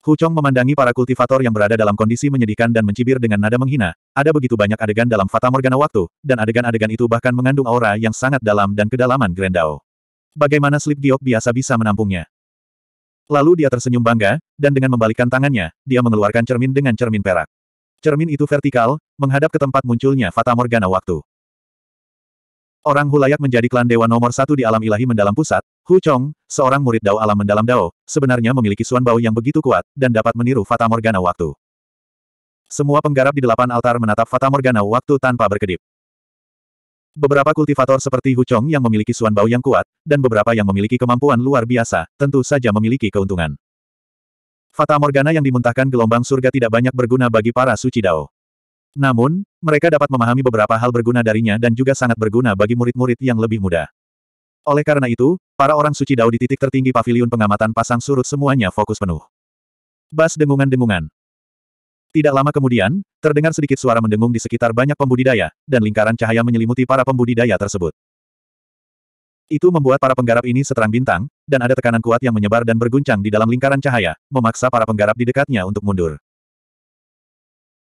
Hu Chong memandangi para kultivator yang berada dalam kondisi menyedihkan dan mencibir dengan nada menghina, ada begitu banyak adegan dalam Fata Morgana waktu, dan adegan-adegan itu bahkan mengandung aura yang sangat dalam dan kedalaman Grendao. Bagaimana Slip Giok biasa bisa menampungnya? Lalu dia tersenyum bangga, dan dengan membalikkan tangannya, dia mengeluarkan cermin dengan cermin perak. Cermin itu vertikal, menghadap ke tempat munculnya Fata Morgana waktu. Orang Hulayak menjadi klan dewa nomor satu di alam ilahi mendalam pusat, Hu Chong, seorang murid Dao alam mendalam Dao, sebenarnya memiliki Suan bau yang begitu kuat, dan dapat meniru Fata Morgana waktu. Semua penggarap di delapan altar menatap Fata Morgana waktu tanpa berkedip. Beberapa kultivator seperti Hu Chong yang memiliki Suan bau yang kuat, dan beberapa yang memiliki kemampuan luar biasa, tentu saja memiliki keuntungan. Fata Morgana yang dimuntahkan gelombang surga tidak banyak berguna bagi para suci Dao. Namun, mereka dapat memahami beberapa hal berguna darinya dan juga sangat berguna bagi murid-murid yang lebih muda. Oleh karena itu, para orang suci Dao di titik tertinggi paviliun pengamatan pasang surut semuanya fokus penuh. Bas dengungan-dengungan. Tidak lama kemudian, terdengar sedikit suara mendengung di sekitar banyak pembudidaya, dan lingkaran cahaya menyelimuti para pembudidaya tersebut. Itu membuat para penggarap ini seterang bintang, dan ada tekanan kuat yang menyebar dan berguncang di dalam lingkaran cahaya, memaksa para penggarap di dekatnya untuk mundur.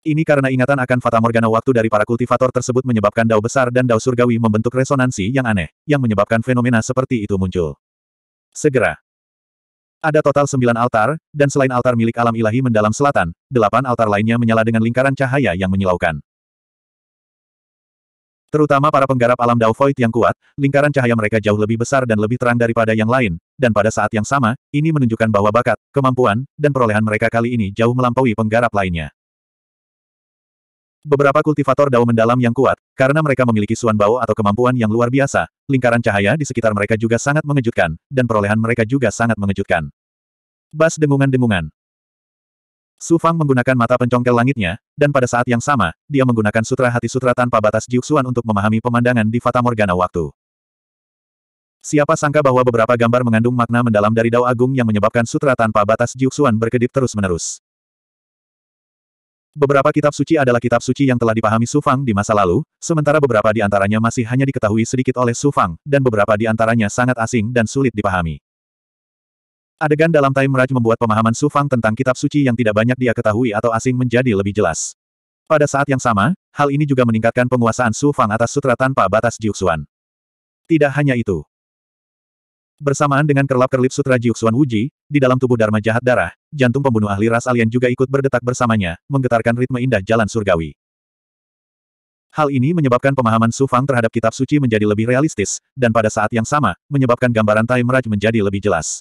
Ini karena ingatan akan Fata Morgana waktu dari para kultivator tersebut menyebabkan dao besar dan dao surgawi membentuk resonansi yang aneh, yang menyebabkan fenomena seperti itu muncul. Segera. Ada total sembilan altar, dan selain altar milik alam ilahi mendalam selatan, delapan altar lainnya menyala dengan lingkaran cahaya yang menyilaukan. Terutama para penggarap alam Dao Void yang kuat, lingkaran cahaya mereka jauh lebih besar dan lebih terang daripada yang lain, dan pada saat yang sama, ini menunjukkan bahwa bakat, kemampuan, dan perolehan mereka kali ini jauh melampaui penggarap lainnya. Beberapa kultivator dao mendalam yang kuat, karena mereka memiliki suan bao atau kemampuan yang luar biasa, lingkaran cahaya di sekitar mereka juga sangat mengejutkan, dan perolehan mereka juga sangat mengejutkan. Bas dengungan-dengungan. Su Fang menggunakan mata pencongkel langitnya, dan pada saat yang sama, dia menggunakan sutra hati sutra tanpa batas jiuksuan untuk memahami pemandangan di Fata Morgana waktu. Siapa sangka bahwa beberapa gambar mengandung makna mendalam dari Dao Agung yang menyebabkan sutra tanpa batas jiuksuan berkedip terus-menerus. Beberapa kitab suci adalah kitab suci yang telah dipahami Su Fang di masa lalu, sementara beberapa di antaranya masih hanya diketahui sedikit oleh Su Fang, dan beberapa di antaranya sangat asing dan sulit dipahami. Adegan dalam Time Meraj membuat pemahaman Su Fang tentang kitab suci yang tidak banyak dia ketahui atau asing menjadi lebih jelas. Pada saat yang sama, hal ini juga meningkatkan penguasaan Su Fang atas sutra tanpa batas Jiuxuan. Tidak hanya itu. Bersamaan dengan kerlap-kerlip sutra Jiuxuan Wuji, di dalam tubuh Dharma jahat darah, jantung pembunuh ahli ras alien juga ikut berdetak bersamanya, menggetarkan ritme indah jalan surgawi. Hal ini menyebabkan pemahaman Su Fang terhadap kitab suci menjadi lebih realistis, dan pada saat yang sama, menyebabkan gambaran Time Meraj menjadi lebih jelas.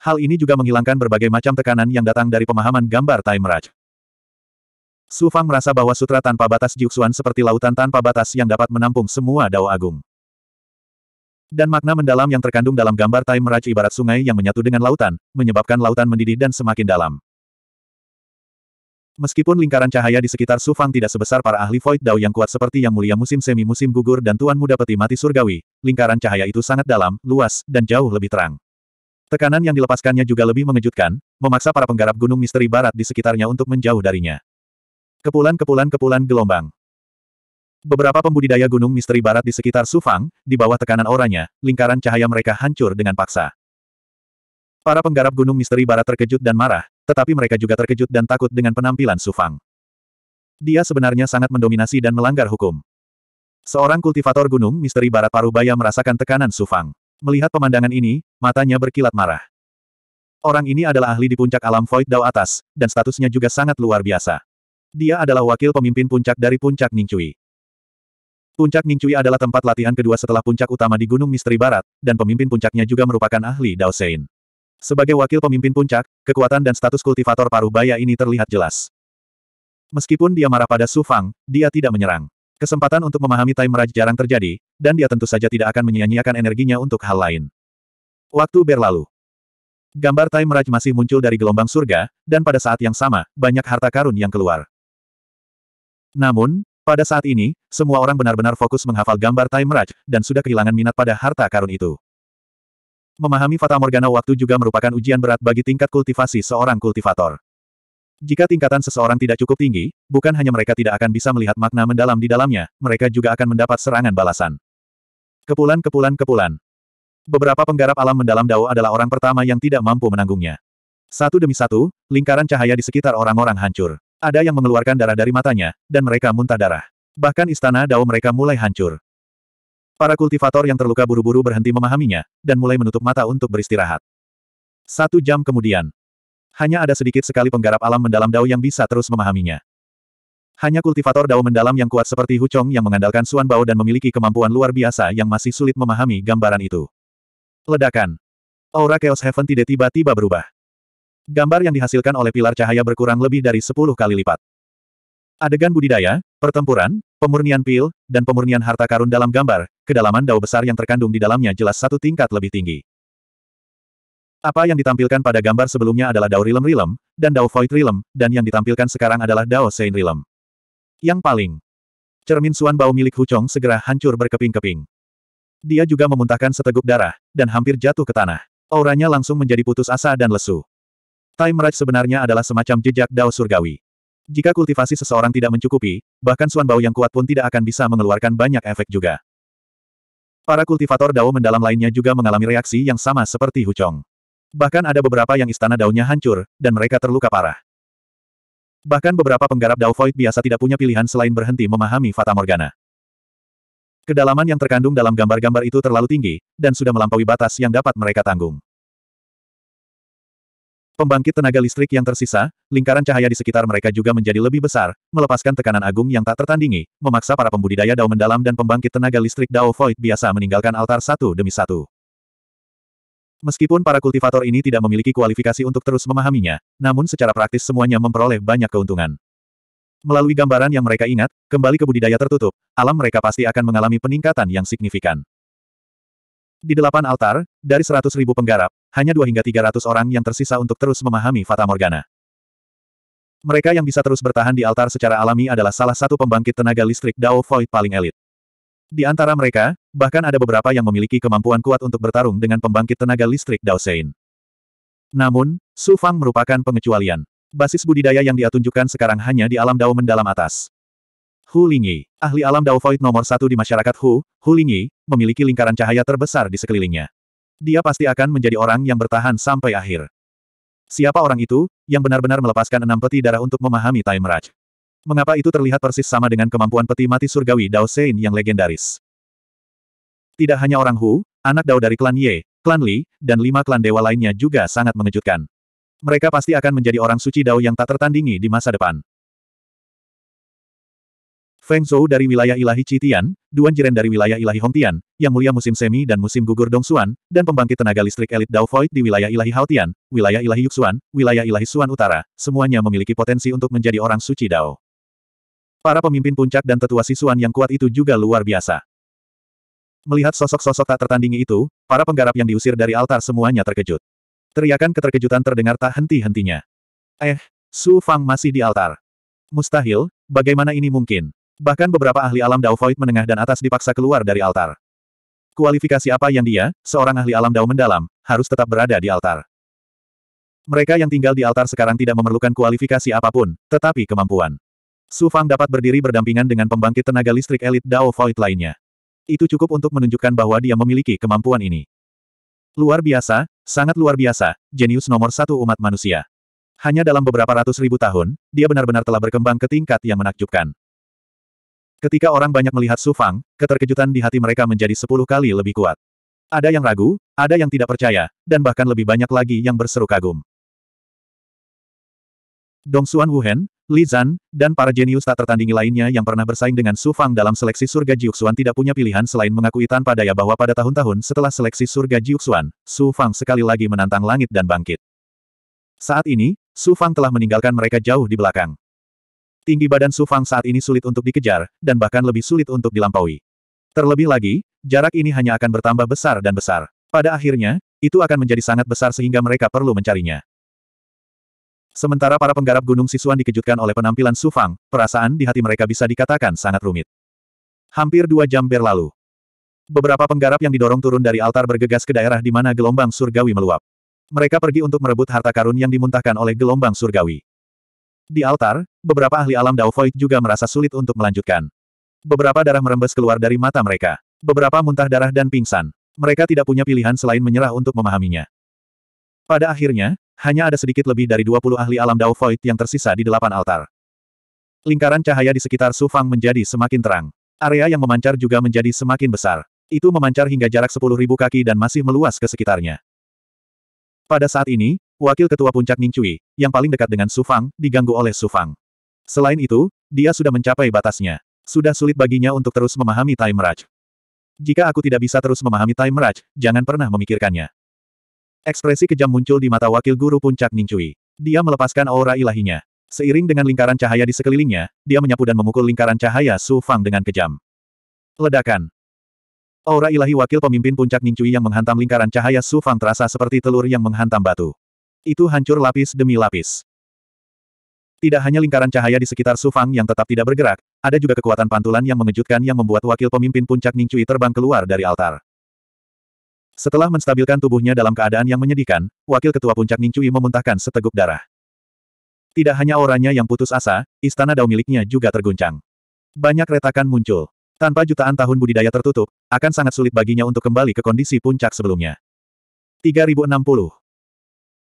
Hal ini juga menghilangkan berbagai macam tekanan yang datang dari pemahaman gambar Time Meraj. Su Fang merasa bahwa sutra tanpa batas Jiuxuan seperti lautan tanpa batas yang dapat menampung semua dao agung. Dan makna mendalam yang terkandung dalam gambar Time Mirage ibarat sungai yang menyatu dengan lautan, menyebabkan lautan mendidih dan semakin dalam. Meskipun lingkaran cahaya di sekitar sufang tidak sebesar para ahli Void Dao yang kuat seperti Yang Mulia Musim Semi Musim Gugur dan Tuan Muda Peti Mati Surgawi, lingkaran cahaya itu sangat dalam, luas, dan jauh lebih terang. Tekanan yang dilepaskannya juga lebih mengejutkan, memaksa para penggarap gunung misteri barat di sekitarnya untuk menjauh darinya. Kepulan-kepulan-kepulan gelombang. Beberapa pembudidaya gunung misteri barat di sekitar Sufang, di bawah tekanan orangnya, lingkaran cahaya mereka hancur dengan paksa. Para penggarap gunung misteri barat terkejut dan marah, tetapi mereka juga terkejut dan takut dengan penampilan Sufang. Dia sebenarnya sangat mendominasi dan melanggar hukum. Seorang kultivator gunung misteri barat Parubaya merasakan tekanan Sufang. Melihat pemandangan ini, matanya berkilat marah. Orang ini adalah ahli di puncak alam Void Dao atas, dan statusnya juga sangat luar biasa. Dia adalah wakil pemimpin puncak dari puncak Ningcui. Puncak Ningcui adalah tempat latihan kedua setelah puncak utama di Gunung Misteri Barat, dan pemimpin puncaknya juga merupakan ahli Dao Sein. Sebagai wakil pemimpin puncak, kekuatan dan status kultivator paruh baya ini terlihat jelas. Meskipun dia marah pada Su Fang, dia tidak menyerang. Kesempatan untuk memahami Time Raj jarang terjadi, dan dia tentu saja tidak akan menyia-nyiakan energinya untuk hal lain. Waktu berlalu. Gambar Time Raj masih muncul dari gelombang surga, dan pada saat yang sama, banyak harta karun yang keluar. Namun, pada saat ini, semua orang benar-benar fokus menghafal gambar Time Raj, dan sudah kehilangan minat pada harta karun itu. Memahami Fata Morgana waktu juga merupakan ujian berat bagi tingkat kultivasi seorang kultivator. Jika tingkatan seseorang tidak cukup tinggi, bukan hanya mereka tidak akan bisa melihat makna mendalam di dalamnya, mereka juga akan mendapat serangan balasan. Kepulan-kepulan-kepulan. Beberapa penggarap alam mendalam Dao adalah orang pertama yang tidak mampu menanggungnya. Satu demi satu, lingkaran cahaya di sekitar orang-orang hancur. Ada yang mengeluarkan darah dari matanya, dan mereka muntah darah. Bahkan istana Dao mereka mulai hancur. Para kultivator yang terluka buru-buru berhenti memahaminya, dan mulai menutup mata untuk beristirahat. Satu jam kemudian, hanya ada sedikit sekali penggarap alam mendalam Dao yang bisa terus memahaminya. Hanya kultivator Dao mendalam yang kuat seperti Huchong yang mengandalkan Suan Bao dan memiliki kemampuan luar biasa yang masih sulit memahami gambaran itu. Ledakan. Aura Chaos Heaven tidak tiba-tiba berubah. Gambar yang dihasilkan oleh pilar cahaya berkurang lebih dari 10 kali lipat. Adegan budidaya, pertempuran, pemurnian pil, dan pemurnian harta karun dalam gambar, kedalaman dao besar yang terkandung di dalamnya jelas satu tingkat lebih tinggi. Apa yang ditampilkan pada gambar sebelumnya adalah dao rilem rilem, dan dao void rilem, dan yang ditampilkan sekarang adalah dao sein rilem. Yang paling cermin suan bau milik Huchong segera hancur berkeping-keping. Dia juga memuntahkan seteguk darah, dan hampir jatuh ke tanah. Auranya langsung menjadi putus asa dan lesu. Time Raj sebenarnya adalah semacam jejak Dao Surgawi. Jika kultivasi seseorang tidak mencukupi, bahkan suan bau yang kuat pun tidak akan bisa mengeluarkan banyak efek juga. Para kultivator Dao mendalam lainnya juga mengalami reaksi yang sama seperti Huchong. Bahkan ada beberapa yang istana daunnya hancur, dan mereka terluka parah. Bahkan beberapa penggarap Dao Void biasa tidak punya pilihan selain berhenti memahami Fata Morgana. Kedalaman yang terkandung dalam gambar-gambar itu terlalu tinggi, dan sudah melampaui batas yang dapat mereka tanggung. Pembangkit tenaga listrik yang tersisa, lingkaran cahaya di sekitar mereka juga menjadi lebih besar, melepaskan tekanan agung yang tak tertandingi, memaksa para pembudidaya Dao mendalam dan pembangkit tenaga listrik Dao Void biasa meninggalkan altar satu demi satu. Meskipun para kultivator ini tidak memiliki kualifikasi untuk terus memahaminya, namun secara praktis semuanya memperoleh banyak keuntungan. Melalui gambaran yang mereka ingat, kembali ke budidaya tertutup, alam mereka pasti akan mengalami peningkatan yang signifikan. Di delapan altar, dari seratus ribu penggarap, hanya dua hingga tiga ratus orang yang tersisa untuk terus memahami Fata Morgana. Mereka yang bisa terus bertahan di altar secara alami adalah salah satu pembangkit tenaga listrik Dao Void paling elit. Di antara mereka, bahkan ada beberapa yang memiliki kemampuan kuat untuk bertarung dengan pembangkit tenaga listrik Dao Sein. Namun, Su Fang merupakan pengecualian. Basis budidaya yang dia tunjukkan sekarang hanya di alam Dao mendalam atas. Hu Lingyi, ahli alam Dao Void nomor satu di masyarakat Hu, Hu Lingyi, memiliki lingkaran cahaya terbesar di sekelilingnya. Dia pasti akan menjadi orang yang bertahan sampai akhir. Siapa orang itu, yang benar-benar melepaskan enam peti darah untuk memahami Time Raj? Mengapa itu terlihat persis sama dengan kemampuan peti mati surgawi Dao Sein yang legendaris? Tidak hanya orang Hu, anak Dao dari klan Ye, klan Li, dan lima klan dewa lainnya juga sangat mengejutkan. Mereka pasti akan menjadi orang suci Dao yang tak tertandingi di masa depan. Feng Zhou dari wilayah ilahi Citian, Duan Jiren dari wilayah ilahi Hongtian, Yang Mulia musim semi dan musim gugur Dong Xuan, dan pembangkit tenaga listrik elit Dao Void di wilayah ilahi Haotian, wilayah ilahi Yuxuan, wilayah ilahi Suan Utara, semuanya memiliki potensi untuk menjadi orang suci Dao. Para pemimpin puncak dan tetua Sisuan yang kuat itu juga luar biasa. Melihat sosok-sosok tak tertandingi itu, para penggarap yang diusir dari altar semuanya terkejut. Teriakan keterkejutan terdengar tak henti-hentinya. Eh, Su Fang masih di altar. Mustahil, bagaimana ini mungkin? Bahkan beberapa ahli alam Dao Void menengah dan atas dipaksa keluar dari altar. Kualifikasi apa yang dia, seorang ahli alam Dao mendalam, harus tetap berada di altar. Mereka yang tinggal di altar sekarang tidak memerlukan kualifikasi apapun, tetapi kemampuan. Su Fang dapat berdiri berdampingan dengan pembangkit tenaga listrik elit Dao Void lainnya. Itu cukup untuk menunjukkan bahwa dia memiliki kemampuan ini. Luar biasa, sangat luar biasa, jenius nomor satu umat manusia. Hanya dalam beberapa ratus ribu tahun, dia benar-benar telah berkembang ke tingkat yang menakjubkan. Ketika orang banyak melihat Su Fang, keterkejutan di hati mereka menjadi sepuluh kali lebih kuat. Ada yang ragu, ada yang tidak percaya, dan bahkan lebih banyak lagi yang berseru kagum. Dong Xuan Wuhen, Li Zan, dan para jenius tak tertandingi lainnya yang pernah bersaing dengan Su Fang dalam seleksi surga Jiuxuan tidak punya pilihan selain mengakui tanpa daya bahwa pada tahun-tahun setelah seleksi surga Jiuxuan, Su Fang sekali lagi menantang langit dan bangkit. Saat ini, Su Fang telah meninggalkan mereka jauh di belakang. Tinggi badan Su Fang saat ini sulit untuk dikejar, dan bahkan lebih sulit untuk dilampaui. Terlebih lagi, jarak ini hanya akan bertambah besar dan besar. Pada akhirnya, itu akan menjadi sangat besar sehingga mereka perlu mencarinya. Sementara para penggarap Gunung Sisuan dikejutkan oleh penampilan Su Fang, perasaan di hati mereka bisa dikatakan sangat rumit. Hampir dua jam berlalu. Beberapa penggarap yang didorong turun dari altar bergegas ke daerah di mana gelombang surgawi meluap. Mereka pergi untuk merebut harta karun yang dimuntahkan oleh gelombang surgawi. Di altar, beberapa ahli alam Dao Void juga merasa sulit untuk melanjutkan. Beberapa darah merembes keluar dari mata mereka. Beberapa muntah darah dan pingsan. Mereka tidak punya pilihan selain menyerah untuk memahaminya. Pada akhirnya, hanya ada sedikit lebih dari 20 ahli alam Dao Void yang tersisa di delapan altar. Lingkaran cahaya di sekitar sufang menjadi semakin terang. Area yang memancar juga menjadi semakin besar. Itu memancar hingga jarak 10.000 kaki dan masih meluas ke sekitarnya. Pada saat ini, wakil ketua puncak Ningcui, yang paling dekat dengan Su Fang, diganggu oleh Su Fang. Selain itu, dia sudah mencapai batasnya. Sudah sulit baginya untuk terus memahami Time Raj. Jika aku tidak bisa terus memahami Time Raj, jangan pernah memikirkannya. Ekspresi kejam muncul di mata wakil guru puncak Ningcui. Dia melepaskan aura ilahinya. Seiring dengan lingkaran cahaya di sekelilingnya, dia menyapu dan memukul lingkaran cahaya Su Fang dengan kejam. Ledakan. Aura ilahi wakil pemimpin puncak Ningcui yang menghantam lingkaran cahaya Su Fang terasa seperti telur yang menghantam batu. Itu hancur lapis demi lapis. Tidak hanya lingkaran cahaya di sekitar Sufang yang tetap tidak bergerak, ada juga kekuatan pantulan yang mengejutkan yang membuat wakil pemimpin puncak Ningcui terbang keluar dari altar. Setelah menstabilkan tubuhnya dalam keadaan yang menyedihkan, wakil ketua puncak Ningcui memuntahkan seteguk darah. Tidak hanya orangnya yang putus asa, istana dao miliknya juga terguncang. Banyak retakan muncul. Tanpa jutaan tahun budidaya tertutup, akan sangat sulit baginya untuk kembali ke kondisi puncak sebelumnya. 3060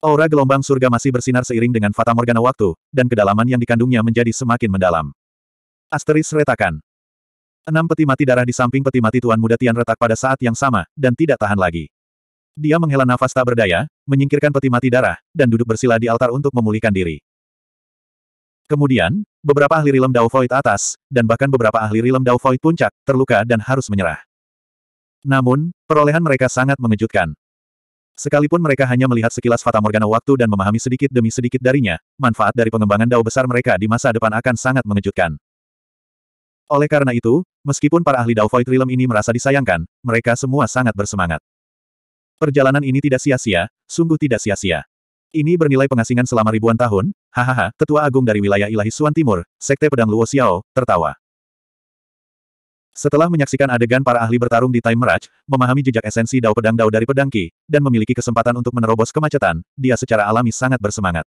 Aura gelombang surga masih bersinar seiring dengan Fata Morgana waktu, dan kedalaman yang dikandungnya menjadi semakin mendalam. Asteris retakan. Enam peti mati darah di samping peti mati Tuan Muda Tian retak pada saat yang sama, dan tidak tahan lagi. Dia menghela nafas tak berdaya, menyingkirkan peti mati darah, dan duduk bersila di altar untuk memulihkan diri. Kemudian, beberapa ahli rilem Dao Void atas, dan bahkan beberapa ahli rilem Dao Void puncak, terluka dan harus menyerah. Namun, perolehan mereka sangat mengejutkan. Sekalipun mereka hanya melihat sekilas Fata Morgana waktu dan memahami sedikit demi sedikit darinya, manfaat dari pengembangan dao besar mereka di masa depan akan sangat mengejutkan. Oleh karena itu, meskipun para ahli dao void realm ini merasa disayangkan, mereka semua sangat bersemangat. Perjalanan ini tidak sia-sia, sungguh tidak sia-sia. Ini bernilai pengasingan selama ribuan tahun, hahaha, tetua agung dari wilayah ilahi Suan Timur, Sekte Pedang Luo Xiao, tertawa. Setelah menyaksikan adegan para ahli bertarung di Time Mirage, memahami jejak esensi Dao Pedang Dao dari pedangki, dan memiliki kesempatan untuk menerobos kemacetan, dia secara alami sangat bersemangat.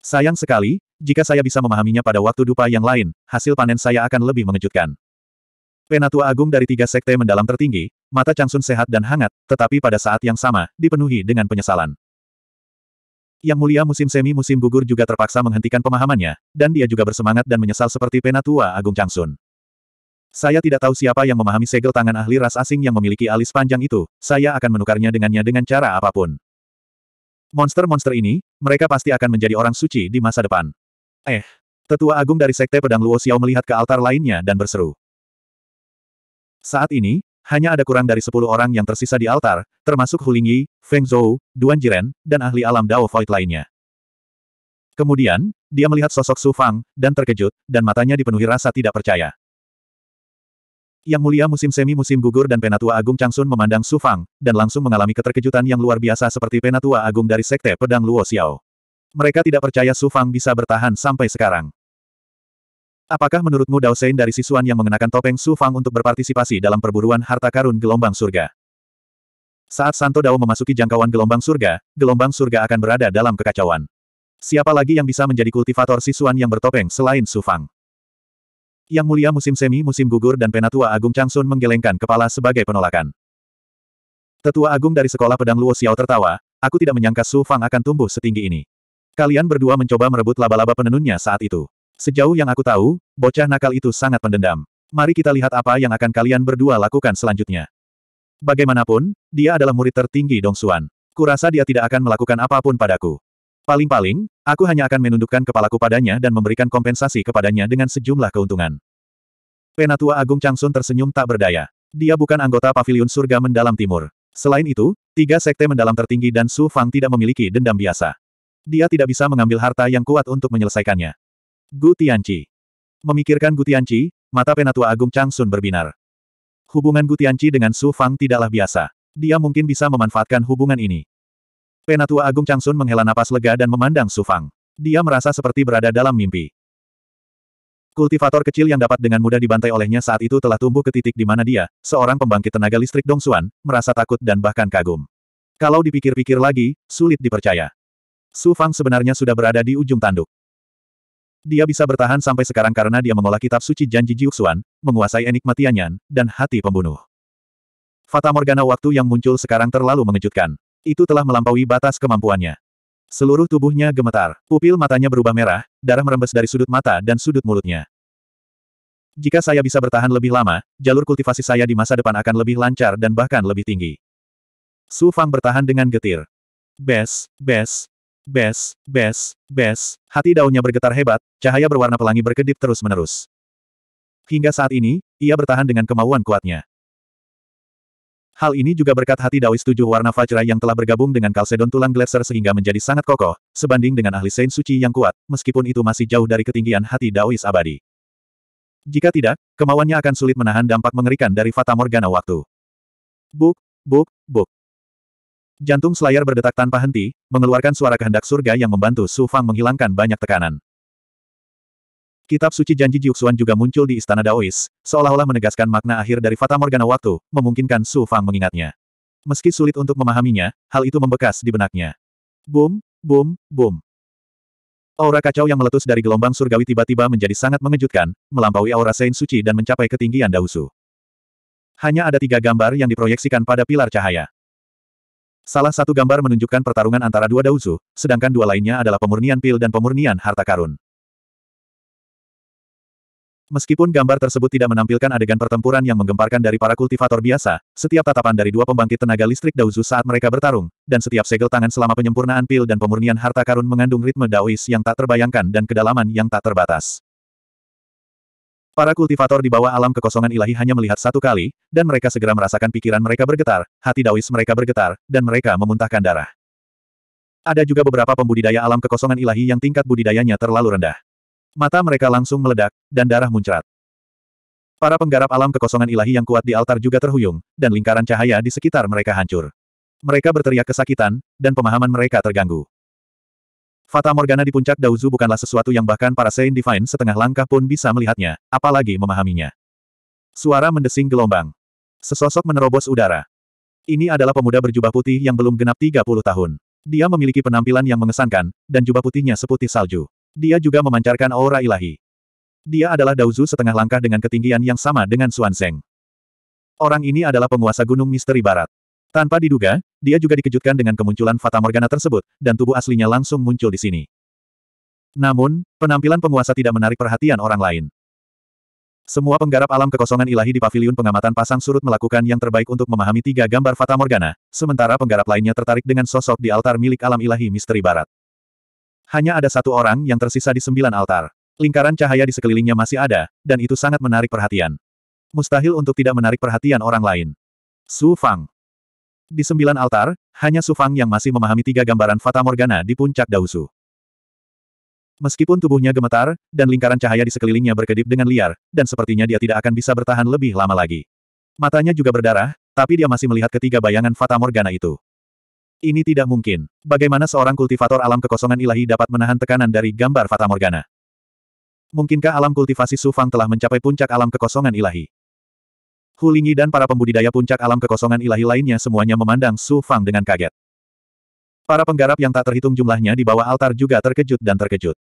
Sayang sekali, jika saya bisa memahaminya pada waktu dupa yang lain, hasil panen saya akan lebih mengejutkan. Penatua Agung dari tiga sekte mendalam tertinggi, mata Changsun sehat dan hangat, tetapi pada saat yang sama, dipenuhi dengan penyesalan. Yang mulia musim semi musim gugur juga terpaksa menghentikan pemahamannya, dan dia juga bersemangat dan menyesal seperti Penatua Agung Changsun. Saya tidak tahu siapa yang memahami segel tangan ahli ras asing yang memiliki alis panjang itu, saya akan menukarnya dengannya dengan cara apapun. Monster-monster ini, mereka pasti akan menjadi orang suci di masa depan. Eh, tetua agung dari Sekte Pedang Luo Xiao melihat ke altar lainnya dan berseru. Saat ini, hanya ada kurang dari sepuluh orang yang tersisa di altar, termasuk Hulingyi, Feng Zhou, Duan Jiren, dan ahli alam Dao Void lainnya. Kemudian, dia melihat sosok Su Fang, dan terkejut, dan matanya dipenuhi rasa tidak percaya. Yang mulia musim semi musim gugur dan Penatua Agung Changsun memandang Su Fang, dan langsung mengalami keterkejutan yang luar biasa seperti Penatua Agung dari Sekte Pedang Luo Xiao. Mereka tidak percaya Su Fang bisa bertahan sampai sekarang. Apakah menurutmu Dao Sein dari Sisuan yang mengenakan topeng Su Fang untuk berpartisipasi dalam perburuan harta karun gelombang surga? Saat Santo Dao memasuki jangkauan gelombang surga, gelombang surga akan berada dalam kekacauan. Siapa lagi yang bisa menjadi kultivator Sisuan yang bertopeng selain Su Fang? Yang mulia musim semi musim gugur dan penatua agung Changsun menggelengkan kepala sebagai penolakan. Tetua agung dari sekolah pedang Luo Xiao tertawa, aku tidak menyangka Su Fang akan tumbuh setinggi ini. Kalian berdua mencoba merebut laba-laba penenunnya saat itu. Sejauh yang aku tahu, bocah nakal itu sangat pendendam. Mari kita lihat apa yang akan kalian berdua lakukan selanjutnya. Bagaimanapun, dia adalah murid tertinggi Dong Xuan. Kurasa dia tidak akan melakukan apapun padaku. Paling-paling, aku hanya akan menundukkan kepalaku padanya dan memberikan kompensasi kepadanya dengan sejumlah keuntungan. Penatua Agung Changsun tersenyum tak berdaya. Dia bukan anggota Paviliun Surga Mendalam Timur. Selain itu, tiga sekte mendalam tertinggi dan Su Fang tidak memiliki dendam biasa. Dia tidak bisa mengambil harta yang kuat untuk menyelesaikannya. Gu Tianqi. Memikirkan Gu Tianqi, mata Penatua Agung Changsun berbinar. Hubungan Gu Tianqi dengan Su Fang tidaklah biasa. Dia mungkin bisa memanfaatkan hubungan ini. Penatua Agung Changsun menghela napas lega dan memandang Sufang. Dia merasa seperti berada dalam mimpi. Kultivator kecil yang dapat dengan mudah dibantai olehnya saat itu telah tumbuh ke titik di mana dia, seorang pembangkit tenaga listrik Dong Xuan, merasa takut dan bahkan kagum. Kalau dipikir-pikir lagi, sulit dipercaya. Su Fang sebenarnya sudah berada di ujung tanduk. Dia bisa bertahan sampai sekarang karena dia mengolah kitab suci janji Xuan, menguasai enigma Tianyan, dan hati pembunuh. Fata Morgana waktu yang muncul sekarang terlalu mengejutkan itu telah melampaui batas kemampuannya. Seluruh tubuhnya gemetar, pupil matanya berubah merah, darah merembes dari sudut mata dan sudut mulutnya. Jika saya bisa bertahan lebih lama, jalur kultivasi saya di masa depan akan lebih lancar dan bahkan lebih tinggi. Su Fang bertahan dengan getir. Bes, bes, Bes, bes, bes, hati daunnya bergetar hebat, cahaya berwarna pelangi berkedip terus-menerus. Hingga saat ini, ia bertahan dengan kemauan kuatnya. Hal ini juga berkat hati Daois tujuh warna Fajra yang telah bergabung dengan kalsedon tulang gletser sehingga menjadi sangat kokoh, sebanding dengan ahli Saint Suci yang kuat, meskipun itu masih jauh dari ketinggian hati Daois abadi. Jika tidak, kemauannya akan sulit menahan dampak mengerikan dari Fata Morgana waktu. Buk, buk, buk. Jantung Slayer berdetak tanpa henti, mengeluarkan suara kehendak surga yang membantu Su Fang menghilangkan banyak tekanan. Kitab suci janji Jiuxuan juga muncul di istana Daois, seolah-olah menegaskan makna akhir dari Fata Morgana waktu, memungkinkan Su Fang mengingatnya. Meski sulit untuk memahaminya, hal itu membekas di benaknya. Boom, boom, boom. Aura kacau yang meletus dari gelombang surgawi tiba-tiba menjadi sangat mengejutkan, melampaui aura Sein Suci dan mencapai ketinggian Dausu. Hanya ada tiga gambar yang diproyeksikan pada pilar cahaya. Salah satu gambar menunjukkan pertarungan antara dua Dausu, sedangkan dua lainnya adalah pemurnian pil dan pemurnian harta karun. Meskipun gambar tersebut tidak menampilkan adegan pertempuran yang menggemparkan dari para kultivator biasa, setiap tatapan dari dua pembangkit tenaga listrik Daozu saat mereka bertarung, dan setiap segel tangan selama penyempurnaan pil dan pemurnian harta karun mengandung ritme Daois yang tak terbayangkan dan kedalaman yang tak terbatas. Para kultivator di bawah alam kekosongan ilahi hanya melihat satu kali, dan mereka segera merasakan pikiran mereka bergetar, hati Daois mereka bergetar, dan mereka memuntahkan darah. Ada juga beberapa pembudidaya alam kekosongan ilahi yang tingkat budidayanya terlalu rendah. Mata mereka langsung meledak, dan darah muncrat. Para penggarap alam kekosongan ilahi yang kuat di altar juga terhuyung, dan lingkaran cahaya di sekitar mereka hancur. Mereka berteriak kesakitan, dan pemahaman mereka terganggu. Fata Morgana di puncak Dauzu bukanlah sesuatu yang bahkan para Saint Divine setengah langkah pun bisa melihatnya, apalagi memahaminya. Suara mendesing gelombang. Sesosok menerobos udara. Ini adalah pemuda berjubah putih yang belum genap 30 tahun. Dia memiliki penampilan yang mengesankan, dan jubah putihnya seputih salju. Dia juga memancarkan aura ilahi. Dia adalah Daozu setengah langkah dengan ketinggian yang sama dengan Xuan Zeng. Orang ini adalah penguasa Gunung Misteri Barat. Tanpa diduga, dia juga dikejutkan dengan kemunculan Fata Morgana tersebut, dan tubuh aslinya langsung muncul di sini. Namun, penampilan penguasa tidak menarik perhatian orang lain. Semua penggarap alam kekosongan ilahi di paviliun pengamatan pasang surut melakukan yang terbaik untuk memahami tiga gambar Fata Morgana, sementara penggarap lainnya tertarik dengan sosok di altar milik alam ilahi misteri barat. Hanya ada satu orang yang tersisa di sembilan altar. Lingkaran cahaya di sekelilingnya masih ada, dan itu sangat menarik perhatian. Mustahil untuk tidak menarik perhatian orang lain. Su Fang. Di sembilan altar, hanya Su Fang yang masih memahami tiga gambaran Fata Morgana di puncak Dausu. Meskipun tubuhnya gemetar, dan lingkaran cahaya di sekelilingnya berkedip dengan liar, dan sepertinya dia tidak akan bisa bertahan lebih lama lagi. Matanya juga berdarah, tapi dia masih melihat ketiga bayangan Fata Morgana itu. Ini tidak mungkin. Bagaimana seorang kultivator alam kekosongan ilahi dapat menahan tekanan dari gambar Fata Morgana? Mungkinkah alam kultivasi Sufang telah mencapai puncak alam kekosongan ilahi? Hulingi dan para pembudidaya puncak alam kekosongan ilahi lainnya semuanya memandang Sufang dengan kaget. Para penggarap yang tak terhitung jumlahnya di bawah altar juga terkejut dan terkejut.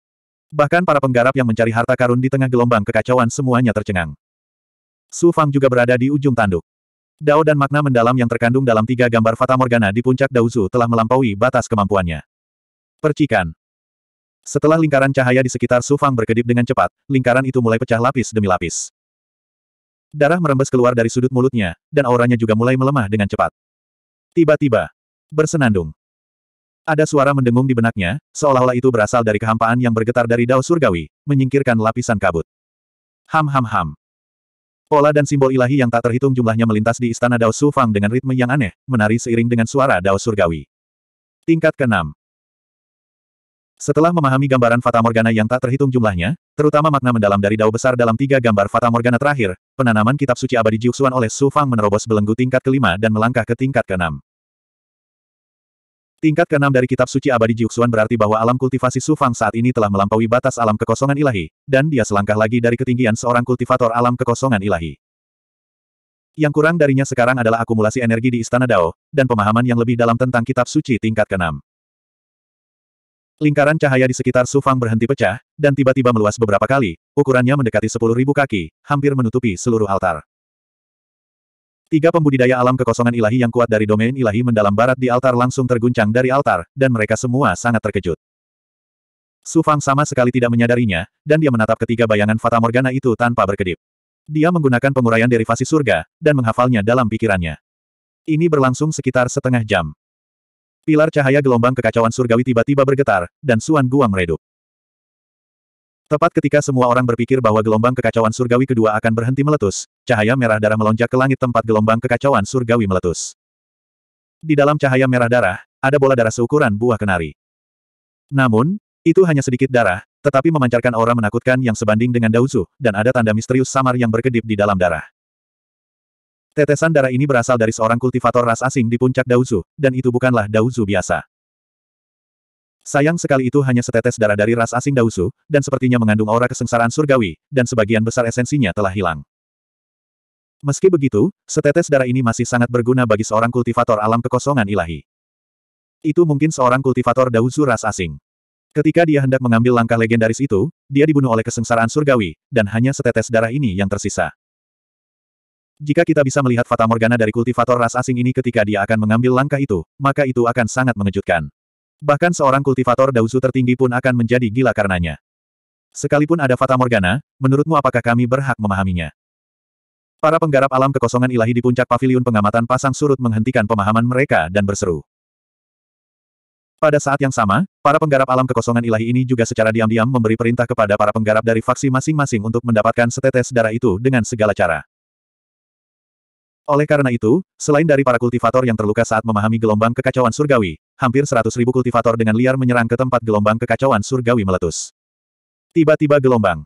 Bahkan para penggarap yang mencari harta karun di tengah gelombang kekacauan semuanya tercengang. Sufang juga berada di ujung tanduk. Dao dan makna mendalam yang terkandung dalam tiga gambar Fata Morgana di puncak Daozu telah melampaui batas kemampuannya. Percikan. Setelah lingkaran cahaya di sekitar Sufang berkedip dengan cepat, lingkaran itu mulai pecah lapis demi lapis. Darah merembes keluar dari sudut mulutnya, dan auranya juga mulai melemah dengan cepat. Tiba-tiba, bersenandung. Ada suara mendengung di benaknya, seolah-olah itu berasal dari kehampaan yang bergetar dari dao surgawi, menyingkirkan lapisan kabut. Ham ham ham. Pola dan simbol ilahi yang tak terhitung jumlahnya melintas di istana Dao Su Fang dengan ritme yang aneh, menari seiring dengan suara Dao Surgawi. Tingkat ke-6 Setelah memahami gambaran Fata Morgana yang tak terhitung jumlahnya, terutama makna mendalam dari Dao Besar dalam tiga gambar Fata Morgana terakhir, penanaman kitab suci abadi Jiuxuan oleh Su Fang menerobos belenggu tingkat kelima dan melangkah ke tingkat keenam. Tingkat keenam dari kitab suci abadi Jiuxuan berarti bahwa alam kultivasi Sufang saat ini telah melampaui batas alam kekosongan ilahi, dan dia selangkah lagi dari ketinggian seorang kultivator alam kekosongan ilahi. Yang kurang darinya sekarang adalah akumulasi energi di Istana Dao, dan pemahaman yang lebih dalam tentang kitab suci tingkat keenam. Lingkaran cahaya di sekitar Sufang berhenti pecah, dan tiba-tiba meluas beberapa kali, ukurannya mendekati 10.000 kaki, hampir menutupi seluruh altar. Tiga pembudidaya alam kekosongan ilahi yang kuat dari domain ilahi mendalam barat di altar langsung terguncang dari altar, dan mereka semua sangat terkejut. Su Fang sama sekali tidak menyadarinya, dan dia menatap ketiga bayangan Fata Morgana itu tanpa berkedip. Dia menggunakan penguraian derivasi surga, dan menghafalnya dalam pikirannya. Ini berlangsung sekitar setengah jam. Pilar cahaya gelombang kekacauan surgawi tiba-tiba bergetar, dan Suan Guang meredup. Tepat ketika semua orang berpikir bahwa gelombang kekacauan surgawi kedua akan berhenti meletus, cahaya merah darah melonjak ke langit tempat gelombang kekacauan surgawi meletus. Di dalam cahaya merah darah, ada bola darah seukuran buah kenari. Namun, itu hanya sedikit darah, tetapi memancarkan aura menakutkan yang sebanding dengan Dauzu, dan ada tanda misterius samar yang berkedip di dalam darah. Tetesan darah ini berasal dari seorang kultivator ras asing di puncak Dauzu, dan itu bukanlah Dauzu biasa. Sayang sekali itu hanya setetes darah dari ras asing Dausu, dan sepertinya mengandung aura kesengsaraan surgawi, dan sebagian besar esensinya telah hilang. Meski begitu, setetes darah ini masih sangat berguna bagi seorang kultivator alam kekosongan ilahi. Itu mungkin seorang kultivator Dausu ras asing. Ketika dia hendak mengambil langkah legendaris itu, dia dibunuh oleh kesengsaraan surgawi, dan hanya setetes darah ini yang tersisa. Jika kita bisa melihat Fata Morgana dari kultivator ras asing ini ketika dia akan mengambil langkah itu, maka itu akan sangat mengejutkan. Bahkan seorang kultivator dausu tertinggi pun akan menjadi gila karenanya. Sekalipun ada Fata Morgana, menurutmu apakah kami berhak memahaminya? Para penggarap alam kekosongan ilahi di puncak paviliun pengamatan pasang surut menghentikan pemahaman mereka dan berseru. Pada saat yang sama, para penggarap alam kekosongan ilahi ini juga secara diam-diam memberi perintah kepada para penggarap dari faksi masing-masing untuk mendapatkan setetes darah itu dengan segala cara. Oleh karena itu, selain dari para kultivator yang terluka saat memahami gelombang kekacauan surgawi, hampir seratus ribu kultivator dengan liar menyerang ke tempat gelombang kekacauan surgawi meletus. Tiba-tiba gelombang.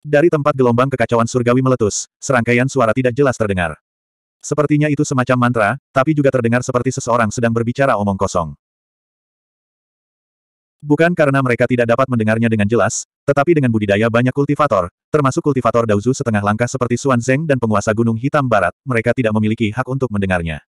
Dari tempat gelombang kekacauan surgawi meletus, serangkaian suara tidak jelas terdengar. Sepertinya itu semacam mantra, tapi juga terdengar seperti seseorang sedang berbicara omong kosong. Bukan karena mereka tidak dapat mendengarnya dengan jelas, tetapi dengan budidaya banyak kultivator, termasuk kultivator Daozu setengah langkah seperti Xuan Zeng dan penguasa Gunung Hitam Barat, mereka tidak memiliki hak untuk mendengarnya.